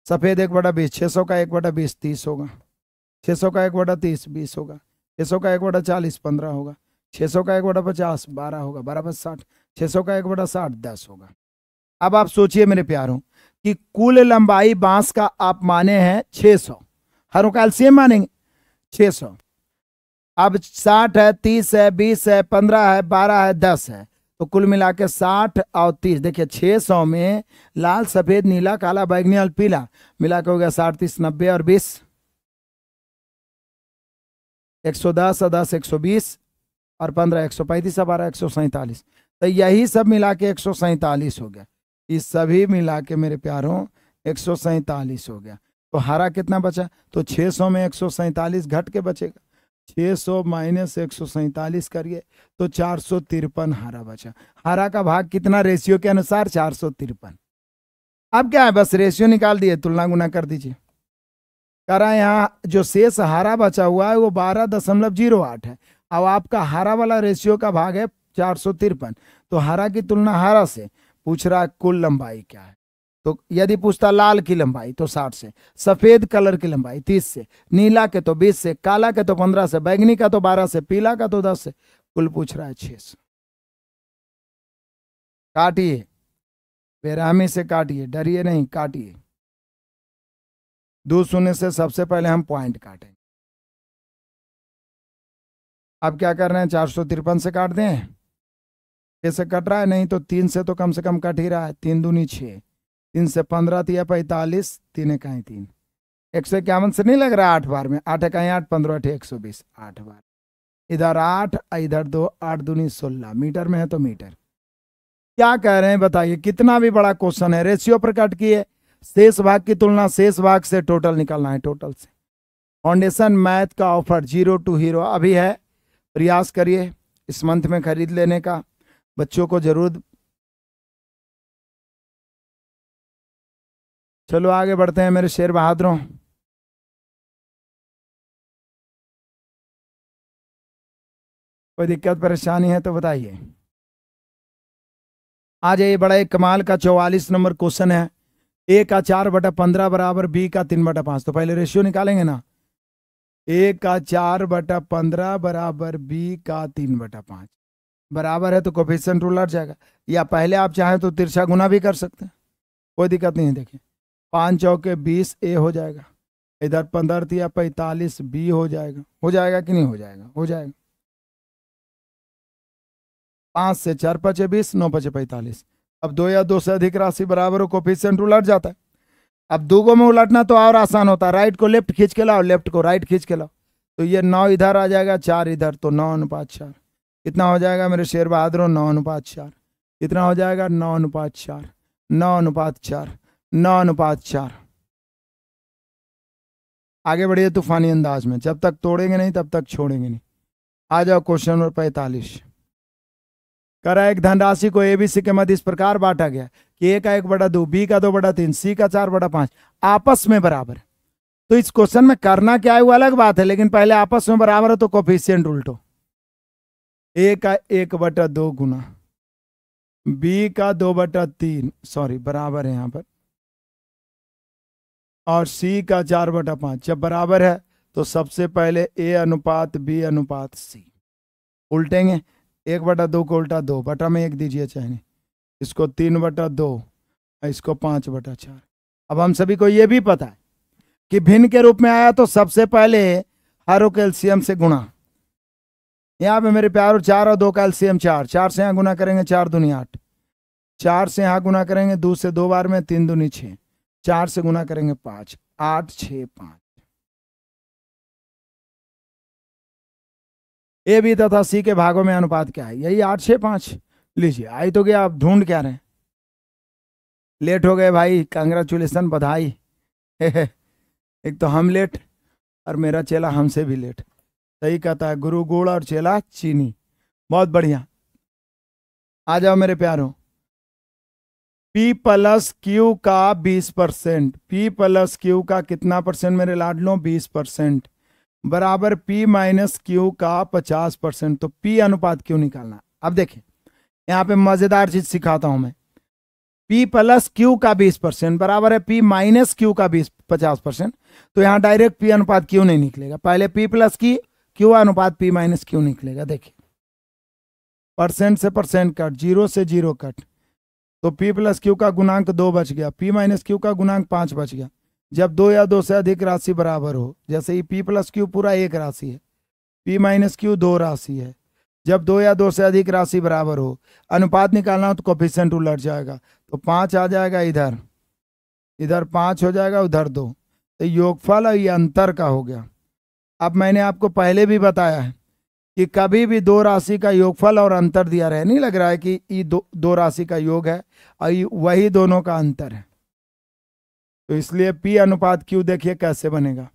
सफ़ेद एक बटा बीस छः का एक बटा बीस तीस होगा छः का एक बटा तीस बीस होगा छः का एक बटा चालीस पंद्रह होगा छः का एक बटा पचास बारह होगा बारह पचास साठ छः का एक बटा साठ दस होगा अब आप सोचिए मेरे प्यारों कि कुल लंबाई बांस का आप माने हैं सौ हर उकाल सेम मानेंगे छः सौ अब साठ है तीस है बीस है पंद्रह है बारह है दस है तो कुल मिला के साठ और तीस देखिए छः सौ में लाल सफ़ेद नीला काला बैगनी और पीला मिला के हो गया साठ तीस नब्बे और बीस एक सौ दस और दस एक सौ बीस और पंद्रह एक सौ पैंतीस और बारह एक सौ सैंतालीस तो यही सब मिला के एक सौ सैंतालीस हो गया इस सभी मिला के मेरे प्यारों एक सौ सैंतालीस हो गया तो हरा कितना बचा तो 600 में एक घट के बचेगा 600 सौ माइनस एक करिए तो चार हारा बचा हरा का भाग कितना रेशियो के अनुसार चार तिरपन अब क्या है बस रेशियो निकाल दिए तुलना गुना कर दीजिए कह रहा है यहाँ जो शेष हरा बचा हुआ है वो बारह दशमलव जीरो आठ है अब आपका हरा वाला रेशियो का भाग है चार सौ तिरपन तो हरा की तुलना हारा से पूछ रहा है कुल लंबाई क्या है तो यदि पूछता लाल की लंबाई तो साठ से सफेद कलर की लंबाई तीस से नीला के तो बीस से काला के तो पंद्रह से बैगनी का तो बारह से पीला का तो दस से कुल पूछ रहा है छह से काटिए बेरहमी से काटिए डरिए नहीं काटिए दूध सुनने से सबसे पहले हम पॉइंट काटेंगे अब क्या कर रहे हैं चार सौ तिरपन से काट दें कैसे कट रहा है नहीं तो तीन से तो कम से कम कट ही रहा है तीन दूनी छः तीन से पंद्रह तीन पैंतालीस तीन इकाई तीन एक सौ इक्यावन से नहीं लग रहा आठ बार में आठ इकाई आठ पंद्रह अठे एक सौ बीस आठ बार इधर आठ इधर दो आठ दूनी सोलह मीटर में है तो मीटर क्या कह रहे हैं बताइए कितना भी बड़ा क्वेश्चन है रेशियो प्रकट किए शेष भाग की तुलना शेष भाग से टोटल निकालना है टोटल से फाउंडेशन मैथ का ऑफर जीरो टू हीरो अभी है प्रयास करिए इस मंथ में खरीद लेने का बच्चों को जरूर चलो आगे बढ़ते हैं मेरे शेर बहादुरों कोई दिक्कत परेशानी है तो बताइए आज ये बड़ा एक कमाल का चौवालीस नंबर क्वेश्चन है ए का चार बटा पंद्रह बराबर बी का तीन बटा पांच तो पहले रेशियो निकालेंगे ना ए का चार बटा पंद्रह बराबर बी का तीन बटा पांच बराबर है तो कोफिशन रूल हट जाएगा या पहले आप चाहें तो तिरछा गुना भी कर सकते हैं कोई दिक्कत नहीं है देखिए पाँच चौके बीस ए हो जाएगा इधर पंद्रह या पैंतालीस बी हो जाएगा हो जाएगा कि नहीं हो जाएगा हो जाएगा पाँच से चार पचे बीस नौ पचे पैंतालीस अब दो या दो से अधिक राशि बराबर कोफिशियंट उलट जाता है अब दो गो में उलटना तो और आसान होता है राइट को लेफ्ट खींच के लाओ लेफ्ट को राइट खींच के लाओ तो ये नौ इधर आ जाएगा चार इधर तो नौ अनुपात चार कितना हो जाएगा मेरे शेर बहादुरों नौ अनुपात चार कितना हो जाएगा नौ अनुपात चार नौ अनुपात चार नौ अनुपात चार आगे बढ़िए तूफानी अंदाज में जब तक तोड़ेंगे नहीं तब तक छोड़ेंगे नहीं आ जाओ क्वेश्चन नंबर पैतालीस करा एक धनराशि को एबीसी के मध्य इस प्रकार बांटा गया कि ए का एक बड़ा दो बी का दो बड़ा तीन सी का चार बड़ा पांच आपस में बराबर तो इस क्वेश्चन में करना क्या है वो अलग बात है लेकिन पहले आपस में बराबर हो तो कॉफिशियंट उल्टो ए का एक बटा दो गुना बी का दो बटा तीन सॉरी बराबर है यहां पर और सी का चार बटा पांच जब बराबर है तो सबसे पहले ए अनुपात बी अनुपात सी उल्टेंगे एक बटा दो को उल्टा दो बटा में एक दीजिए चाहे इसको तीन बटा दो इसको पांच बटा चार अब हम सभी को यह भी पता है कि भिन्न के रूप में आया तो सबसे पहले हर कैल्सियम से गुणा यहां पे मेरे प्यारो चार और दो का एल्सियम चार चार से यहां गुना करेंगे चार दुनिया आठ चार से यहां गुना करेंगे दो से दो बार में तीन दुनी छह चार से गुना करेंगे पांच आठ छ पांच ए बी तथा सी के भागों में अनुपात क्या है यही आठ छ पांच लीजिए आई तो गया आप ढूंढ क्या रहे लेट हो गए भाई कंग्रेचुलेसन बधाई एक तो हम लेट और मेरा चेला हमसे भी लेट सही कहता है गुरु गुड़ और चेला चीनी बहुत बढ़िया आ जाओ मेरे प्यारों पी प्लस क्यू का बीस परसेंट पी प्लस क्यू का कितना परसेंट मेरे लाड लो बीस परसेंट बराबर पी माइनस क्यू का पचास परसेंट तो पी अनुपात क्यू निकालना अब देखिए यहाँ पे मजेदार चीज सिखाता हूं मैं पी प्लस क्यू का बीस परसेंट बराबर है पी माइनस क्यू का बीस पचास परसेंट तो यहाँ डायरेक्ट पी अनुपात क्यों नहीं निकलेगा पहले पी प्लस की क्यू अनुपात पी माइनस क्यू निकलेगा देखिए परसेंट से परसेंट कट जीरो से जीरो कट तो पी प्लस क्यू का गुणांक दो बच गया पी माइनस क्यू का गुणांक पांच बच गया जब दो या दो से अधिक राशि बराबर हो जैसे ये पी प्लस क्यू पूरा एक राशि है पी माइनस क्यू दो राशि है जब दो या दो से अधिक राशि बराबर हो अनुपात निकालना हो तो कोफिशेंट उलट जाएगा तो पांच आ जाएगा इधर इधर पाँच हो जाएगा उधर दो तो योगफल और ये अंतर का हो गया अब मैंने आपको पहले भी बताया है कि कभी भी दो राशि का योगफल और अंतर दिया रहे नहीं लग रहा है कि ये दो दो राशि का योग है और वही दोनों का अंतर है तो इसलिए पी अनुपात क्यू देखिए कैसे बनेगा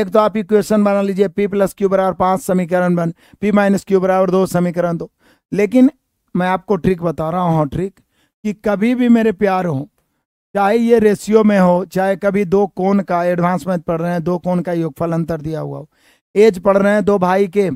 एक तो आप इक्वेशन बना लीजिए पी प्लस क्यू बराबर पांच समीकरण बन पी माइनस क्यू बराबर दो समीकरण दो लेकिन मैं आपको ट्रिक बता रहा हूं ट्रिक कि कभी भी मेरे प्यार हो चाहे ये रेशियो में हो चाहे कभी दो कोण का एडवांस में पढ़ रहे हैं दो कोण का योगफल अंतर दिया हुआ हो एज पढ़ रहे हैं दो भाई के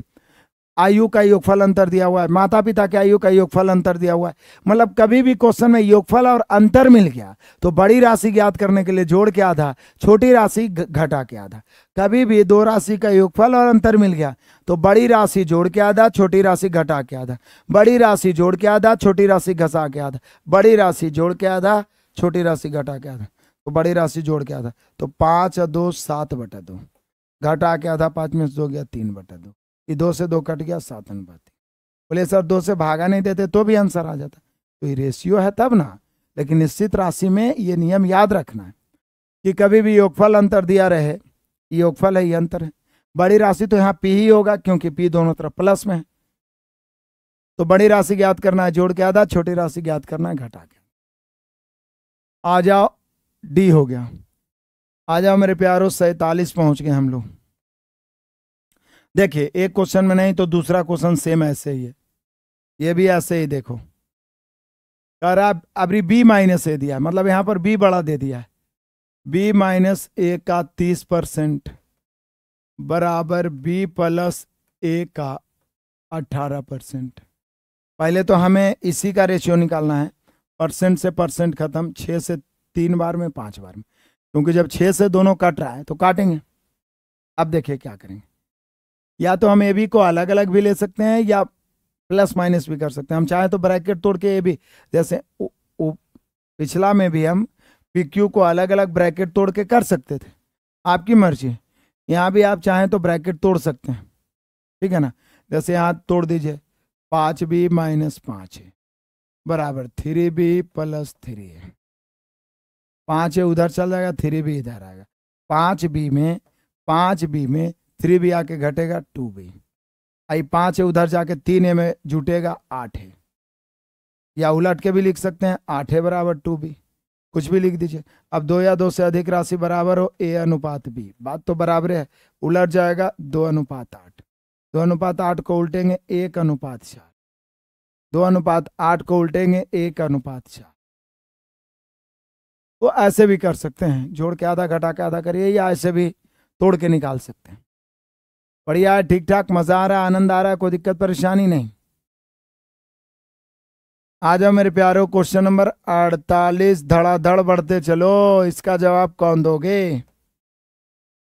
आयु का योगफल अंतर दिया हुआ है माता पिता के आयु का योगफल अंतर दिया हुआ है मतलब कभी भी क्वेश्चन में योगफल और अंतर मिल गया तो बड़ी राशि ज्ञात करने के लिए जोड़ के आधा छोटी राशि घटा के आधा कभी भी दो राशि का योगफल और अंतर मिल गया तो बड़ी राशि जोड़ के आधा छोटी राशि घटा के आधा बड़ी राशि जोड़ के आधा छोटी राशि घसा के आधा बड़ी राशि जोड़ के आधा छोटी राशि घटा के आधा तो बड़ी राशि जोड़ के आधा तो पाँच दो सात बटा दो घटा के आधा पांच में से दो गया तीन बटा दो ये दो से दो कट गया सात अनुपात बोले सर दो से भागा नहीं देते तो भी आंसर आ जाता तो ये रेशियो है तब ना लेकिन निश्चित राशि में ये नियम याद रखना है कि कभी भी योगफल अंतर दिया रहे योगफल है ये अंतर है बड़ी राशि तो यहाँ पी ही होगा क्योंकि पी दोनों तरफ प्लस में है तो बड़ी राशि ज्ञात करना है जोड़ के आधा छोटी राशि ज्ञात करना है घटा के आ जाओ डी हो गया आ जाओ मेरे प्यारो सैतालीस पहुंच गए हम लोग देखिए एक क्वेश्चन में नहीं तो दूसरा क्वेश्चन सेम ऐसे ही है ये भी ऐसे ही देखो कह रहा अभी बी माइनस ए दिया मतलब यहां पर बी बड़ा दे दिया है बी माइनस ए का तीस परसेंट बराबर बी प्लस ए का अट्ठारह परसेंट पहले तो हमें इसी का रेशियो निकालना है परसेंट से परसेंट खत्म छः से तीन बार में पाँच बार में क्योंकि जब छः से दोनों कट रहा है तो काटेंगे अब देखिए क्या करेंगे या तो हम ए बी को अलग अलग भी ले सकते हैं या प्लस माइनस भी कर सकते हैं हम चाहें तो ब्रैकेट तोड़ के ए बी जैसे उ, उ, पिछला में भी हम पी क्यू को अलग अलग ब्रैकेट तोड़ के कर सकते थे आपकी मर्जी यहाँ भी आप चाहें तो ब्रैकेट तोड़ सकते हैं ठीक है ना जैसे यहाँ तोड़ दीजिए पाँच बी माइनस पाँच है बराबर थ्री बी प्लस थ्री है पाँच ए उधर चल जाएगा थ्री बी इधर आएगा पाँच बी में पाँच बी में थ्री बी आके घटेगा टू बी आई पाँच ए उधर जाके तीन ए में जुटेगा आठ ए या उलट के भी लिख सकते हैं आठ ए बराबर टू बी कुछ भी लिख दीजिए अब दो या दो से अधिक राशि बराबर हो ए अनुपात बी बात तो बराबर है उलट जाएगा दो अनुपात आठ दो अनुपात आठ को उल्टेंगे एक अनुपात चार दो अनुपात आठ को उल्टेंगे एक अनुपात चार तो ऐसे भी कर सकते हैं जोड़ के आधा घटा के आधा करिए या ऐसे भी तोड़ के निकाल सकते हैं बढ़िया है ठीक ठाक मज़ा आ रहा है आनंद आ रहा है कोई दिक्कत परेशानी नहीं आ जाओ मेरे प्यारो क्वेश्चन नंबर अड़तालीस धड़ाधड़ बढ़ते चलो इसका जवाब कौन दोगे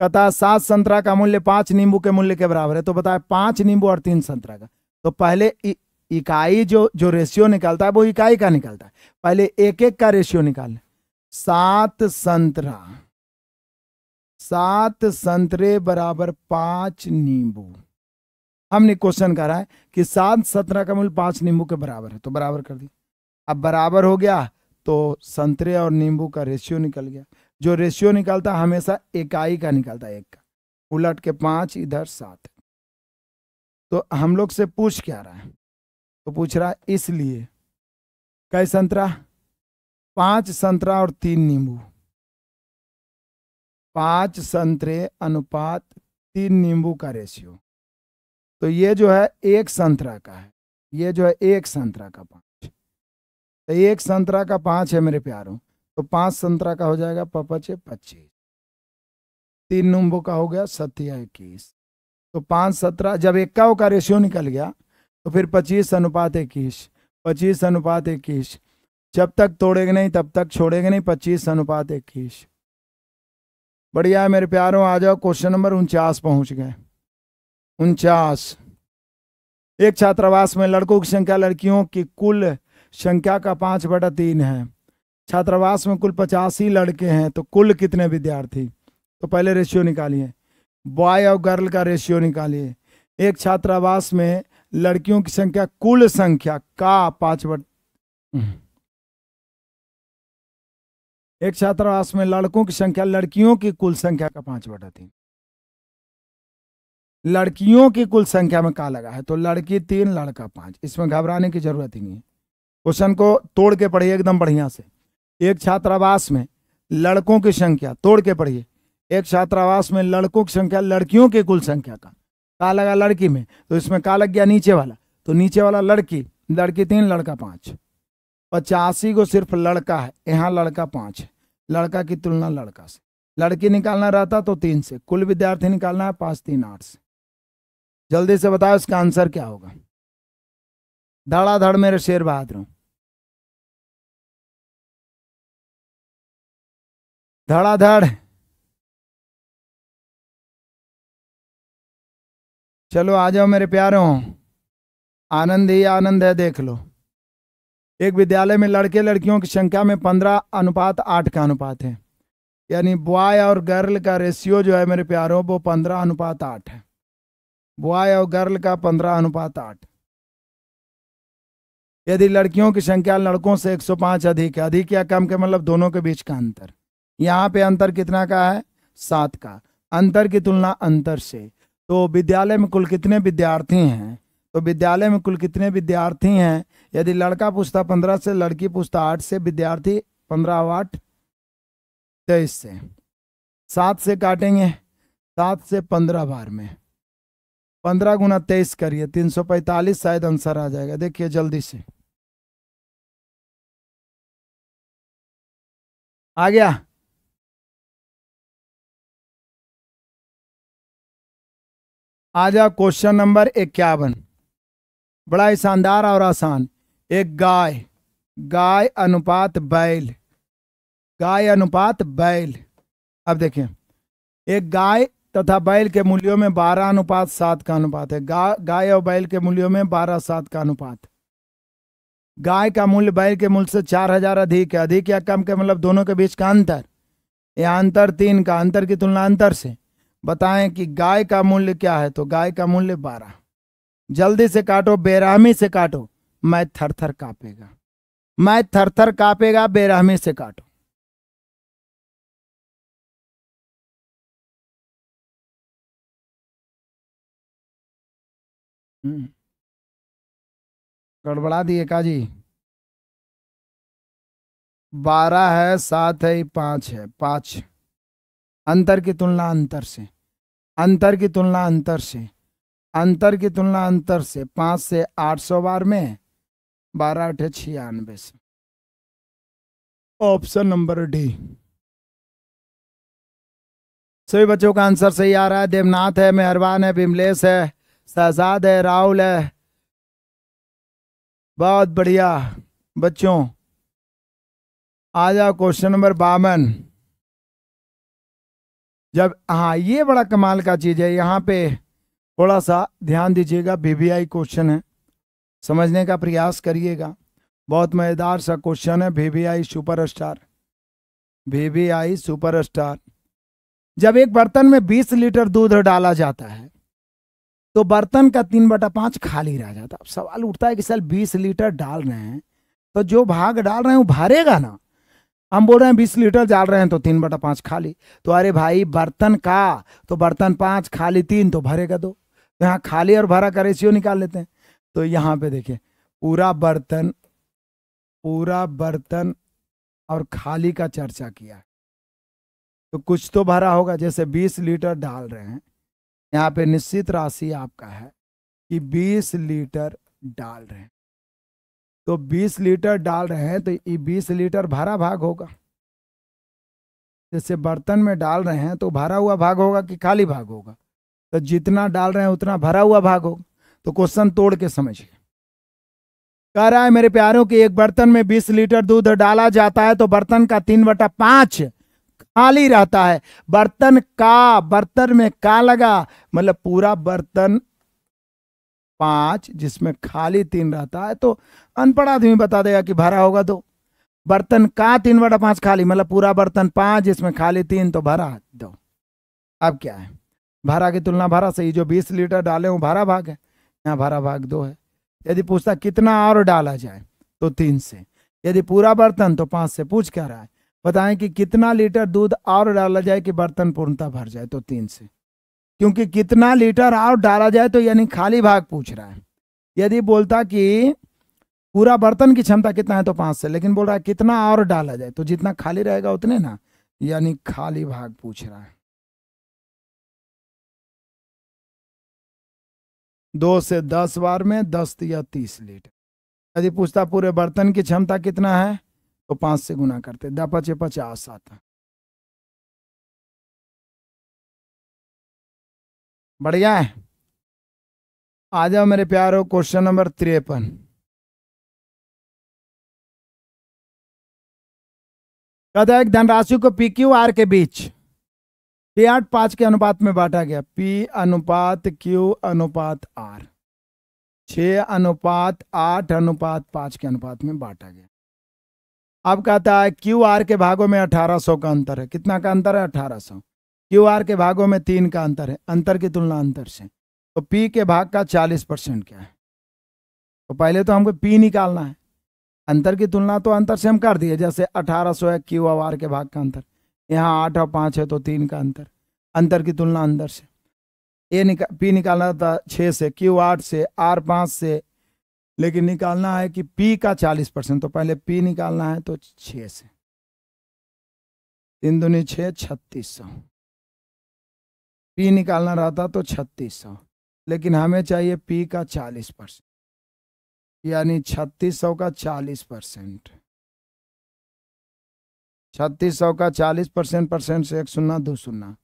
कथा सात संतरा का मूल्य पांच नींबू के मूल्य के बराबर है तो बताए पांच नींबू और तीन संतरा का तो पहले इकाई जो जो रेशियो निकालता है वो इकाई का निकालता है पहले एक एक का रेशियो निकालना सात संतरा सात संतरे बराबर पांच नींबू हमने क्वेश्चन करा है कि सात सत्रह का मूल्य पांच नींबू के बराबर है तो बराबर कर दी अब बराबर हो गया तो संतरे और नींबू का रेशियो निकल गया जो रेशियो निकलता हमेशा इकाई का निकलता एक का उलट के पांच इधर सात तो हम लोग से पूछ क्या रहा है तो पूछ रहा है इसलिए कई संतरा पांच संतरा और तीन नींबू पांच संतरे अनुपात तीन नींबू का रेशियो तो ये जो है एक संतरा का है ये जो है एक संतरा का पांच तो एक संतरा का पांच है मेरे प्यारों तो पांच संतरा का हो जाएगा पपचे पच्चीस तीन नींबू का हो गया सत्या इक्कीस तो पांच सत्रह जब इक्का का रेशियो निकल गया तो फिर पच्चीस अनुपात इक्कीस पच्चीस अनुपात इक्कीस जब तक तोड़ेंगे नहीं तब तक छोड़ेंगे नहीं पच्चीस अनुपात इक्कीस बढ़िया है मेरे प्यारों आ जाओ क्वेश्चन नंबर उनचास पहुंच गए उनचास एक छात्रावास में लड़कों की संख्या लड़कियों की कुल संख्या का पांच बटा तीन है छात्रावास में कुल पचासी लड़के हैं तो कुल कितने विद्यार्थी तो पहले रेशियो निकालिए बॉय और गर्ल का रेशियो निकालिए एक छात्रावास में लड़कियों की संख्या कुल संख्या का पांच बट एक छात्रावास में लड़कों की संख्या लड़कियों की कुल संख्या का पांच बटा तीन लड़कियों की कुल संख्या में कहा लगा है तो लड़की तीन लड़का पांच इसमें घबराने की जरूरत ही नहीं है क्वेश्चन को तोड़ के पढ़िए एकदम बढ़िया से एक छात्रावास में लड़कों की संख्या तोड़ के पढ़िए एक छात्रावास में लड़कों की संख्या लड़कियों की कुल संख्या का कहा लगा लड़की में तो इसमें कहा लग गया नीचे वाला तो नीचे वाला लड़की लड़की तीन लड़का पांच पचासी को सिर्फ लड़का है यहाँ लड़का पांच है लड़का की तुलना लड़का से लड़की निकालना रहता तो तीन से कुल विद्यार्थी निकालना है पांच तीन आठ से जल्दी से बताओ इसका आंसर क्या होगा धड़ाधड़ मेरे शेर बहादुर धड़ाधड़ चलो आ जाओ मेरे प्यारों आनंद ही आनंद है देख लो एक विद्यालय में लड़के लड़कियों की संख्या में पंद्रह अनुपात आठ का अनुपात है यानी बॉय और गर्ल का रेशियो जो है मेरे प्यारों वो पंद्रह अनुपात आठ है बॉय और गर्ल का पंद्रह अनुपात आठ यदि लड़कियों की संख्या लड़कों से 105 अधिक है अधिक या कम के मतलब दोनों के बीच का अंतर यहाँ पे अंतर कितना का है सात का अंतर की तुलना अंतर से तो विद्यालय में कुल कितने विद्यार्थी हैं तो विद्यालय में कुल कितने विद्यार्थी हैं यदि लड़का पूछता पंद्रह से लड़की पूछता आठ से विद्यार्थी पंद्रह आठ तेईस से सात से काटेंगे सात से पंद्रह बार में पंद्रह गुना तेईस करिए तीन सौ पैंतालीस शायद आंसर आ जाएगा देखिए जल्दी से आ गया आ जाओ क्वेश्चन नंबर इक्यावन बड़ा ही शानदार और आसान एक गाय गाय अनुपात बैल गाय अनुपात बैल अब देखें एक गाय तथा बैल के मूल्यों में बारह अनुपात सात का अनुपात है गाय और बैल के मूल्यों में बारह सात का अनुपात गाय का मूल्य बैल के मूल्य से चार हजार अधिक है अधिक या कम के मतलब दोनों के बीच का अंतर या अंतर तीन का अंतर की तुलना अंतर से बताएं कि गाय का मूल्य क्या है तो गाय का मूल्य बारह जल्दी से काटो बेरहमी से काटो मैं थर थर कापेगा मैं थर थर कापेगा बेरहमी से काटो हम्म। गड़बड़ा दिए काजी बारह है सात है पांच है पांच अंतर की तुलना अंतर से अंतर की तुलना अंतर से अंतर की तुलना अंतर से पांच से आठ सौ बार में बारह अठ छियानवे से ऑप्शन नंबर डी सभी बच्चों का आंसर सही आ रहा है देवनाथ है मेहरबान है विमलेश है शहजाद है राहुल है बहुत बढ़िया बच्चों आ जाओ क्वेश्चन नंबर बावन जब हाँ ये बड़ा कमाल का चीज़ है यहाँ पे थोड़ा सा ध्यान दीजिएगा बीबीआई क्वेश्चन है समझने का प्रयास करिएगा बहुत मज़ेदार सा क्वेश्चन है बीबीआई सुपरस्टार बीबीआई सुपरस्टार जब एक बर्तन में 20 लीटर दूध डाला जाता है तो बर्तन का तीन बटा पाँच खाली रह जाता अब सवाल उठता है कि सर 20 लीटर डाल रहे हैं तो जो भाग डाल रहे हैं वो भरेगा ना हम बोल रहे हैं बीस लीटर डाल रहे हैं तो तीन बटा पाँच खाली तो अरे भाई बर्तन का तो बर्तन पाँच खाली तीन तो भरेगा दो तो यहाँ खाली और भरा का रेशियो निकाल लेते हैं तो यहाँ पे देखिए पूरा बर्तन पूरा बर्तन और खाली का चर्चा किया है तो कुछ तो भरा होगा जैसे 20 लीटर डाल रहे हैं यहाँ पे निश्चित राशि आपका है कि 20 लीटर डाल रहे हैं तो 20 लीटर डाल रहे हैं तो ये 20 लीटर भरा भाग होगा जैसे बर्तन में डाल रहे हैं तो भरा हुआ भाग होगा कि खाली भाग होगा तो जितना डाल रहे हैं उतना भरा हुआ भाग हो तो क्वेश्चन तोड़ के समझिए कह रहा है मेरे प्यारों कि एक बर्तन में बीस लीटर दूध डाला जाता है तो बर्तन का तीन बटा पांच खाली रहता है बर्तन का बर्तन में का लगा मतलब पूरा बर्तन पांच जिसमें खाली तीन रहता है तो अनपढ़ आदमी बता देगा कि भरा होगा दो तो। बर्तन का तीन बटा पांच खाली मतलब पूरा बर्तन पांच जिसमें खाली तीन तो भरा दो अब क्या है भारा की तुलना भारा से जो बीस लीटर डाले हूँ भारा भाग है यहाँ भारा भाग दो है यदि पूछता कितना और डाला जाए तो तीन से यदि पूरा बर्तन तो पाँच से पूछ क्या रहा है बताएं कि कितना लीटर दूध और डाला जाए कि बर्तन पूर्णता भर जाए तो तीन से क्योंकि कितना लीटर और डाला जाए तो यानी खाली भाग पूछ रहा है यदि बोलता कि पूरा बर्तन की क्षमता कितना है तो पाँच से लेकिन बोल रहा है कितना और डाला जाए तो जितना खाली रहेगा उतने ना यानी खाली भाग पूछ रहा है दो से दस बार में दस या तीस लीटर यदि पूछता पूरे बर्तन की क्षमता कितना है तो पांच से गुना करते द पचे पचास आता बढ़िया है आ जाओ मेरे प्यारो क्वेश्चन नंबर तिरपन कहता है धनराशि को पी क्यू आर के बीच पी आठ पांच के अनुपात में बांटा गया पी अनुपात क्यू अनुपात आर छ अनुपात आठ अनुपात पांच के अनुपात में बांटा गया अब कहता है क्यू आर के भागों में अठारह सौ का अंतर है कितना का अंतर है अठारह सौ क्यू आर के भागों में तीन का अंतर है अंतर की तुलना अंतर से तो पी के भाग का चालीस परसेंट क्या है तो पहले तो हमको पी निकालना है अंतर की तुलना तो अंतर से हम कर दिए जैसे अठारह सौ है क्यू आर के भाग का अंतर यहाँ आठ और पाँच है तो तीन का अंतर अंतर की तुलना अंदर से ए निका पी निकालना था छः से क्यू आठ से आर पाँच से लेकिन निकालना है कि पी का चालीस परसेंट तो पहले पी निकालना है तो छः से तीन दुनी छः छत्तीस सौ पी निकालना रहता तो छत्तीस सौ लेकिन हमें चाहिए पी का चालीस परसेंट यानी छत्तीस सौ का चालीस परसेंट छत्तीस सौ का चालीस परसेंट परसेंट से एक शून्ना दो शून्ना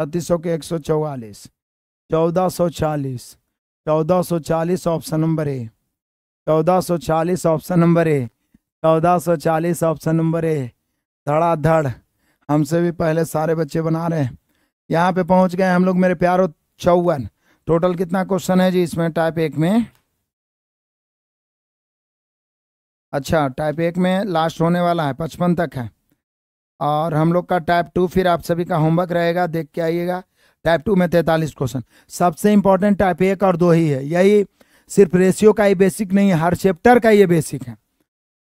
छत्तीस सौ के एक सौ चौवालीस चौदह सौ चालीस चौदह सौ चालीस ऑप्शन नंबर ए चौदह सौ चालीस ऑप्शन नंबर ए चौदह सौ चालीस ऑप्शन नंबर ए धड़ाधड़ हमसे भी पहले सारे बच्चे बना रहे हैं यहाँ पे पहुँच गए हम लोग मेरे प्यारो चौवन टोटल कितना क्वेश्चन है जी इसमें टाइप एक में अच्छा टाइप एक में लास्ट होने वाला है पचपन तक है और हम लोग का टाइप टू फिर आप सभी का होमवर्क रहेगा देख के आइएगा टाइप टू में तैंतालीस क्वेश्चन सबसे इंपॉर्टेंट टाइप एक और दो ही है यही सिर्फ रेशियो का ही बेसिक नहीं है हर चैप्टर का ये बेसिक है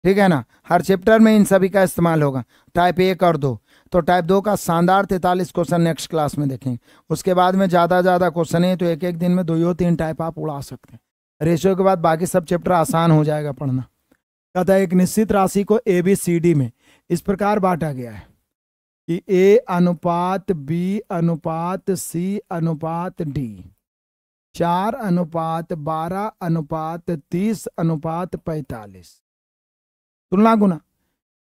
ठीक है ना हर चैप्टर में इन सभी का इस्तेमाल होगा टाइप एक और दो तो टाइप दो का शानदार तैतालीस क्वेश्चन नेक्स्ट क्लास में देखेंगे उसके बाद में ज़्यादा ज़्यादा क्वेश्चन है तो एक एक दिन में दो ही तीन टाइप आप उड़ा सकते हैं रेशियो के बाद बाकी सब चैप्टर आसान हो जाएगा पढ़ना कहता है एक निश्चित राशि को ए बी सी डी में इस प्रकार बांटा गया है कि ए अनुपात बी अनुपात सी अनुपात डी चार अनुपात बारह अनुपात तीस अनुपात पैतालीस तुलना गुना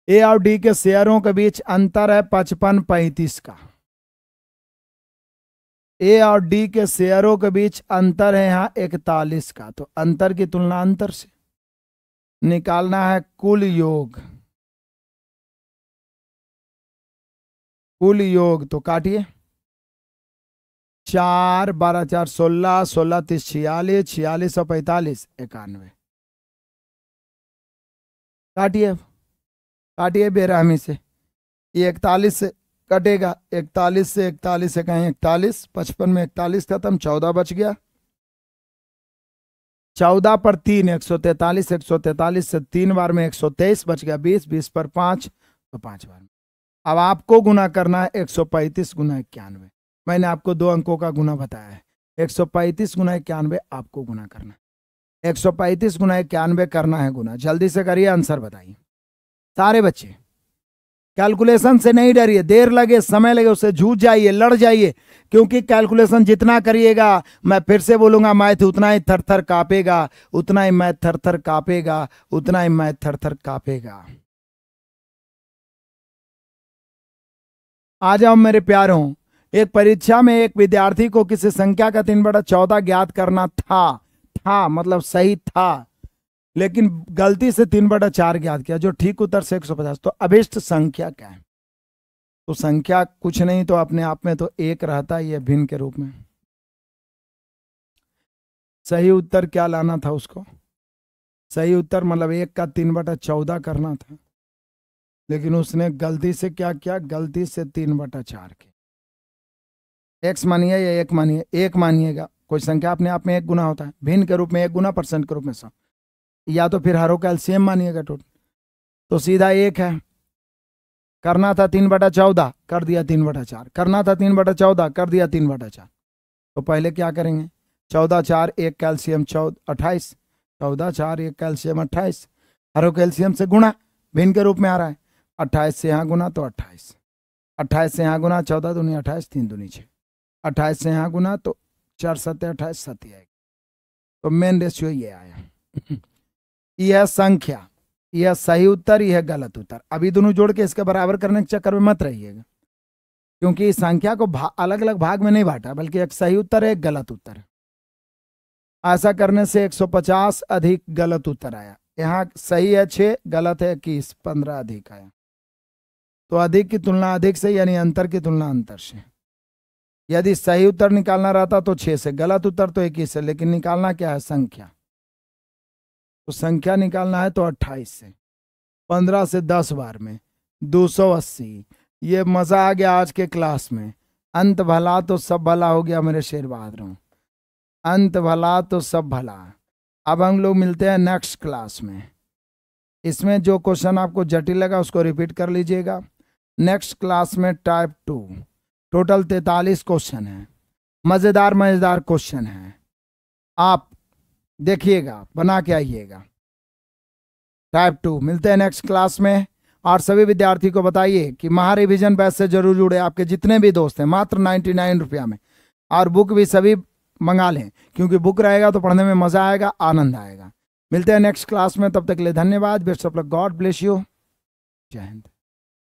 ए और डी के शेयरों के बीच अंतर है पचपन पैंतीस का ए और डी के शेयरों के बीच अंतर है यहाँ इकतालीस का तो अंतर की तुलना अंतर से निकालना है कुल योग कुल योग तो काटिए चार बारह चार सोलह सोलह तीस छियालीस छियालीस सौ पैतालीस इक्यानवे काटिए काटिए बेरहमी से ये इकतालीस से कटेगा इकतालीस से इकतालीस से कहीं इकतालीस पचपन में इकतालीस खत्म चौदह बच गया चौदह पर तीन एक सौ तैतालीस एक सौ तैतालीस से तीन बार में एक सौ तेईस बच गया बीस बीस पर पांच तो पांच बार में अब आपको गुना करना है एक सौ पैंतीस गुना इक्यानवे मैंने आपको दो अंकों का गुना बताया है एक सौ पैंतीस गुना इक्यानवे आपको गुना करना है एक सौ पैंतीस गुना इक्यानवे करना है गुना जल्दी से करिए आंसर बताइए सारे बच्चे कैलकुलेशन से नहीं डरिए देर लगे समय लगे उसे झूठ जाइए लड़ जाइए क्योंकि कैलकुलेशन जितना करिएगा मैं फिर से बोलूंगा मैथ उतना ही थर थर काँपेगा उतना ही मैथ थर थर कापेगा उतना ही मैथ थर थर कापेगा आ जाओ मेरे प्यारों एक परीक्षा में एक विद्यार्थी को किसी संख्या का तीन बटा चौदह ज्ञात करना था था मतलब सही था लेकिन गलती से तीन बटा चार ज्ञात किया जो ठीक उत्तर से एक सौ पचास तो अभिष्ट संख्या क्या है तो संख्या कुछ नहीं तो अपने आप में तो एक रहता ही है भिन्न के रूप में सही उत्तर क्या लाना था उसको सही उत्तर मतलब एक का तीन बटा चौदह करना था लेकिन उसने गलती से क्या किया गलती से तीन बटा चार के एक्स मानिए या एक मानिए एक मानिएगा कोई संख्या अपने आप में एक गुना होता है भिन्न के रूप में एक गुना परसेंट के रूप में सौ या तो फिर हरो का एलसीएम मानिएगा टोटल तो सीधा एक है करना था तीन बटा चौदह कर दिया तीन बटा चार करना था तीन बटा चौदह कर दिया तीन बटा चार तो पहले क्या करेंगे चौदह चार एक कैल्शियम चौदह अट्ठाईस चौदह चार एक कैल्शियम अट्ठाईस हरो कैल्शियम से गुणा भिन्न के रूप में आ रहा है अट्ठाईस से यहाँ गुना तो अट्ठाईस अट्ठाईस से यहाँ गुना चौदह दूनी अट्ठाईस तीन दूनी छः अट्ठाईस से यहाँ गुना तो चार सत्य अट्ठाईस सत्य आएगा तो मेन रेशियो ये आया यह संख्या यह सही उत्तर यह गलत उत्तर अभी दोनों जोड़ के इसके बराबर करने के चक्कर में मत रहिएगा क्योंकि इस संख्या को अलग अलग भाग में नहीं बांटा बल्कि एक सही उत्तर है एक गलत उत्तर ऐसा करने से 150 अधिक गलत उत्तर आया यहाँ सही है छः गलत है इक्कीस पंद्रह अधिक आया तो अधिक की तुलना अधिक से यानी अंतर की तुलना अंतर से यदि सही उत्तर निकालना रहता तो छह से गलत उत्तर तो इक्कीस से लेकिन निकालना क्या है संख्या तो संख्या निकालना है तो अट्ठाईस से पंद्रह से दस बार में दो सौ अस्सी ये मज़ा आ गया आज के क्लास में अंत भला तो सब भला हो गया मेरे शेर बहादुरों अंत भला तो सब भला अब हम लोग मिलते हैं नेक्स्ट क्लास में इसमें जो क्वेश्चन आपको जटिल लगा उसको रिपीट कर लीजिएगा नेक्स्ट क्लास में टाइप टू टोटल तैतालीस क्वेश्चन है मज़ेदार मज़ेदार क्वेश्चन है आप देखिएगा बना के आइएगा टाइप टू मिलते हैं नेक्स्ट क्लास में और सभी विद्यार्थी को बताइए कि महारिविजन बैच से जरूर जुड़े आपके जितने भी दोस्त हैं मात्र नाइन्टी नाइन रुपया में और बुक भी सभी मंगा लें क्योंकि बुक रहेगा तो पढ़ने में मज़ा आएगा आनंद आएगा मिलते हैं नेक्स्ट क्लास में तब तक के लिए धन्यवाद best of luck God bless you जय हिंद